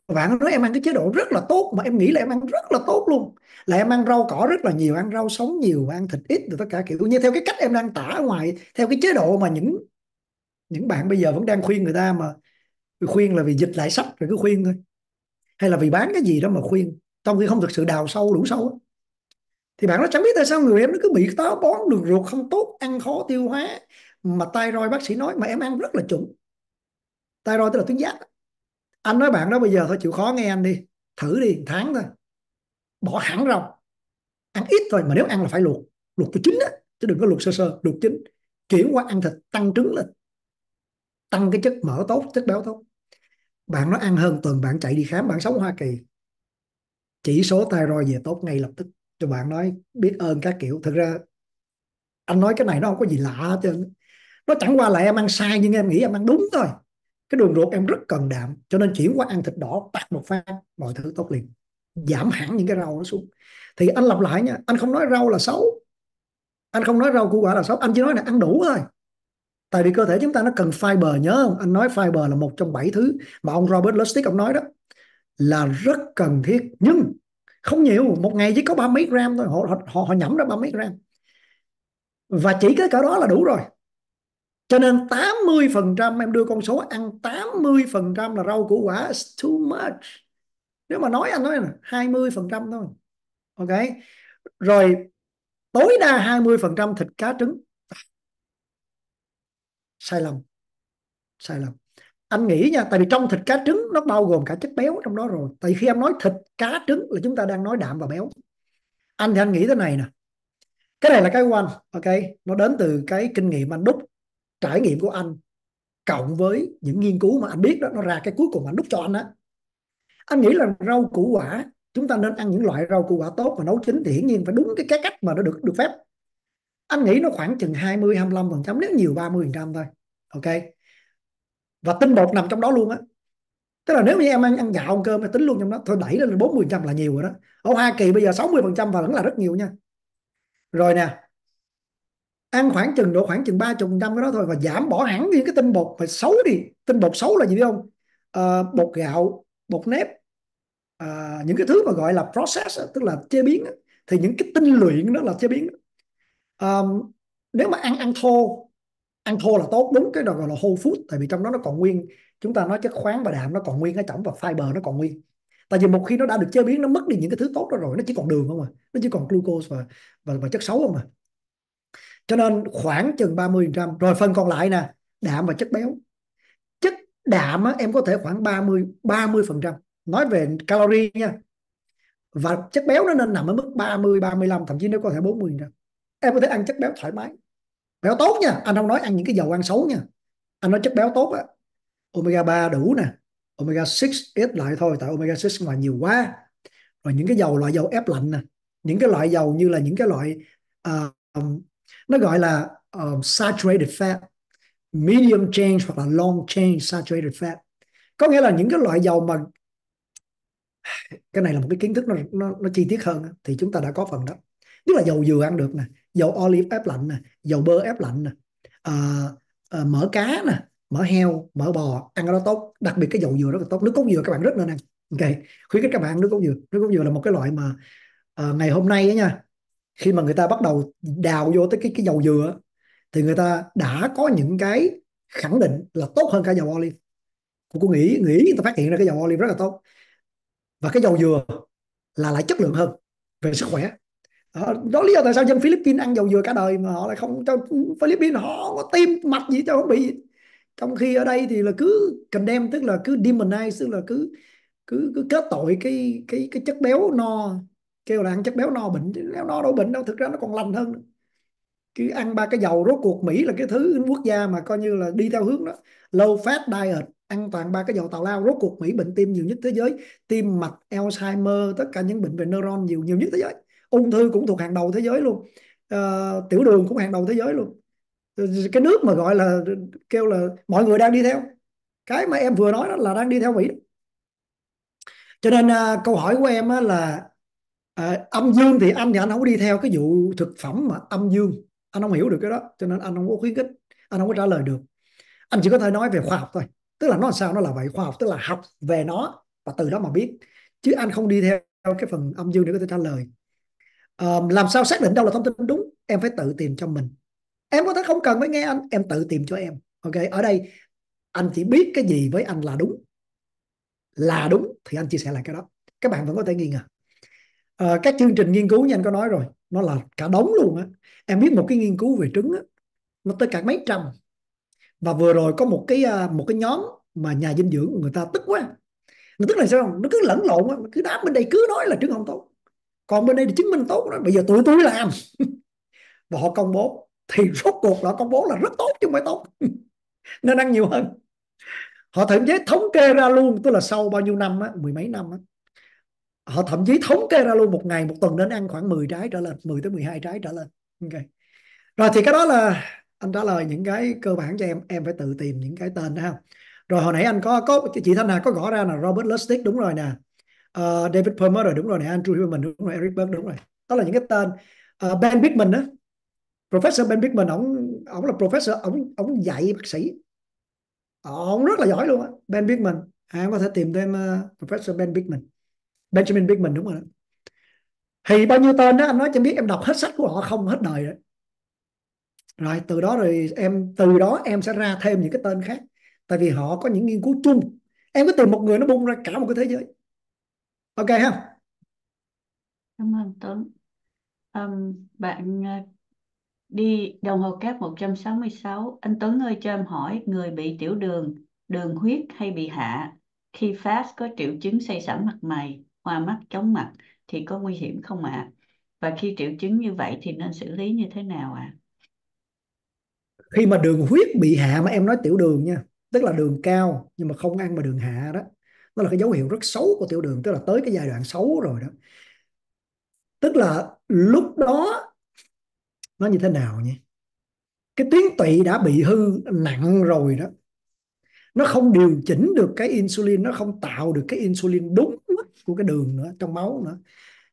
bạn nói em ăn cái chế độ rất là tốt mà em nghĩ là em ăn rất là tốt luôn là em ăn rau cỏ rất là nhiều ăn rau sống nhiều ăn thịt ít rồi tất cả kiểu như theo cái cách em đang tả ngoài theo cái chế độ mà những những bạn bây giờ vẫn đang khuyên người ta mà khuyên là vì dịch lại sắp rồi cứ khuyên thôi hay là vì bán cái gì đó mà khuyên trong khi không thực sự đào sâu đủ sâu đó. thì bạn nó chẳng biết tại sao người em nó cứ bị táo bón đường ruột không tốt ăn khó tiêu hóa mà tai roi bác sĩ nói mà em ăn rất là chuẩn tai thyroid tức là tuyến giáp anh nói bạn đó bây giờ thôi chịu khó nghe anh đi thử đi tháng thôi bỏ hẳn rau ăn ít thôi mà nếu ăn là phải luộc luộc cho chín á chứ đừng có luộc sơ sơ luộc chín chuyển qua ăn thịt tăng trứng lên tăng cái chất mỡ tốt chất béo tốt bạn nó ăn hơn tuần bạn chạy đi khám bạn sống Hoa Kỳ chỉ số thyroid về tốt ngay lập tức cho bạn nói biết ơn các kiểu thực ra anh nói cái này nó không có gì lạ hết trơn nó chẳng qua là em ăn sai nhưng em nghĩ em ăn đúng thôi cái đường ruột em rất cần đạm cho nên chỉ qua ăn thịt đỏ tạt một phát mọi thứ tốt liền giảm hẳn những cái rau nó xuống thì anh lặp lại nha anh không nói rau là xấu anh không nói rau củ quả là xấu anh chỉ nói là ăn đủ thôi tại vì cơ thể chúng ta nó cần fiber nhớ không anh nói fiber là một trong bảy thứ mà ông Robert Lustig ông nói đó là rất cần thiết nhưng không nhiều một ngày chỉ có ba mấy gram thôi họ họ, họ nhẩm ra ba mấy gram và chỉ cái cả đó là đủ rồi cho nên 80% em đưa con số ăn 80% là rau củ quả is too much nếu mà nói anh nói là 20% thôi ok rồi tối đa 20% thịt cá trứng sai lầm sai lầm anh nghĩ nha tại vì trong thịt cá trứng nó bao gồm cả chất béo trong đó rồi tại khi em nói thịt cá trứng là chúng ta đang nói đạm và béo anh thì anh nghĩ thế này nè cái này là cái quan ok nó đến từ cái kinh nghiệm anh đúc trải nghiệm của anh cộng với những nghiên cứu mà anh biết đó nó ra cái cuối cùng anh đúc cho anh á anh nghĩ là rau củ quả chúng ta nên ăn những loại rau củ quả tốt và nấu chín thì hiển nhiên phải đúng cái, cái cách mà nó được được phép anh nghĩ nó khoảng chừng 20 25 phần trăm nếu nhiều 30 phần trăm thôi ok và tinh bột nằm trong đó luôn á tức là nếu như em ăn, ăn gạo ăn cơm em tính luôn trong đó thôi đẩy lên 40 phần trăm là nhiều rồi đó ở Hoa Kỳ bây giờ 60 phần trăm và vẫn là rất nhiều nha rồi nè ăn khoảng chừng độ khoảng chừng ba chục năm cái đó thôi và giảm bỏ hẳn những cái tinh bột và xấu đi tinh bột xấu là gì biết không à, bột gạo bột nếp à, những cái thứ mà gọi là process tức là chế biến thì những cái tinh luyện đó là chế biến à, nếu mà ăn ăn thô ăn thô là tốt đúng cái đó gọi là whole food tại vì trong đó nó còn nguyên chúng ta nói chất khoáng và đạm nó còn nguyên ở trong và fiber nó còn nguyên tại vì một khi nó đã được chế biến nó mất đi những cái thứ tốt đó rồi nó chỉ còn đường không à nó chỉ còn glucose và và, và chất xấu không à cho nên khoảng chừng 30% rồi phần còn lại nè đạm và chất béo chất đạm á, em có thể khoảng 30 30% phần trăm nói về calorie nha và chất béo nó nên nằm ở mức 30 35 thậm chí nếu có thể 40 trăm em có thể ăn chất béo thoải mái béo tốt nha anh không nói ăn những cái dầu ăn xấu nha anh nói chất béo tốt á omega 3 đủ nè omega 6 ít lại thôi tại omega 6 ngoài nhiều quá rồi những cái dầu loại dầu ép lạnh nè những cái loại dầu như là những cái loại uh, nó gọi là um, saturated fat medium chain hoặc là long chain saturated fat có nghĩa là những cái loại dầu mà [SIGHS] cái này là một cái kiến thức nó, nó, nó chi tiết hơn thì chúng ta đã có phần đó tức là dầu dừa ăn được nè dầu olive ép lạnh nè dầu bơ ép lạnh nè à, à, mỡ cá nè mỡ heo mỡ bò ăn nó tốt đặc biệt cái dầu dừa rất là tốt nước cốt dừa các bạn rất nên ăn ok khuyến khích các bạn ăn nước cốt dừa nước cốt dừa là một cái loại mà à, ngày hôm nay ấy nha khi mà người ta bắt đầu đào vô tới cái cái dầu dừa thì người ta đã có những cái khẳng định là tốt hơn cả dầu olive cô, cô nghĩ nghĩ người ta phát hiện ra cái dầu olive rất là tốt và cái dầu dừa là lại chất lượng hơn về sức khỏe ờ, đó lý do tại sao dân Philippines ăn dầu dừa cả đời mà họ lại không cho Philippines họ có tim mạch gì cho không bị trong khi ở đây thì là cứ đem tức là cứ demonize tức là cứ cứ cứ kết tội cái cái cái chất béo no kêu là ăn chất béo no bệnh béo no đâu bệnh đâu thực ra nó còn lành hơn cứ ăn ba cái dầu rốt cuộc Mỹ là cái thứ quốc gia mà coi như là đi theo hướng đó low fat diet ăn toàn ba cái dầu tào lao rốt cuộc Mỹ bệnh tim nhiều nhất thế giới tim mạch Alzheimer tất cả những bệnh về neuron nhiều nhiều nhất thế giới ung thư cũng thuộc hàng đầu thế giới luôn à, tiểu đường cũng hàng đầu thế giới luôn ờ, cái nước mà gọi là kêu là mọi người đang đi theo cái mà em vừa nói đó là đang đi theo Mỹ cho nên à, câu hỏi của em á, là à, âm dương thì anh thì anh không có đi theo cái vụ thực phẩm mà âm dương anh không hiểu được cái đó cho nên anh không có khuyến khích anh không có trả lời được anh chỉ có thể nói về khoa học thôi tức là nó sao nó là vậy khoa học tức là học về nó và từ đó mà biết chứ anh không đi theo cái phần âm dương để có thể trả lời à, làm sao xác định đâu là thông tin đúng em phải tự tìm cho mình em có thể không cần phải nghe anh em tự tìm cho em ok ở đây anh chỉ biết cái gì với anh là đúng là đúng thì anh chia sẻ lại cái đó các bạn vẫn có thể nghi ngờ à, các chương trình nghiên cứu như anh có nói rồi nó là cả đống luôn á em biết một cái nghiên cứu về trứng á nó tới cả mấy trăm và vừa rồi có một cái à, một cái nhóm mà nhà dinh dưỡng người ta tức quá nó tức là sao nó cứ lẫn lộn á cứ đám bên đây cứ nói là trứng không tốt còn bên đây thì chứng minh tốt đó bây giờ tụi tôi làm [LAUGHS] và họ công bố thì rốt cuộc là công bố là rất tốt chứ không phải tốt [LAUGHS] nên ăn nhiều hơn họ thậm chí thống kê ra luôn tức là sau bao nhiêu năm á mười mấy năm á họ thậm chí thống kê ra luôn một ngày một tuần nên ăn khoảng 10 trái trở lên 10 tới 12 trái trở lên ok rồi thì cái đó là anh trả lời những cái cơ bản cho em em phải tự tìm những cái tên đó không rồi hồi nãy anh có có chị Thanh Hà có gõ ra là Robert Lustig đúng rồi nè uh, David permer rồi đúng rồi nè Andrew Huberman đúng rồi Eric Berg đúng rồi đó là những cái tên uh, Ben Bickman đó Professor Ben Bickman ông ông là professor ông ông dạy bác sĩ ông ờ, rất là giỏi luôn á Ben Bickman à, em có thể tìm thêm uh, Professor Ben Bickman Benjamin Bigman đúng rồi thì bao nhiêu tên đó anh nói cho biết em đọc hết sách của họ không hết đời rồi rồi từ đó rồi em từ đó em sẽ ra thêm những cái tên khác tại vì họ có những nghiên cứu chung em có tìm một người nó bung ra cả một cái thế giới ok không cảm ơn Tuấn um, bạn ờ, đi đồng hồ cáp 166 anh Tuấn ơi cho em hỏi người bị tiểu đường đường huyết hay bị hạ khi fast có triệu chứng say sẩm mặt mày hoa mắt chóng mặt thì có nguy hiểm không ạ? À? Và khi triệu chứng như vậy thì nên xử lý như thế nào ạ? À? Khi mà đường huyết bị hạ mà em nói tiểu đường nha, tức là đường cao nhưng mà không ăn mà đường hạ đó, đó là cái dấu hiệu rất xấu của tiểu đường, tức là tới cái giai đoạn xấu rồi đó. Tức là lúc đó nó như thế nào nhỉ? Cái tuyến tụy đã bị hư nặng rồi đó nó không điều chỉnh được cái insulin nó không tạo được cái insulin đúng mức của cái đường nữa trong máu nữa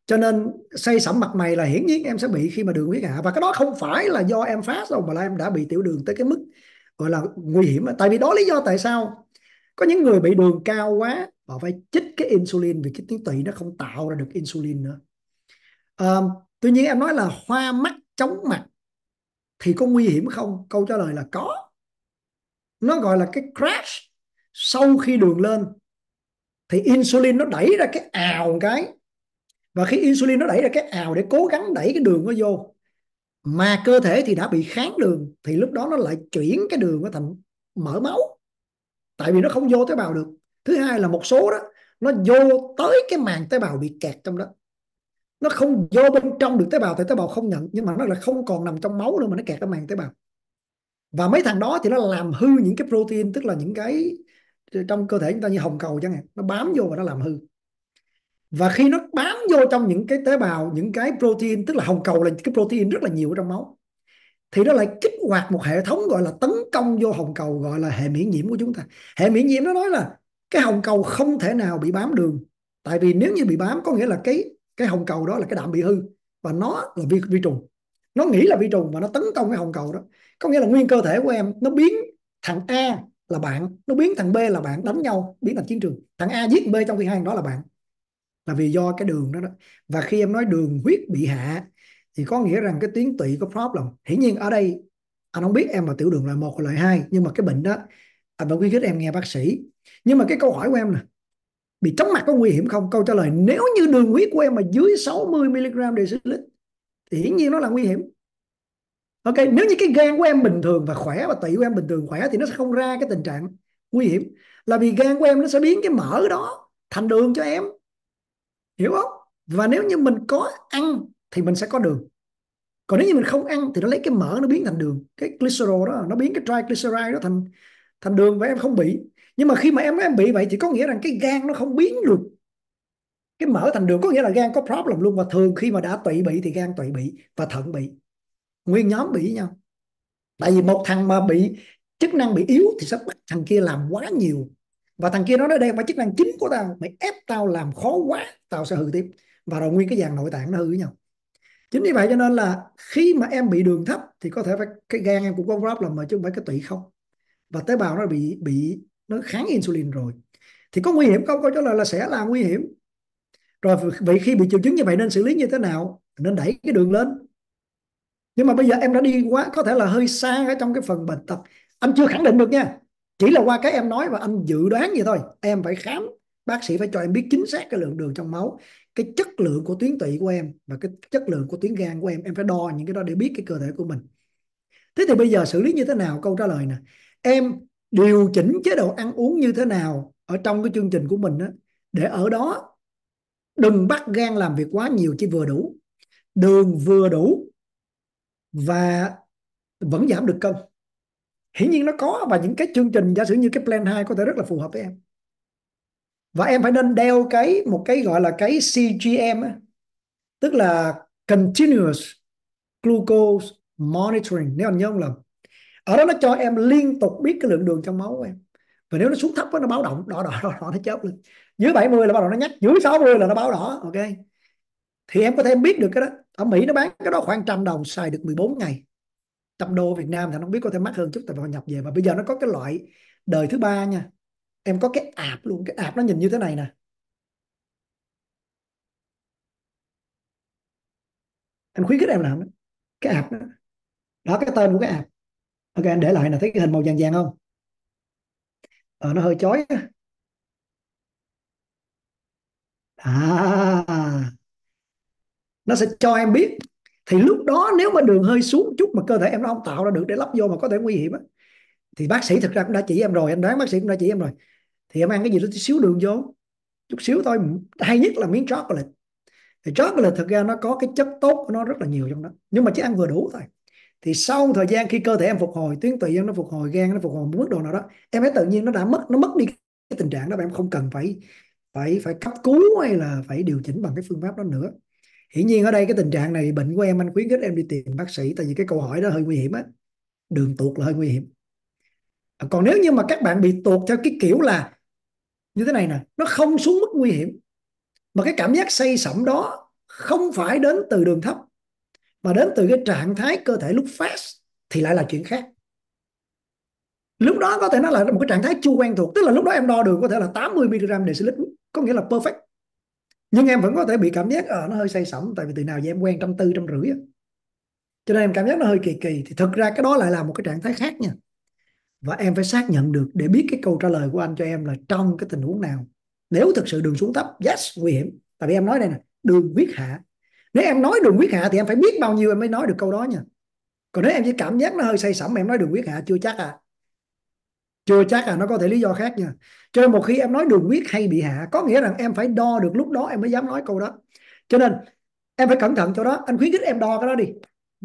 cho nên say sẩm mặt mày là hiển nhiên em sẽ bị khi mà đường huyết hạ và cái đó không phải là do em phát đâu mà là em đã bị tiểu đường tới cái mức gọi là nguy hiểm tại vì đó lý do tại sao có những người bị đường cao quá họ phải chích cái insulin vì cái tuyến tụy nó không tạo ra được insulin nữa à, tuy nhiên em nói là hoa mắt chóng mặt thì có nguy hiểm không câu trả lời là có nó gọi là cái crash sau khi đường lên thì insulin nó đẩy ra cái ào cái và khi insulin nó đẩy ra cái ào để cố gắng đẩy cái đường nó vô mà cơ thể thì đã bị kháng đường thì lúc đó nó lại chuyển cái đường nó thành mỡ máu tại vì nó không vô tế bào được thứ hai là một số đó nó vô tới cái màng tế bào bị kẹt trong đó nó không vô bên trong được tế bào thì tế bào không nhận nhưng mà nó là không còn nằm trong máu nữa mà nó kẹt ở màng tế bào và mấy thằng đó thì nó làm hư những cái protein tức là những cái trong cơ thể chúng ta như hồng cầu chẳng hạn nó bám vô và nó làm hư và khi nó bám vô trong những cái tế bào những cái protein tức là hồng cầu là cái protein rất là nhiều trong máu thì nó lại kích hoạt một hệ thống gọi là tấn công vô hồng cầu gọi là hệ miễn nhiễm của chúng ta hệ miễn nhiễm nó nói là cái hồng cầu không thể nào bị bám đường tại vì nếu như bị bám có nghĩa là cái cái hồng cầu đó là cái đạm bị hư và nó là vi, vi trùng nó nghĩ là vi trùng và nó tấn công cái hồng cầu đó có nghĩa là nguyên cơ thể của em nó biến thằng A là bạn nó biến thằng B là bạn đánh nhau biến thành chiến trường thằng A giết thằng B trong khi hai đó là bạn là vì do cái đường đó, đó và khi em nói đường huyết bị hạ thì có nghĩa rằng cái tuyến tụy có problem hiển nhiên ở đây anh không biết em là tiểu đường loại một loại hai nhưng mà cái bệnh đó anh vẫn khuyến khích em nghe bác sĩ nhưng mà cái câu hỏi của em nè bị chóng mặt có nguy hiểm không câu trả lời nếu như đường huyết của em mà dưới 60 mg đề lít thì hiển nhiên nó là nguy hiểm ok nếu như cái gan của em bình thường và khỏe và tụy của em bình thường khỏe thì nó sẽ không ra cái tình trạng nguy hiểm là vì gan của em nó sẽ biến cái mỡ đó thành đường cho em hiểu không và nếu như mình có ăn thì mình sẽ có đường còn nếu như mình không ăn thì nó lấy cái mỡ nó biến thành đường cái glycerol đó nó biến cái triglyceride đó thành thành đường và em không bị nhưng mà khi mà em em bị vậy thì có nghĩa rằng cái gan nó không biến được cái mỡ thành đường có nghĩa là gan có problem luôn và thường khi mà đã tụy bị thì gan tụy bị và thận bị nguyên nhóm bị với nhau tại vì một thằng mà bị chức năng bị yếu thì sẽ bắt thằng kia làm quá nhiều và thằng kia nó nói đây phải chức năng chính của tao mày ép tao làm khó quá tao sẽ hư tiếp và rồi nguyên cái dàn nội tạng nó hư với nhau chính vì vậy cho nên là khi mà em bị đường thấp thì có thể phải cái gan em cũng có problem mà chứ không phải cái tụy không và tế bào nó bị bị nó kháng insulin rồi thì có nguy hiểm không câu trả lời là sẽ là nguy hiểm rồi vậy khi bị triệu chứng như vậy nên xử lý như thế nào nên đẩy cái đường lên nhưng mà bây giờ em đã đi quá có thể là hơi xa ở trong cái phần bệnh tật anh chưa khẳng định được nha chỉ là qua cái em nói và anh dự đoán vậy thôi em phải khám bác sĩ phải cho em biết chính xác cái lượng đường trong máu cái chất lượng của tuyến tụy của em và cái chất lượng của tuyến gan của em em phải đo những cái đó để biết cái cơ thể của mình thế thì bây giờ xử lý như thế nào câu trả lời nè em điều chỉnh chế độ ăn uống như thế nào ở trong cái chương trình của mình đó, để ở đó đừng bắt gan làm việc quá nhiều chỉ vừa đủ đường vừa đủ và vẫn giảm được cân hiển nhiên nó có và những cái chương trình giả sử như cái plan 2 có thể rất là phù hợp với em và em phải nên đeo cái một cái gọi là cái CGM tức là continuous glucose monitoring nếu anh nhớ không lầm ở đó nó cho em liên tục biết cái lượng đường trong máu của em và nếu nó xuống thấp đó, nó báo động đỏ đỏ đỏ, đỏ nó chớp lên dưới 70 là bắt đầu nó nhắc dưới 60 là nó báo đỏ ok thì em có thể biết được cái đó ở Mỹ nó bán cái đó khoảng trăm đồng xài được 14 ngày trăm đô Việt Nam thì nó không biết có thể mắc hơn chút tại vì họ nhập về và bây giờ nó có cái loại đời thứ ba nha em có cái ạp luôn cái ạp nó nhìn như thế này nè anh khuyến khích em làm cái ạp đó. đó cái tên của cái ạp ok anh để lại nè thấy cái hình màu vàng vàng không ờ, nó hơi chói à nó sẽ cho em biết thì lúc đó nếu mà đường hơi xuống chút mà cơ thể em nó không tạo ra được để lắp vô mà có thể nguy hiểm á thì bác sĩ thực ra cũng đã chỉ em rồi anh đoán bác sĩ cũng đã chỉ em rồi thì em ăn cái gì đó xíu đường vô chút xíu thôi hay nhất là miếng chocolate thì chocolate thực ra nó có cái chất tốt của nó rất là nhiều trong đó nhưng mà chỉ ăn vừa đủ thôi thì sau thời gian khi cơ thể em phục hồi tuyến tụy em nó phục hồi gan nó phục hồi mức độ nào đó em ấy tự nhiên nó đã mất nó mất đi cái tình trạng đó mà em không cần phải phải phải cấp cứu hay là phải điều chỉnh bằng cái phương pháp đó nữa hiển nhiên ở đây cái tình trạng này bệnh của em anh khuyến khích em đi tìm bác sĩ tại vì cái câu hỏi đó hơi nguy hiểm á đường tuột là hơi nguy hiểm à, còn nếu như mà các bạn bị tuột theo cái kiểu là như thế này nè nó không xuống mức nguy hiểm mà cái cảm giác say sẩm đó không phải đến từ đường thấp mà đến từ cái trạng thái cơ thể lúc fast thì lại là chuyện khác lúc đó có thể nó là một cái trạng thái chưa quen thuộc tức là lúc đó em đo đường có thể là 80 mg dl có nghĩa là perfect nhưng em vẫn có thể bị cảm giác ở ờ, à, nó hơi say sẩm tại vì từ nào giờ em quen trăm tư trăm rưỡi cho nên em cảm giác nó hơi kỳ kỳ thì thực ra cái đó lại là một cái trạng thái khác nha và em phải xác nhận được để biết cái câu trả lời của anh cho em là trong cái tình huống nào nếu thực sự đường xuống thấp yes nguy hiểm tại vì em nói đây nè đường huyết hạ nếu em nói đường huyết hạ thì em phải biết bao nhiêu em mới nói được câu đó nha còn nếu em chỉ cảm giác nó hơi say sẩm em nói đường huyết hạ chưa chắc à chưa chắc là nó có thể lý do khác nha cho nên một khi em nói đường huyết hay bị hạ có nghĩa rằng em phải đo được lúc đó em mới dám nói câu đó cho nên em phải cẩn thận cho đó anh khuyến khích em đo cái đó đi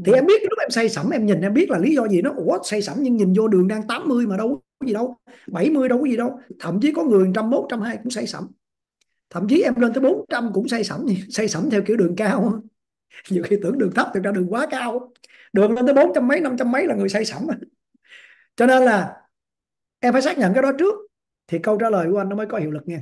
thì em biết lúc em say sẩm em nhìn em biết là lý do gì nó ủa say sẩm nhưng nhìn vô đường đang 80 mà đâu có gì đâu 70 đâu có gì đâu thậm chí có người trăm trăm hai cũng say sẩm thậm chí em lên tới 400 cũng say sẩm say sẩm theo kiểu đường cao [LAUGHS] nhiều khi tưởng đường thấp thực ra đường quá cao đường lên tới 400 mấy 500 mấy là người say sẩm cho nên là em phải xác nhận cái đó trước thì câu trả lời của anh nó mới có hiệu lực nha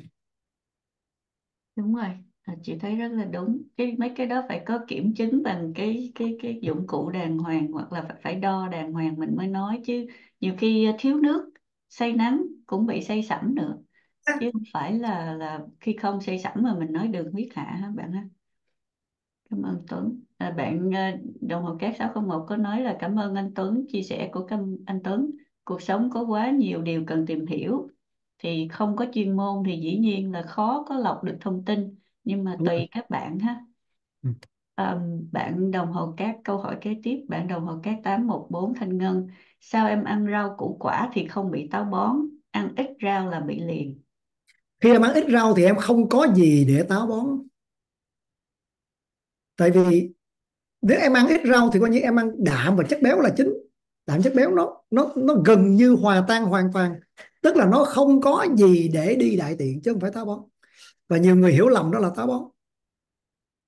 đúng rồi à, chị thấy rất là đúng cái mấy cái đó phải có kiểm chứng bằng cái cái cái dụng cụ đàng hoàng hoặc là phải đo đàng hoàng mình mới nói chứ nhiều khi à, thiếu nước say nắng cũng bị say sẩm nữa à. chứ không phải là là khi không say sẩm mà mình nói đường huyết hạ hả bạn ha cảm ơn Tuấn bạn đồng hồ cát 601 có nói là cảm ơn anh Tuấn chia sẻ của anh Tuấn cuộc sống có quá nhiều điều cần tìm hiểu thì không có chuyên môn thì dĩ nhiên là khó có lọc được thông tin nhưng mà Đúng tùy rồi. các bạn ha Ừ. à, bạn đồng hồ cát câu hỏi kế tiếp bạn đồng hồ cát 814 Thanh Ngân sao em ăn rau củ quả thì không bị táo bón ăn ít rau là bị liền khi em ăn ít rau thì em không có gì để táo bón tại vì nếu em ăn ít rau thì coi như em ăn đạm và chất béo là chính đạm chất béo nó nó nó gần như hòa tan hoàn toàn tức là nó không có gì để đi đại tiện chứ không phải táo bón và nhiều người hiểu lầm đó là táo bón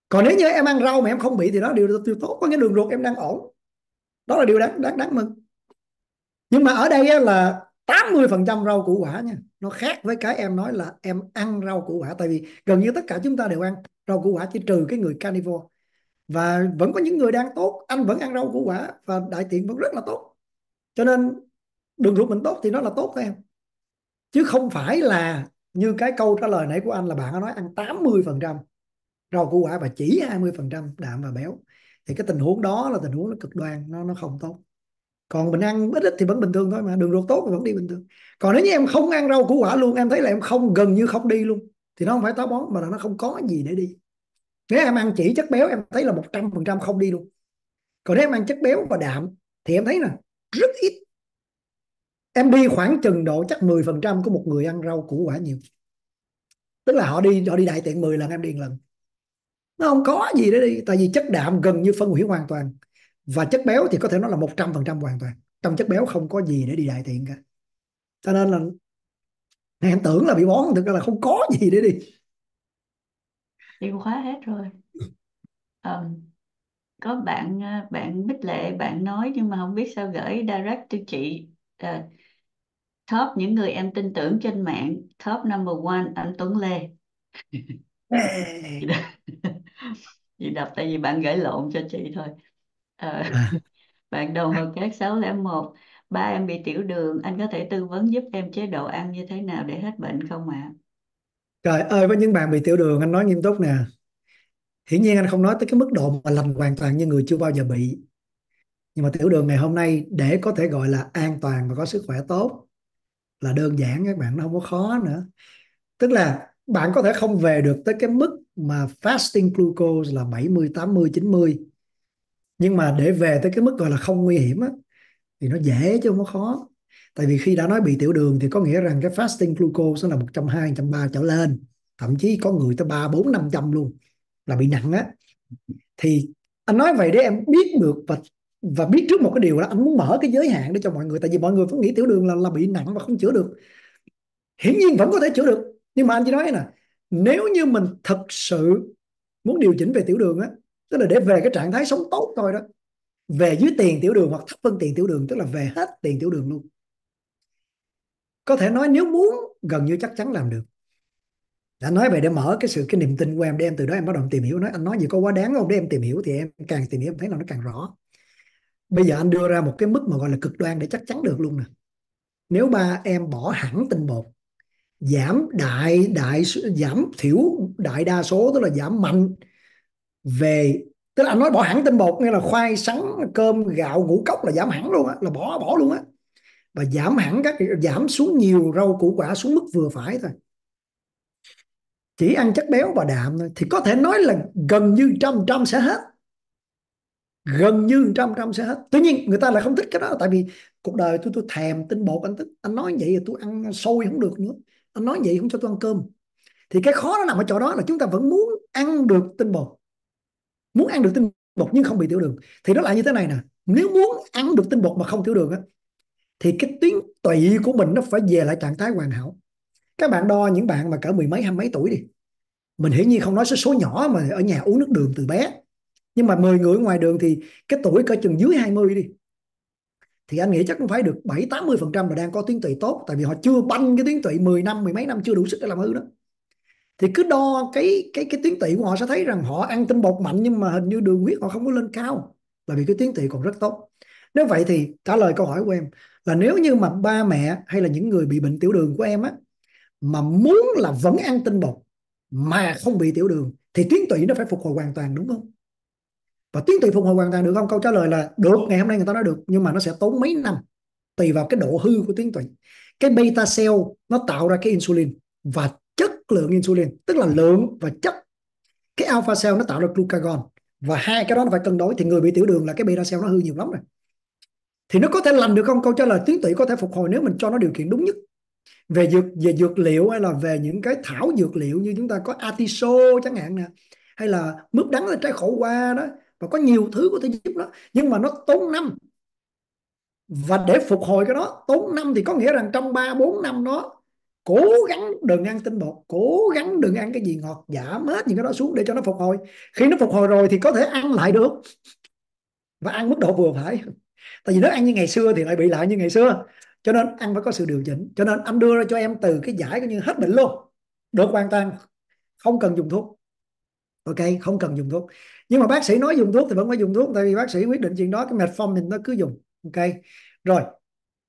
còn nếu như em ăn rau mà em không bị thì đó điều, điều tốt có nghĩa đường ruột em đang ổn đó là điều đáng đáng đáng mừng nhưng mà ở đây á, là 80% rau củ quả nha nó khác với cái em nói là em ăn rau củ quả tại vì gần như tất cả chúng ta đều ăn rau củ quả chỉ trừ cái người carnivore và vẫn có những người đang tốt anh vẫn ăn rau củ quả và đại tiện vẫn rất là tốt cho nên đường ruột mình tốt thì nó là tốt thôi em chứ không phải là như cái câu trả lời nãy của anh là bạn nói ăn 80 phần trăm rau củ quả và chỉ 20 phần trăm đạm và béo thì cái tình huống đó là tình huống nó cực đoan nó nó không tốt còn mình ăn ít ít thì vẫn bình thường thôi mà đường ruột tốt thì vẫn đi bình thường còn nếu như em không ăn rau củ quả luôn em thấy là em không gần như không đi luôn thì nó không phải táo bón mà là nó không có gì để đi nếu em ăn chỉ chất béo em thấy là 100% không đi luôn còn nếu em ăn chất béo và đạm thì em thấy là rất ít em đi khoảng chừng độ chắc 10% của một người ăn rau củ quả nhiều tức là họ đi họ đi đại tiện 10 lần em đi lần nó không có gì để đi tại vì chất đạm gần như phân hủy hoàn toàn và chất béo thì có thể nói là 100% hoàn toàn trong chất béo không có gì để đi đại tiện cả cho nên là em tưởng là bị bón thực ra là không có gì để đi tiêu hóa hết rồi um, có bạn ờ, bạn Bích Lệ bạn nói nhưng mà không biết sao gửi direct cho chị uh, top những người em tin tưởng trên mạng top number one anh Tuấn Lê [LAUGHS] [LAUGHS] chị đọc tại vì bạn gửi lộn cho chị thôi uh, [LAUGHS] bạn đồng hồ cát 601 ba em bị tiểu đường anh có thể tư vấn giúp em chế độ ăn như thế nào để hết bệnh không ạ à? trời ơi với những bạn bị tiểu đường anh nói nghiêm túc nè hiển nhiên anh không nói tới cái mức độ mà lành hoàn toàn như người chưa bao giờ bị nhưng mà tiểu đường ngày hôm nay để có thể gọi là an toàn và có sức khỏe tốt là đơn giản các bạn nó không có khó nữa tức là bạn có thể không về được tới cái mức mà fasting glucose là 70, 80, 90 nhưng mà để về tới cái mức gọi là không nguy hiểm á, thì nó dễ chứ không có khó tại vì khi đã nói bị tiểu đường thì có nghĩa rằng cái fasting glucose sẽ là 120, 130 trở lên thậm chí có người tới 3, 4, 500 luôn là bị nặng á thì anh nói vậy để em biết được và và biết trước một cái điều là anh muốn mở cái giới hạn để cho mọi người tại vì mọi người vẫn nghĩ tiểu đường là là bị nặng và không chữa được hiển nhiên vẫn có thể chữa được nhưng mà anh chỉ nói nè nếu như mình thật sự muốn điều chỉnh về tiểu đường á tức là để về cái trạng thái sống tốt thôi đó về dưới tiền tiểu đường hoặc thấp hơn tiền tiểu đường tức là về hết tiền tiểu đường luôn có thể nói nếu muốn gần như chắc chắn làm được đã nói vậy để mở cái sự cái niềm tin của em để em từ đó em bắt đầu tìm hiểu nói anh nói gì có quá đáng không để em tìm hiểu thì em càng tìm hiểu em thấy là nó càng rõ bây giờ anh đưa ra một cái mức mà gọi là cực đoan để chắc chắn được luôn nè nếu ba em bỏ hẳn tinh bột giảm đại đại giảm thiểu đại đa số tức là giảm mạnh về tức là anh nói bỏ hẳn tinh bột nghĩa là khoai sắn cơm gạo ngũ cốc là giảm hẳn luôn á là bỏ bỏ luôn á và giảm hẳn các giảm xuống nhiều rau củ quả xuống mức vừa phải thôi chỉ ăn chất béo và đạm thôi thì có thể nói là gần như trăm trăm sẽ hết gần như trăm trăm sẽ hết tuy nhiên người ta lại không thích cái đó tại vì cuộc đời tôi tôi thèm tinh bột anh thích anh nói vậy tôi ăn sôi không được nữa anh nói vậy không cho tôi ăn cơm thì cái khó nó nằm ở chỗ đó là chúng ta vẫn muốn ăn được tinh bột muốn ăn được tinh bột nhưng không bị tiểu đường thì nó lại như thế này nè nếu muốn ăn được tinh bột mà không tiểu đường á thì cái tuyến tụy của mình nó phải về lại trạng thái hoàn hảo các bạn đo những bạn mà cỡ mười mấy hai mấy tuổi đi mình hiển nhiên không nói số số nhỏ mà ở nhà uống nước đường từ bé nhưng mà 10 người ngoài đường thì cái tuổi cỡ chừng dưới 20 đi thì anh nghĩ chắc cũng phải được 7 80 phần trăm là đang có tuyến tụy tốt tại vì họ chưa banh cái tuyến tụy 10 năm mười mấy năm chưa đủ sức để làm hư đó thì cứ đo cái cái cái tuyến tụy của họ sẽ thấy rằng họ ăn tinh bột mạnh nhưng mà hình như đường huyết họ không có lên cao bởi vì cái tuyến tụy còn rất tốt nếu vậy thì trả lời câu hỏi của em là nếu như mà ba mẹ hay là những người bị bệnh tiểu đường của em á mà muốn là vẫn ăn tinh bột mà không bị tiểu đường thì tuyến tụy nó phải phục hồi hoàn toàn đúng không và tuyến tụy phục hồi hoàn toàn được không câu trả lời là được ngày hôm nay người ta nói được nhưng mà nó sẽ tốn mấy năm tùy vào cái độ hư của tuyến tụy cái beta cell nó tạo ra cái insulin và chất lượng insulin tức là lượng và chất cái alpha cell nó tạo ra glucagon và hai cái đó nó phải cân đối thì người bị tiểu đường là cái beta cell nó hư nhiều lắm rồi thì nó có thể lành được không câu trả lời tuyến tụy có thể phục hồi nếu mình cho nó điều kiện đúng nhất về dược về dược liệu hay là về những cái thảo dược liệu như chúng ta có atiso chẳng hạn nè hay là mướp đắng là trái khổ qua đó và có nhiều thứ có thể giúp nó nhưng mà nó tốn năm và để phục hồi cái đó tốn năm thì có nghĩa rằng trong 3 4 năm nó cố gắng đừng ăn tinh bột cố gắng đừng ăn cái gì ngọt giảm hết những cái đó xuống để cho nó phục hồi khi nó phục hồi rồi thì có thể ăn lại được và ăn mức độ vừa phải tại vì nếu ăn như ngày xưa thì lại bị lại như ngày xưa cho nên ăn phải có sự điều chỉnh cho nên anh đưa ra cho em từ cái giải coi như hết bệnh luôn được hoàn toàn không cần dùng thuốc ok không cần dùng thuốc nhưng mà bác sĩ nói dùng thuốc thì vẫn phải dùng thuốc tại vì bác sĩ quyết định chuyện đó cái metformin nó cứ dùng ok rồi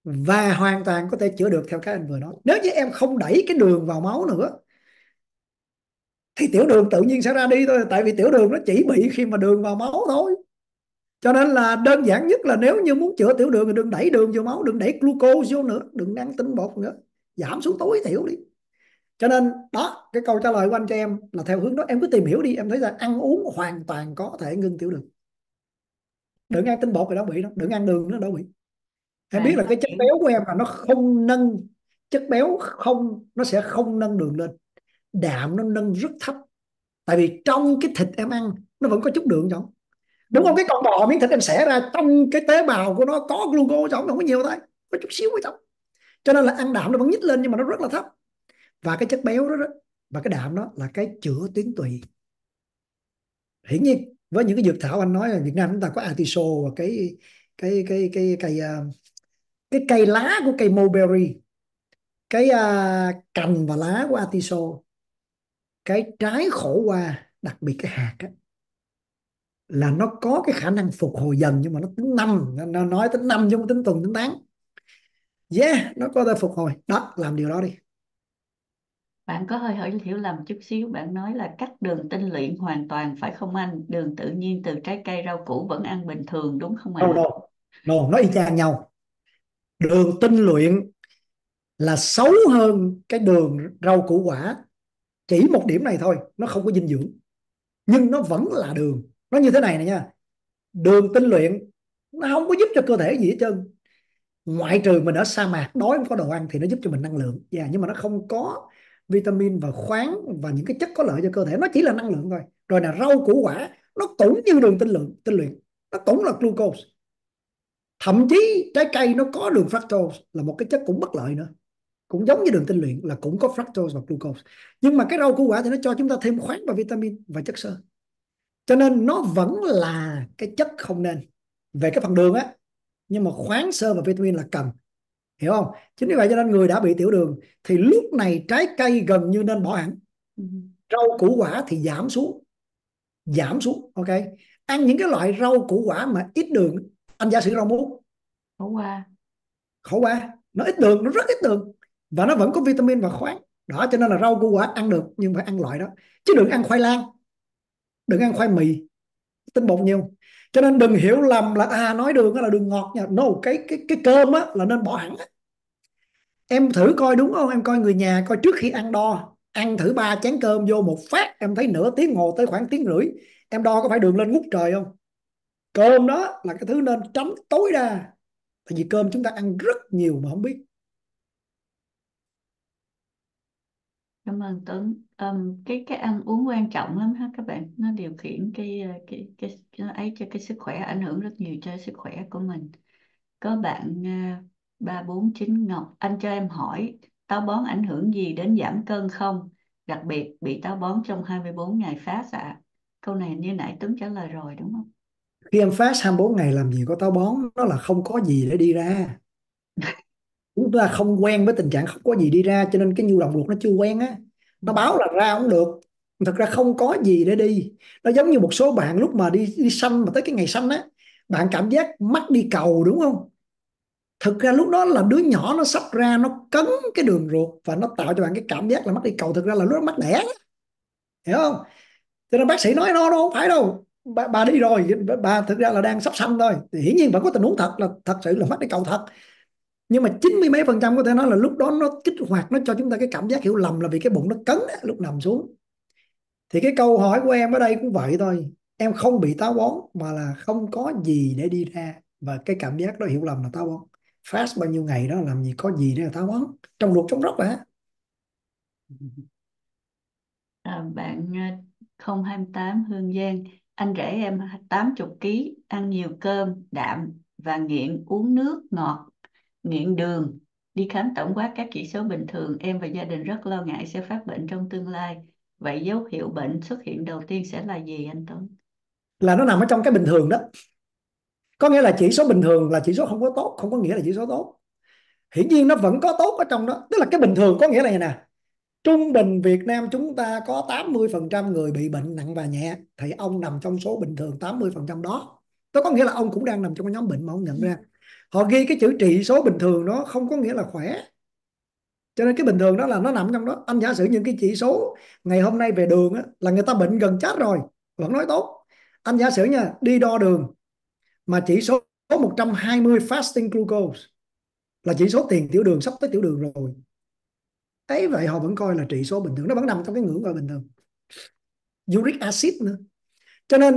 và hoàn toàn có thể chữa được theo cái anh vừa nói nếu như em không đẩy cái đường vào máu nữa thì tiểu đường tự nhiên sẽ ra đi thôi tại vì tiểu đường nó chỉ bị khi mà đường vào máu thôi cho nên là đơn giản nhất là nếu như muốn chữa tiểu đường thì đừng đẩy đường vô máu đừng đẩy glucose vô nữa đừng ăn tinh bột nữa giảm xuống tối thiểu đi cho nên đó cái câu trả lời của anh cho em là theo hướng đó em cứ tìm hiểu đi em thấy rằng ăn uống hoàn toàn có thể ngưng tiểu đường đừng ăn tinh bột thì đâu bị đâu đừng ăn đường nữa đâu bị em à, biết là cái chất béo của em là nó không nâng chất béo không nó sẽ không nâng đường lên đạm nó nâng rất thấp tại vì trong cái thịt em ăn nó vẫn có chút đường trong đúng không cái con bò miếng thịt em xẻ ra trong cái tế bào của nó có gluco trong nó không có nhiều thôi có chút xíu ở trong cho nên là ăn đạm nó vẫn nhích lên nhưng mà nó rất là thấp và cái chất béo đó, đó và cái đạm đó là cái chữa tuyến tụy hiển nhiên với những cái dược thảo anh nói là Việt Nam chúng ta có atiso và cái cái cái cái cây à, cái cây lá của cây mulberry cái uh, cành và lá của atiso cái trái khổ qua đặc biệt cái hạt ấy, là nó có cái khả năng phục hồi dần nhưng mà nó tính năm nó nói tính năm chứ không tính tuần tính tháng yeah nó có thể phục hồi đó làm điều đó đi bạn có hơi hơi hiểu lầm chút xíu bạn nói là cắt đường tinh luyện hoàn toàn phải không anh đường tự nhiên từ trái cây rau củ vẫn ăn bình thường đúng không ạ no, no. no, nó y chang nhau đường tinh luyện là xấu hơn cái đường rau củ quả chỉ một điểm này thôi nó không có dinh dưỡng nhưng nó vẫn là đường nó như thế này này nha đường tinh luyện nó không có giúp cho cơ thể gì hết trơn ngoại trừ mình ở sa mạc đói không có đồ ăn thì nó giúp cho mình năng lượng yeah, dạ, nhưng mà nó không có vitamin và khoáng và những cái chất có lợi cho cơ thể nó chỉ là năng lượng thôi rồi là rau củ quả nó cũng như đường tinh lượng tinh luyện nó cũng là glucose thậm chí trái cây nó có đường fructose là một cái chất cũng bất lợi nữa cũng giống như đường tinh luyện là cũng có fructose và glucose nhưng mà cái rau củ quả thì nó cho chúng ta thêm khoáng và vitamin và chất xơ cho nên nó vẫn là cái chất không nên về cái phần đường á nhưng mà khoáng sơ và vitamin là cần hiểu không chính vì vậy cho nên người đã bị tiểu đường thì lúc này trái cây gần như nên bỏ hẳn ừ. rau củ quả thì giảm xuống giảm xuống ok ăn những cái loại rau củ quả mà ít đường anh giả sử rau muống khổ qua khổ qua nó ít đường nó rất ít đường và nó vẫn có vitamin và khoáng đó cho nên là rau củ quả ăn được nhưng phải ăn loại đó chứ đừng ăn khoai lang đừng ăn khoai mì tinh bột nhiều cho nên đừng hiểu lầm là à nói đường là đường ngọt nha no cái cái cái cơm á là nên bỏ hẳn em thử coi đúng không em coi người nhà coi trước khi ăn đo ăn thử ba chén cơm vô một phát em thấy nửa tiếng ngồi tới khoảng tiếng rưỡi em đo có phải đường lên ngút trời không cơm đó là cái thứ nên tránh tối đa tại vì cơm chúng ta ăn rất nhiều mà không biết cảm ơn tuấn um, cái cái ăn uống quan trọng lắm ha các bạn nó điều khiển cái ờ, cái cái, cái ấy cho cái sức khỏe ảnh hưởng rất nhiều cho sức khỏe của mình có bạn ờ, ba bốn chín ngọc anh cho em hỏi táo bón ảnh hưởng gì đến giảm cân không đặc biệt bị táo bón trong 24 ngày fast ạ câu này như nãy Tuấn trả lời rồi đúng không khi em fast 24 ngày làm gì có táo bón nó là không có gì để đi ra [LAUGHS] chúng ta không quen với tình trạng không có gì đi ra cho nên cái nhu động ruột nó chưa quen á nó báo là ra không được thực ra không có gì để đi nó giống như một số bạn lúc mà đi đi xanh mà tới cái ngày xanh á bạn cảm giác mắt đi cầu đúng không thực ra lúc đó là đứa nhỏ nó sắp ra nó cấn cái đường ruột và nó tạo cho bạn cái cảm giác là mắt đi cầu thực ra là lúc đó mắt đẻ hiểu không cho nên bác sĩ nói nó đâu không phải đâu bà, bà đi rồi bà thực ra là đang sắp sanh thôi thì hiển nhiên vẫn có tình huống thật là thật sự là mắt đi cầu thật nhưng mà chín mươi mấy phần trăm có thể nói là lúc đó nó kích hoạt nó cho chúng ta cái cảm giác hiểu lầm là vì cái bụng nó cấn á, lúc nằm xuống thì cái câu hỏi của em ở đây cũng vậy thôi em không bị táo bón mà là không có gì để đi ra và cái cảm giác đó hiểu lầm là táo bón fast bao nhiêu ngày đó làm gì có gì để là táo bón trong ruột trong rốc hả à, bạn 028 ờ, Hương Giang anh rể em 80 kg ăn nhiều cơm đạm và nghiện uống nước ngọt nghiện đường đi khám tổng quát các chỉ số bình thường em và gia đình rất lo ngại sẽ phát bệnh trong tương lai vậy dấu hiệu bệnh xuất hiện đầu tiên sẽ là gì anh Tuấn là nó nằm ở trong cái bình thường đó có nghĩa là chỉ số bình thường là chỉ số không có tốt không có nghĩa là chỉ số tốt hiển nhiên nó vẫn có tốt ở trong đó tức là cái bình thường có nghĩa là này nè trung bình Việt Nam chúng ta có 80% người bị bệnh nặng và nhẹ thì ông nằm trong số bình thường 80% đó tôi có nghĩa là ông cũng đang nằm trong cái nhóm bệnh mà ông nhận ra họ ghi cái chữ trị số bình thường nó không có nghĩa là khỏe cho nên cái bình thường đó là nó nằm trong đó anh giả sử những cái chỉ số ngày hôm nay về đường á, là người ta bệnh gần chết rồi vẫn nói tốt anh giả sử nha đi đo đường mà chỉ số 120 fasting glucose là chỉ số tiền tiểu đường sắp tới tiểu đường rồi ấy vậy họ vẫn coi là trị số bình thường nó vẫn nằm trong cái ngưỡng gọi bình thường uric acid nữa cho nên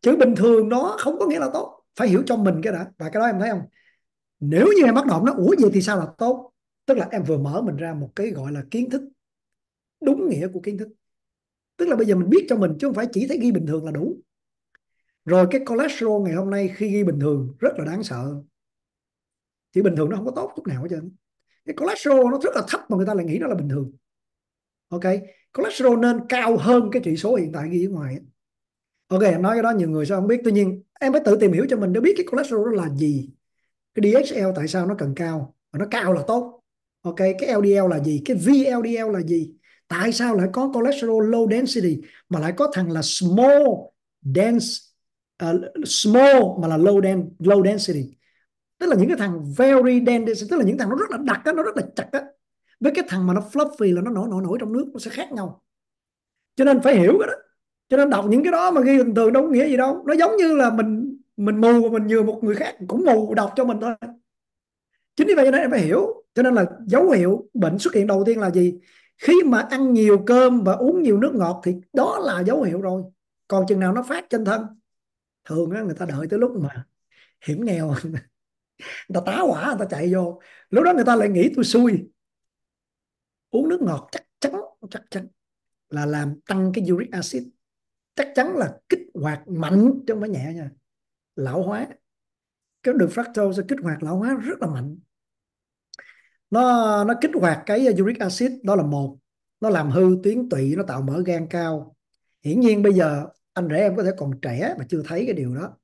chữ bình thường nó không có nghĩa là tốt phải hiểu cho mình cái đã và cái đó em thấy không nếu như em bắt đầu nó ủa gì thì sao là tốt tức là em vừa mở mình ra một cái gọi là kiến thức đúng nghĩa của kiến thức tức là bây giờ mình biết cho mình chứ không phải chỉ thấy ghi bình thường là đủ rồi cái cholesterol ngày hôm nay khi ghi bình thường rất là đáng sợ chỉ bình thường nó không có tốt chút nào hết trơn cái cholesterol nó rất là thấp mà người ta lại nghĩ nó là bình thường ok cholesterol nên cao hơn cái chỉ số hiện tại ghi ở ngoài ấy ok nói cái đó nhiều người sao không biết tuy nhiên em phải tự tìm hiểu cho mình để biết cái cholesterol đó là gì cái DHL tại sao nó cần cao và nó cao là tốt ok cái LDL là gì cái VLDL là gì tại sao lại có cholesterol low density mà lại có thằng là small dense uh, small mà là low den low density tức là những cái thằng very dense tức là những thằng nó rất là đặc á, nó rất là chặt á với cái thằng mà nó fluffy là nó nổi nổi nổi trong nước nó sẽ khác nhau cho nên phải hiểu cái đó cho nên đọc những cái đó mà ghi hình thường đâu nghĩa gì đâu nó giống như là mình mình mù và mình nhờ một người khác cũng mù đọc cho mình thôi chính vì vậy nên em phải hiểu cho nên là dấu hiệu bệnh xuất hiện đầu tiên là gì khi mà ăn nhiều cơm và uống nhiều nước ngọt thì đó là dấu hiệu rồi còn chừng nào nó phát trên thân thường á, người ta đợi tới lúc mà hiểm nghèo [LAUGHS] người ta tá hỏa người ta chạy vô lúc đó người ta lại nghĩ tôi xui uống nước ngọt chắc chắn chắc chắn là làm tăng cái uric acid chắc chắn là kích hoạt mạnh chứ không phải nhẹ nha lão hóa cái đường fructose sẽ kích hoạt lão hóa rất là mạnh nó nó kích hoạt cái uric acid đó là một nó làm hư tuyến tụy nó tạo mỡ gan cao hiển nhiên bây giờ anh rể em có thể còn trẻ mà chưa thấy cái điều đó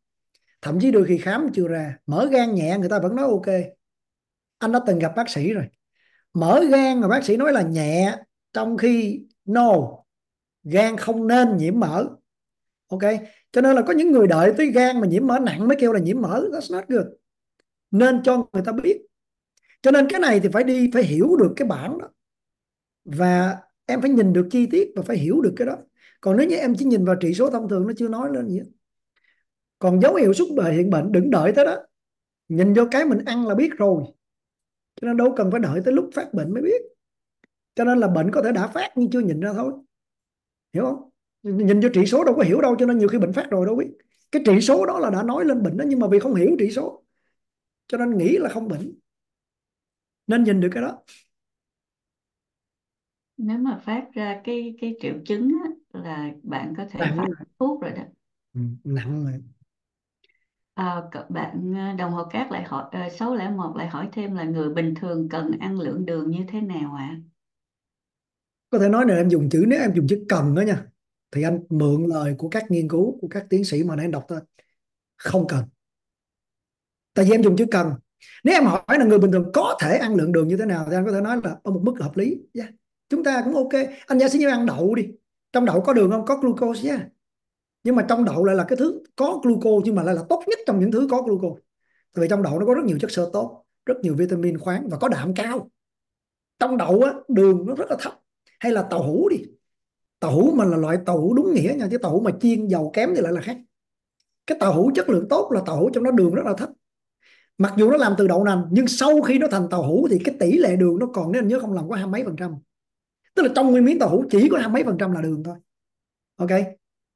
thậm chí đôi khi khám chưa ra mỡ gan nhẹ người ta vẫn nói ok anh đã từng gặp bác sĩ rồi mỡ gan mà bác sĩ nói là nhẹ trong khi no gan không nên nhiễm mỡ ok cho nên là có những người đợi tới gan mà nhiễm mỡ nặng mới kêu là nhiễm mỡ that's not good nên cho người ta biết cho nên cái này thì phải đi phải hiểu được cái bản đó và em phải nhìn được chi tiết và phải hiểu được cái đó còn nếu như em chỉ nhìn vào trị số thông thường nó chưa nói lên gì hết. còn dấu hiệu xuất bệnh hiện bệnh đừng đợi tới đó nhìn vô cái mình ăn là biết rồi cho nên đâu cần phải đợi tới lúc phát bệnh mới biết cho nên là bệnh có thể đã phát nhưng chưa nhìn ra thôi hiểu không nhìn vô trị số đâu có hiểu đâu cho nên nhiều khi bệnh phát rồi đâu biết cái trị số đó là đã nói lên bệnh đó nhưng mà vì không hiểu trị số cho nên nghĩ là không bệnh nên nhìn được cái đó nếu mà phát ra cái cái triệu chứng á, là bạn có thể Nặng phải rồi. thuốc rồi đó ừ, nặng rồi à, bạn ờ, đồng hồ cát lại hỏi ờ, sáu lẻ một lại hỏi thêm là người bình thường cần ăn lượng đường như thế nào ạ à? có thể nói là em dùng chữ nếu em dùng chữ cần đó nha thì anh mượn lời của các nghiên cứu của các tiến sĩ mà anh đọc thôi không cần tại vì em dùng chữ cần nếu em hỏi là người bình thường có thể ăn lượng đường như thế nào thì anh có thể nói là ở một mức hợp lý yeah. Dạ. chúng ta cũng ok anh giả sử như ăn đậu đi trong đậu có đường không có glucose yeah. Dạ. nhưng mà trong đậu lại là cái thứ có glucose nhưng mà lại là tốt nhất trong những thứ có glucose tại vì trong đậu nó có rất nhiều chất sơ tốt rất nhiều vitamin khoáng và có đạm cao trong đậu á, đường nó rất là thấp hay là tàu hũ đi tàu hũ mà là loại tàu hũ đúng nghĩa nha chứ tàu hũ mà chiên dầu kém thì lại là khác cái tàu hũ chất lượng tốt là tàu hũ trong đó đường rất là thấp mặc dù nó làm từ đậu nành nhưng sau khi nó thành tàu hũ thì cái tỷ lệ đường nó còn nên nhớ không lầm có hai mấy phần trăm tức là trong nguyên miếng tàu hũ chỉ có hai mấy phần trăm là đường thôi ok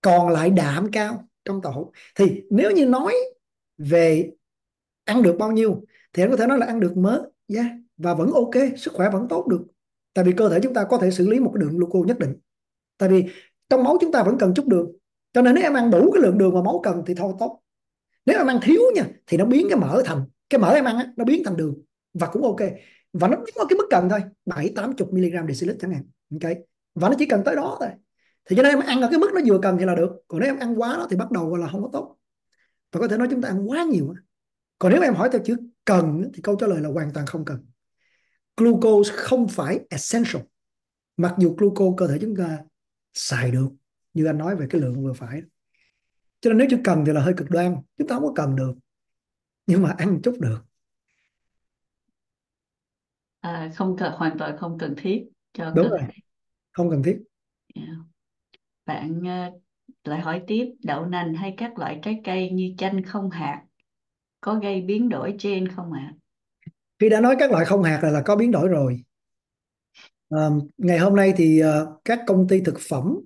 còn lại đạm cao trong tàu hũ thì nếu như nói về ăn được bao nhiêu thì anh có thể nói là ăn được mớ yeah, và vẫn ok sức khỏe vẫn tốt được tại vì cơ thể chúng ta có thể xử lý một cái lượng glucose nhất định tại vì trong máu chúng ta vẫn cần chút đường cho nên nếu em ăn đủ cái lượng đường mà máu cần thì thôi tốt nếu em ăn thiếu nha thì nó biến cái mỡ thành cái mỡ em ăn á, nó biến thành đường và cũng ok và nó đúng cái mức cần thôi bảy tám chục mg decilit chẳng hạn ok và nó chỉ cần tới đó thôi thì cho nên em ăn ở cái mức nó vừa cần thì là được còn nếu em ăn quá đó thì bắt đầu là không có tốt và có thể nói chúng ta ăn quá nhiều còn nếu em hỏi theo chữ cần thì câu trả lời là hoàn toàn không cần glucose không phải essential mặc dù glucose cơ thể chúng ta xài được như anh nói về cái lượng vừa phải cho nên nếu chỉ cần thì là hơi cực đoan chúng ta không có cần được nhưng mà ăn chút được à, không cần hoàn toàn không cần thiết cho đúng rồi không cần thiết yeah. Dạ. bạn uh, lại hỏi tiếp đậu nành hay các loại trái cây như chanh không hạt có gây biến đổi gen không ạ à? khi đã nói các loại không hạt là, là có biến đổi rồi à, ngày hôm nay thì à, các công ty thực phẩm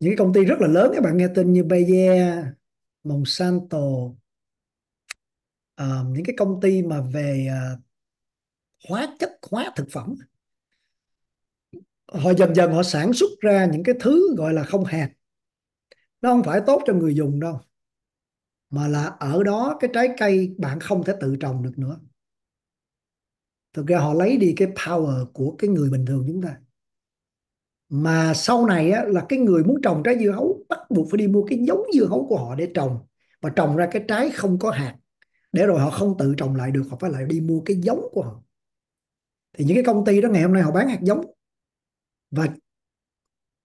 những cái công ty rất là lớn các bạn nghe tên như Bayer, Monsanto à, những cái công ty mà về à, hóa chất hóa thực phẩm họ dần dần họ sản xuất ra những cái thứ gọi là không hạt nó không phải tốt cho người dùng đâu mà là ở đó cái trái cây bạn không thể tự trồng được nữa thực ra họ lấy đi cái power của cái người bình thường chúng ta mà sau này á, là cái người muốn trồng trái dưa hấu bắt buộc phải đi mua cái giống dưa hấu của họ để trồng và trồng ra cái trái không có hạt để rồi họ không tự trồng lại được họ phải lại đi mua cái giống của họ thì những cái công ty đó ngày hôm nay họ bán hạt giống và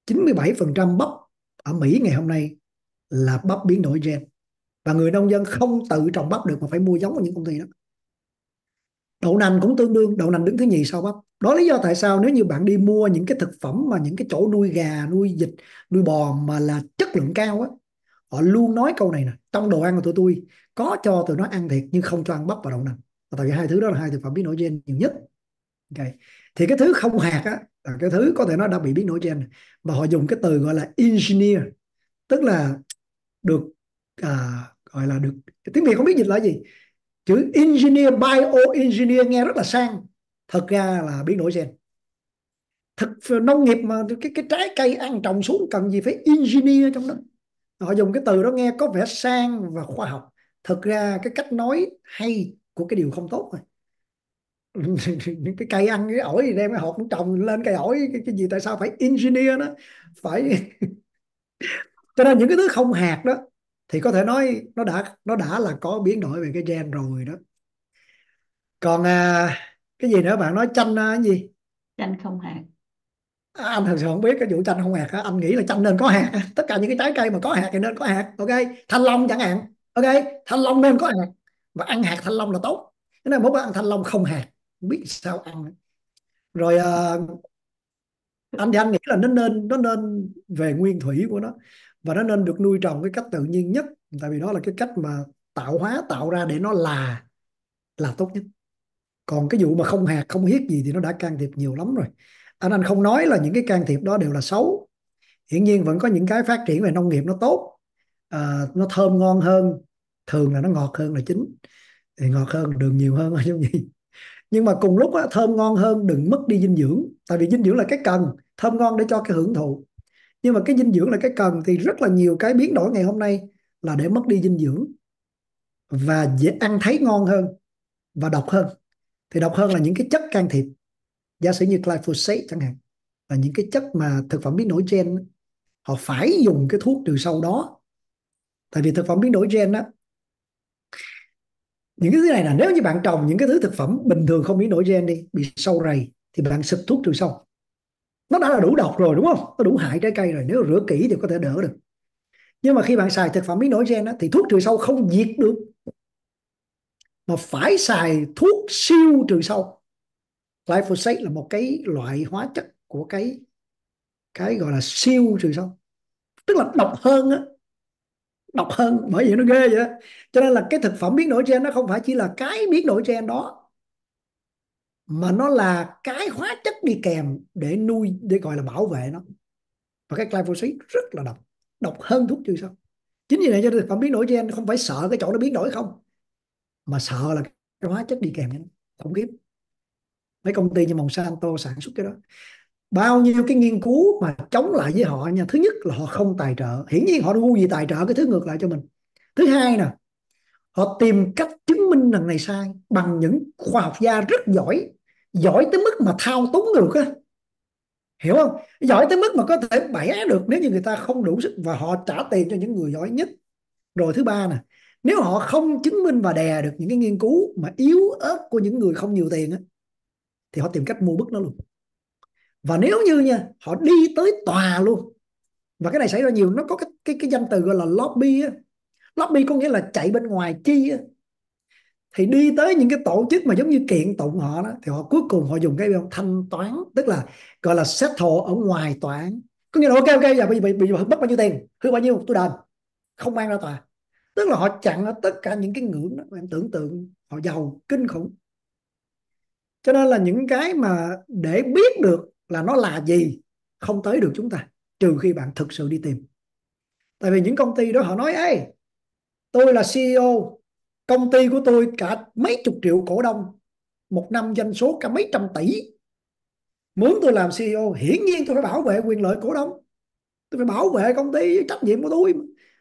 97% bắp ở Mỹ ngày hôm nay là bắp biến đổi gen và người nông dân không tự trồng bắp được mà phải mua giống của những công ty đó đậu nành cũng tương đương đậu nành đứng thứ nhì sau bắp đó lý do tại sao nếu như bạn đi mua những cái thực phẩm mà những cái chỗ nuôi gà nuôi vịt nuôi bò mà là chất lượng cao á họ luôn nói câu này nè trong đồ ăn của tụi tôi có cho tụi nó ăn thiệt nhưng không cho ăn bắp và đậu nành và tại vì hai thứ đó là hai thực phẩm biến đổi gen nhiều nhất okay. thì cái thứ không hạt á là cái thứ có thể nó đã bị biến đổi gen mà họ dùng cái từ gọi là engineer tức là được à, gọi là được tiếng việt không biết dịch là gì chữ engineer bio engineer nghe rất là sang thật ra là biến đổi gen thực nông nghiệp mà cái cái trái cây ăn trồng xuống cần gì phải engineer trong đó họ dùng cái từ đó nghe có vẻ sang và khoa học thực ra cái cách nói hay của cái điều không tốt rồi [LAUGHS] những cái cây ăn cái ổi thì đem cái hộp trồng lên cây ổi cái, cái gì tại sao phải engineer nó, phải [LAUGHS] cho nên những cái thứ không hạt đó thì có thể nói nó đã nó đã là có biến đổi về cái gen rồi đó còn à, cái gì nữa bạn nói chanh à, cái gì chanh không hạt à, anh thật sự không biết cái vụ chanh không hạt á anh nghĩ là chanh nên có hạt tất cả những cái trái cây mà có hạt thì nên có hạt ok thanh long chẳng hạn ok thanh long nên có hạt và ăn hạt thanh long là tốt thế nên mỗi bữa ăn thanh long không hạt không biết sao ăn rồi à, anh thì anh nghĩ là nó nên nó nên về nguyên thủy của nó và nó nên được nuôi trồng cái cách tự nhiên nhất tại vì đó là cái cách mà tạo hóa tạo ra để nó là là tốt nhất còn cái vụ mà không hạt không hiếc gì thì nó đã can thiệp nhiều lắm rồi anh anh không nói là những cái can thiệp đó đều là xấu hiển nhiên vẫn có những cái phát triển về nông nghiệp nó tốt à, nó thơm ngon hơn thường là nó ngọt hơn là chính thì ngọt hơn đường nhiều hơn [LAUGHS] giống gì. nhưng mà cùng lúc á, thơm ngon hơn đừng mất đi dinh dưỡng tại vì dinh dưỡng là cái cần thơm ngon để cho cái hưởng thụ nhưng mà cái dinh dưỡng là cái cần thì rất là nhiều cái biến đổi ngày hôm nay là để mất đi dinh dưỡng và dễ ăn thấy ngon hơn và độc hơn thì độc hơn là những cái chất can thiệp giả sử như glyphosate chẳng hạn là những cái chất mà thực phẩm biến đổi gen họ phải dùng cái thuốc từ sau đó tại vì thực phẩm biến đổi gen đó những cái thứ này là nếu như bạn trồng những cái thứ thực phẩm bình thường không biến đổi gen đi bị sâu rầy thì bạn xịt thuốc trừ sâu nó đã là đủ độc rồi đúng không nó đủ hại trái cây rồi nếu rửa kỹ thì có thể đỡ được nhưng mà khi bạn xài thực phẩm biến đổi gen đó, thì thuốc trừ sâu không diệt được mà phải xài thuốc siêu trừ sâu glyphosate là một cái loại hóa chất của cái cái gọi là siêu trừ sâu tức là độc hơn á độc hơn bởi vì nó ghê vậy đó. cho nên là cái thực phẩm biến đổi gen nó không phải chỉ là cái biến đổi gen đó mà nó là cái hóa chất đi kèm để nuôi để gọi là bảo vệ nó và cái glyphosate rất là độc độc hơn thuốc trừ sao chính vì vậy cho thực phản biến đổi gen không phải sợ cái chỗ nó biến đổi không mà sợ là cái hóa chất đi kèm với nó khủng khiếp mấy công ty như Monsanto sản xuất cái đó bao nhiêu cái nghiên cứu mà chống lại với họ nha thứ nhất là họ không tài trợ hiển nhiên họ ngu gì tài trợ cái thứ ngược lại cho mình thứ hai nè họ tìm cách chứng minh rằng này sai bằng những khoa học gia rất giỏi giỏi tới mức mà thao túng được á hiểu không giỏi tới mức mà có thể bẻ được nếu như người ta không đủ sức và họ trả tiền cho những người giỏi nhất rồi thứ ba nè nếu họ không chứng minh và đè được những cái nghiên cứu mà yếu ớt của những người không nhiều tiền á thì họ tìm cách mua bức nó luôn và nếu như nha họ đi tới tòa luôn và cái này xảy ra nhiều nó có cái cái, cái danh từ gọi là lobby á lobby có nghĩa là chạy bên ngoài chi á thì đi tới những cái tổ chức mà giống như kiện tụng họ đó thì họ cuối cùng họ dùng cái thanh toán tức là gọi là settle ở ngoài tòa án có nghĩa là ok ok giờ bị bị bây mất bao nhiêu tiền hư bao nhiêu tôi đền không mang ra tòa tức là họ chặn ở tất cả những cái ngưỡng đó em tưởng tượng họ giàu kinh khủng cho nên là những cái mà để biết được là nó là gì không tới được chúng ta trừ khi bạn thực sự đi tìm tại vì những công ty đó họ nói ấy tôi là CEO công ty của tôi cả mấy chục triệu cổ đông một năm doanh số cả mấy trăm tỷ muốn tôi làm CEO hiển nhiên tôi phải bảo vệ quyền lợi cổ đông tôi phải bảo vệ công ty trách nhiệm của tôi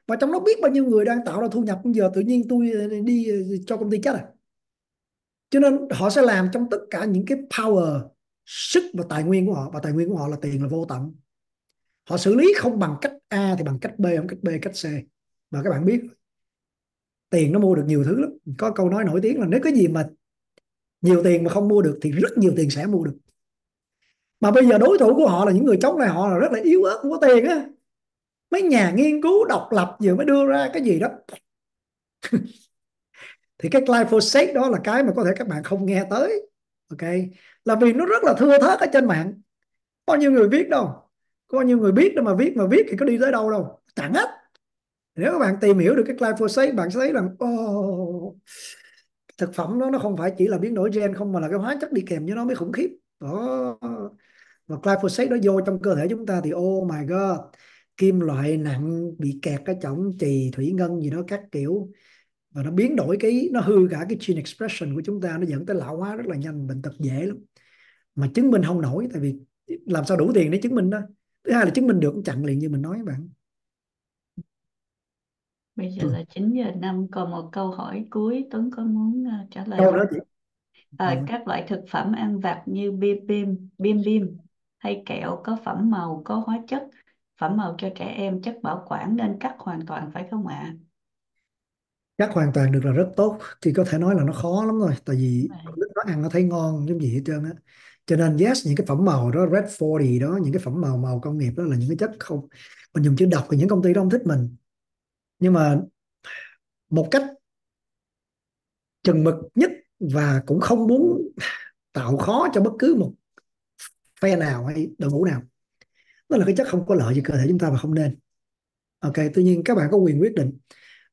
và trong đó biết bao nhiêu người đang tạo ra thu nhập bây giờ tự nhiên tôi ờ, đi ờ, cho công ty chết à cho nên họ sẽ làm trong tất cả những cái power sức và tài nguyên của họ và tài nguyên của họ là tiền là vô tận họ xử lý không bằng cách A thì bằng cách B không cách B cách C mà các bạn biết tiền nó mua được nhiều thứ lắm có câu nói nổi tiếng là nếu cái gì mà nhiều tiền mà không mua được thì rất nhiều tiền sẽ mua được mà bây giờ đối thủ của họ là những người chống này họ là rất là yếu ớt không có tiền á mấy nhà nghiên cứu độc lập vừa mới đưa ra cái gì đó [LAUGHS] thì cái glyphosate đó là cái mà có thể các bạn không nghe tới ok là vì nó rất là thưa thớt ở trên mạng có bao nhiêu người biết đâu có bao nhiêu người biết đâu mà viết mà viết thì có đi tới đâu đâu chẳng hết nếu các bạn tìm hiểu được cái glyphosate bạn sẽ thấy rằng oh, thực phẩm đó nó không phải chỉ là biến đổi gen không mà là cái hóa chất đi kèm với nó mới khủng khiếp đó và glyphosate nó vô trong cơ thể chúng ta thì oh my god kim loại nặng bị kẹt cái chổng trì thủy ngân gì đó các kiểu và nó biến đổi cái nó hư cả cái gene expression của chúng ta nó dẫn tới lão hóa rất là nhanh bệnh tật dễ lắm mà chứng minh không nổi tại vì làm sao đủ tiền để chứng minh đó thứ hai là chứng minh được cũng chặn liền như mình nói bạn Bây giờ ừ. là 9 giờ 5 còn một câu hỏi cuối Tuấn có muốn uh, trả lời câu đó chị à, ờ, ừ. các loại thực phẩm ăn vặt như bim bim bim bim hay kẹo có phẩm màu có hóa chất phẩm màu cho trẻ em chất bảo quản nên cắt hoàn toàn phải không ạ? À? Cắt hoàn toàn được là rất tốt thì có thể nói là nó khó lắm rồi tại vì dạ. lúc nó ăn nó thấy ngon giống gì hết trơn á cho nên yes những cái phẩm màu đó red 40 đó những cái phẩm màu màu công nghiệp đó là những cái chất không mình dùng chữ độc thì những công ty đó không thích mình nhưng mà một cách chừng mực nhất và cũng không muốn tạo khó cho bất cứ một phe nào hay đội ngũ nào đó là cái chất không có lợi gì cơ thể chúng ta và không nên ok tuy nhiên các bạn có quyền quyết định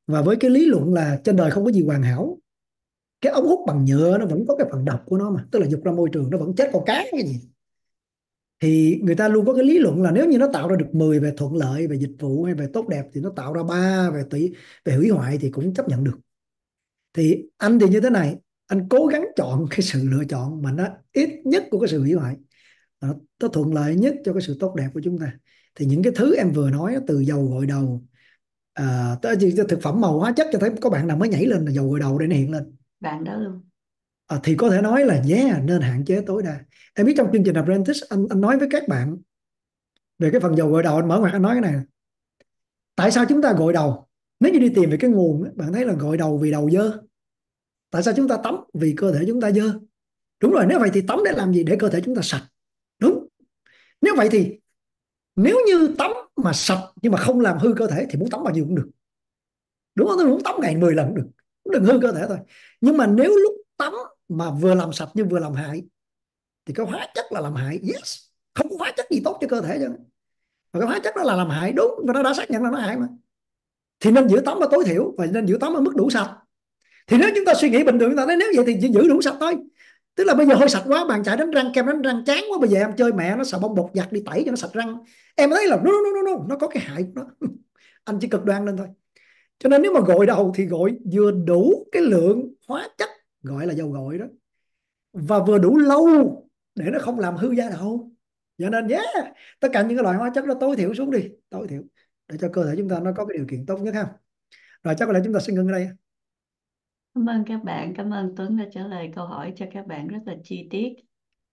và với cái lý luận là trên đời không có gì hoàn hảo cái ống hút bằng nhựa nó vẫn có cái phần độc của nó mà tức là dục ra môi trường nó vẫn chết con cá cái gì thì người ta luôn có cái lý luận là nếu như nó tạo ra được 10 về thuận lợi về dịch vụ hay về tốt đẹp thì nó tạo ra ba về tỷ về hủy hoại thì cũng chấp nhận được thì anh thì như thế này anh cố gắng chọn cái sự lựa chọn mà nó ít nhất của cái sự hủy hoại nó, thuận lợi nhất cho cái sự tốt đẹp của chúng ta thì những cái thứ em vừa nói từ dầu gội đầu à, tới thực phẩm màu hóa chất cho thấy có bạn nào mới nhảy lên là dầu gội đầu để nó hiện lên bạn đó luôn à, thì có thể nói là yeah nên hạn chế tối đa em biết trong chương trình apprentice anh anh nói với các bạn về cái phần dầu gội đầu anh mở ngoặc anh nói cái này tại sao chúng ta gội đầu nếu như đi tìm về cái nguồn bạn thấy là gội đầu vì đầu dơ tại sao chúng ta tắm vì cơ thể chúng ta dơ đúng rồi nếu vậy thì tắm để làm gì để cơ thể chúng ta sạch đúng nếu vậy thì nếu như tắm mà sạch nhưng mà không làm hư cơ thể thì muốn tắm bao nhiêu cũng được đúng không tôi muốn tắm ngày 10 lần cũng được đừng hư cơ thể thôi nhưng mà nếu lúc tắm mà vừa làm sạch nhưng vừa làm hại thì cái hóa chất là làm hại yes không có hóa chất gì tốt cho cơ thể chứ mà cái hóa chất đó là làm hại đúng và nó đã xác nhận là nó hại mà thì nên giữ tắm ở tối thiểu và nên giữ tắm ở mức đủ sạch thì nếu chúng ta suy nghĩ bình thường chúng ta nói nếu vậy thì giữ đủ sạch thôi tức là bây giờ hơi sạch quá bàn chải đánh răng kem đánh răng chán quá bây giờ em chơi mẹ nó xà bông bột giặt đi tẩy cho nó sạch răng em thấy là nó nó nó nó nó có cái hại của nó [LAUGHS] anh chỉ cực đoan lên thôi cho nên nếu mà gội đầu thì gội vừa đủ cái lượng hóa chất gọi là dầu gội đó và vừa đủ lâu để nó không làm hư da đầu cho nên yeah tất cả những cái loại hóa chất nó tối thiểu xuống đi tối thiểu để cho cơ thể chúng ta nó có cái điều kiện tốt nhất ha rồi chắc là chúng ta sẽ ngưng ở đây cảm ơn các bạn cảm ơn Tuấn đã trả lời câu hỏi cho các bạn rất là chi tiết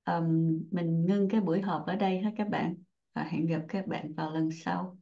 um, mình ngưng cái buổi họp ở đây ha các bạn và hẹn gặp các bạn vào lần sau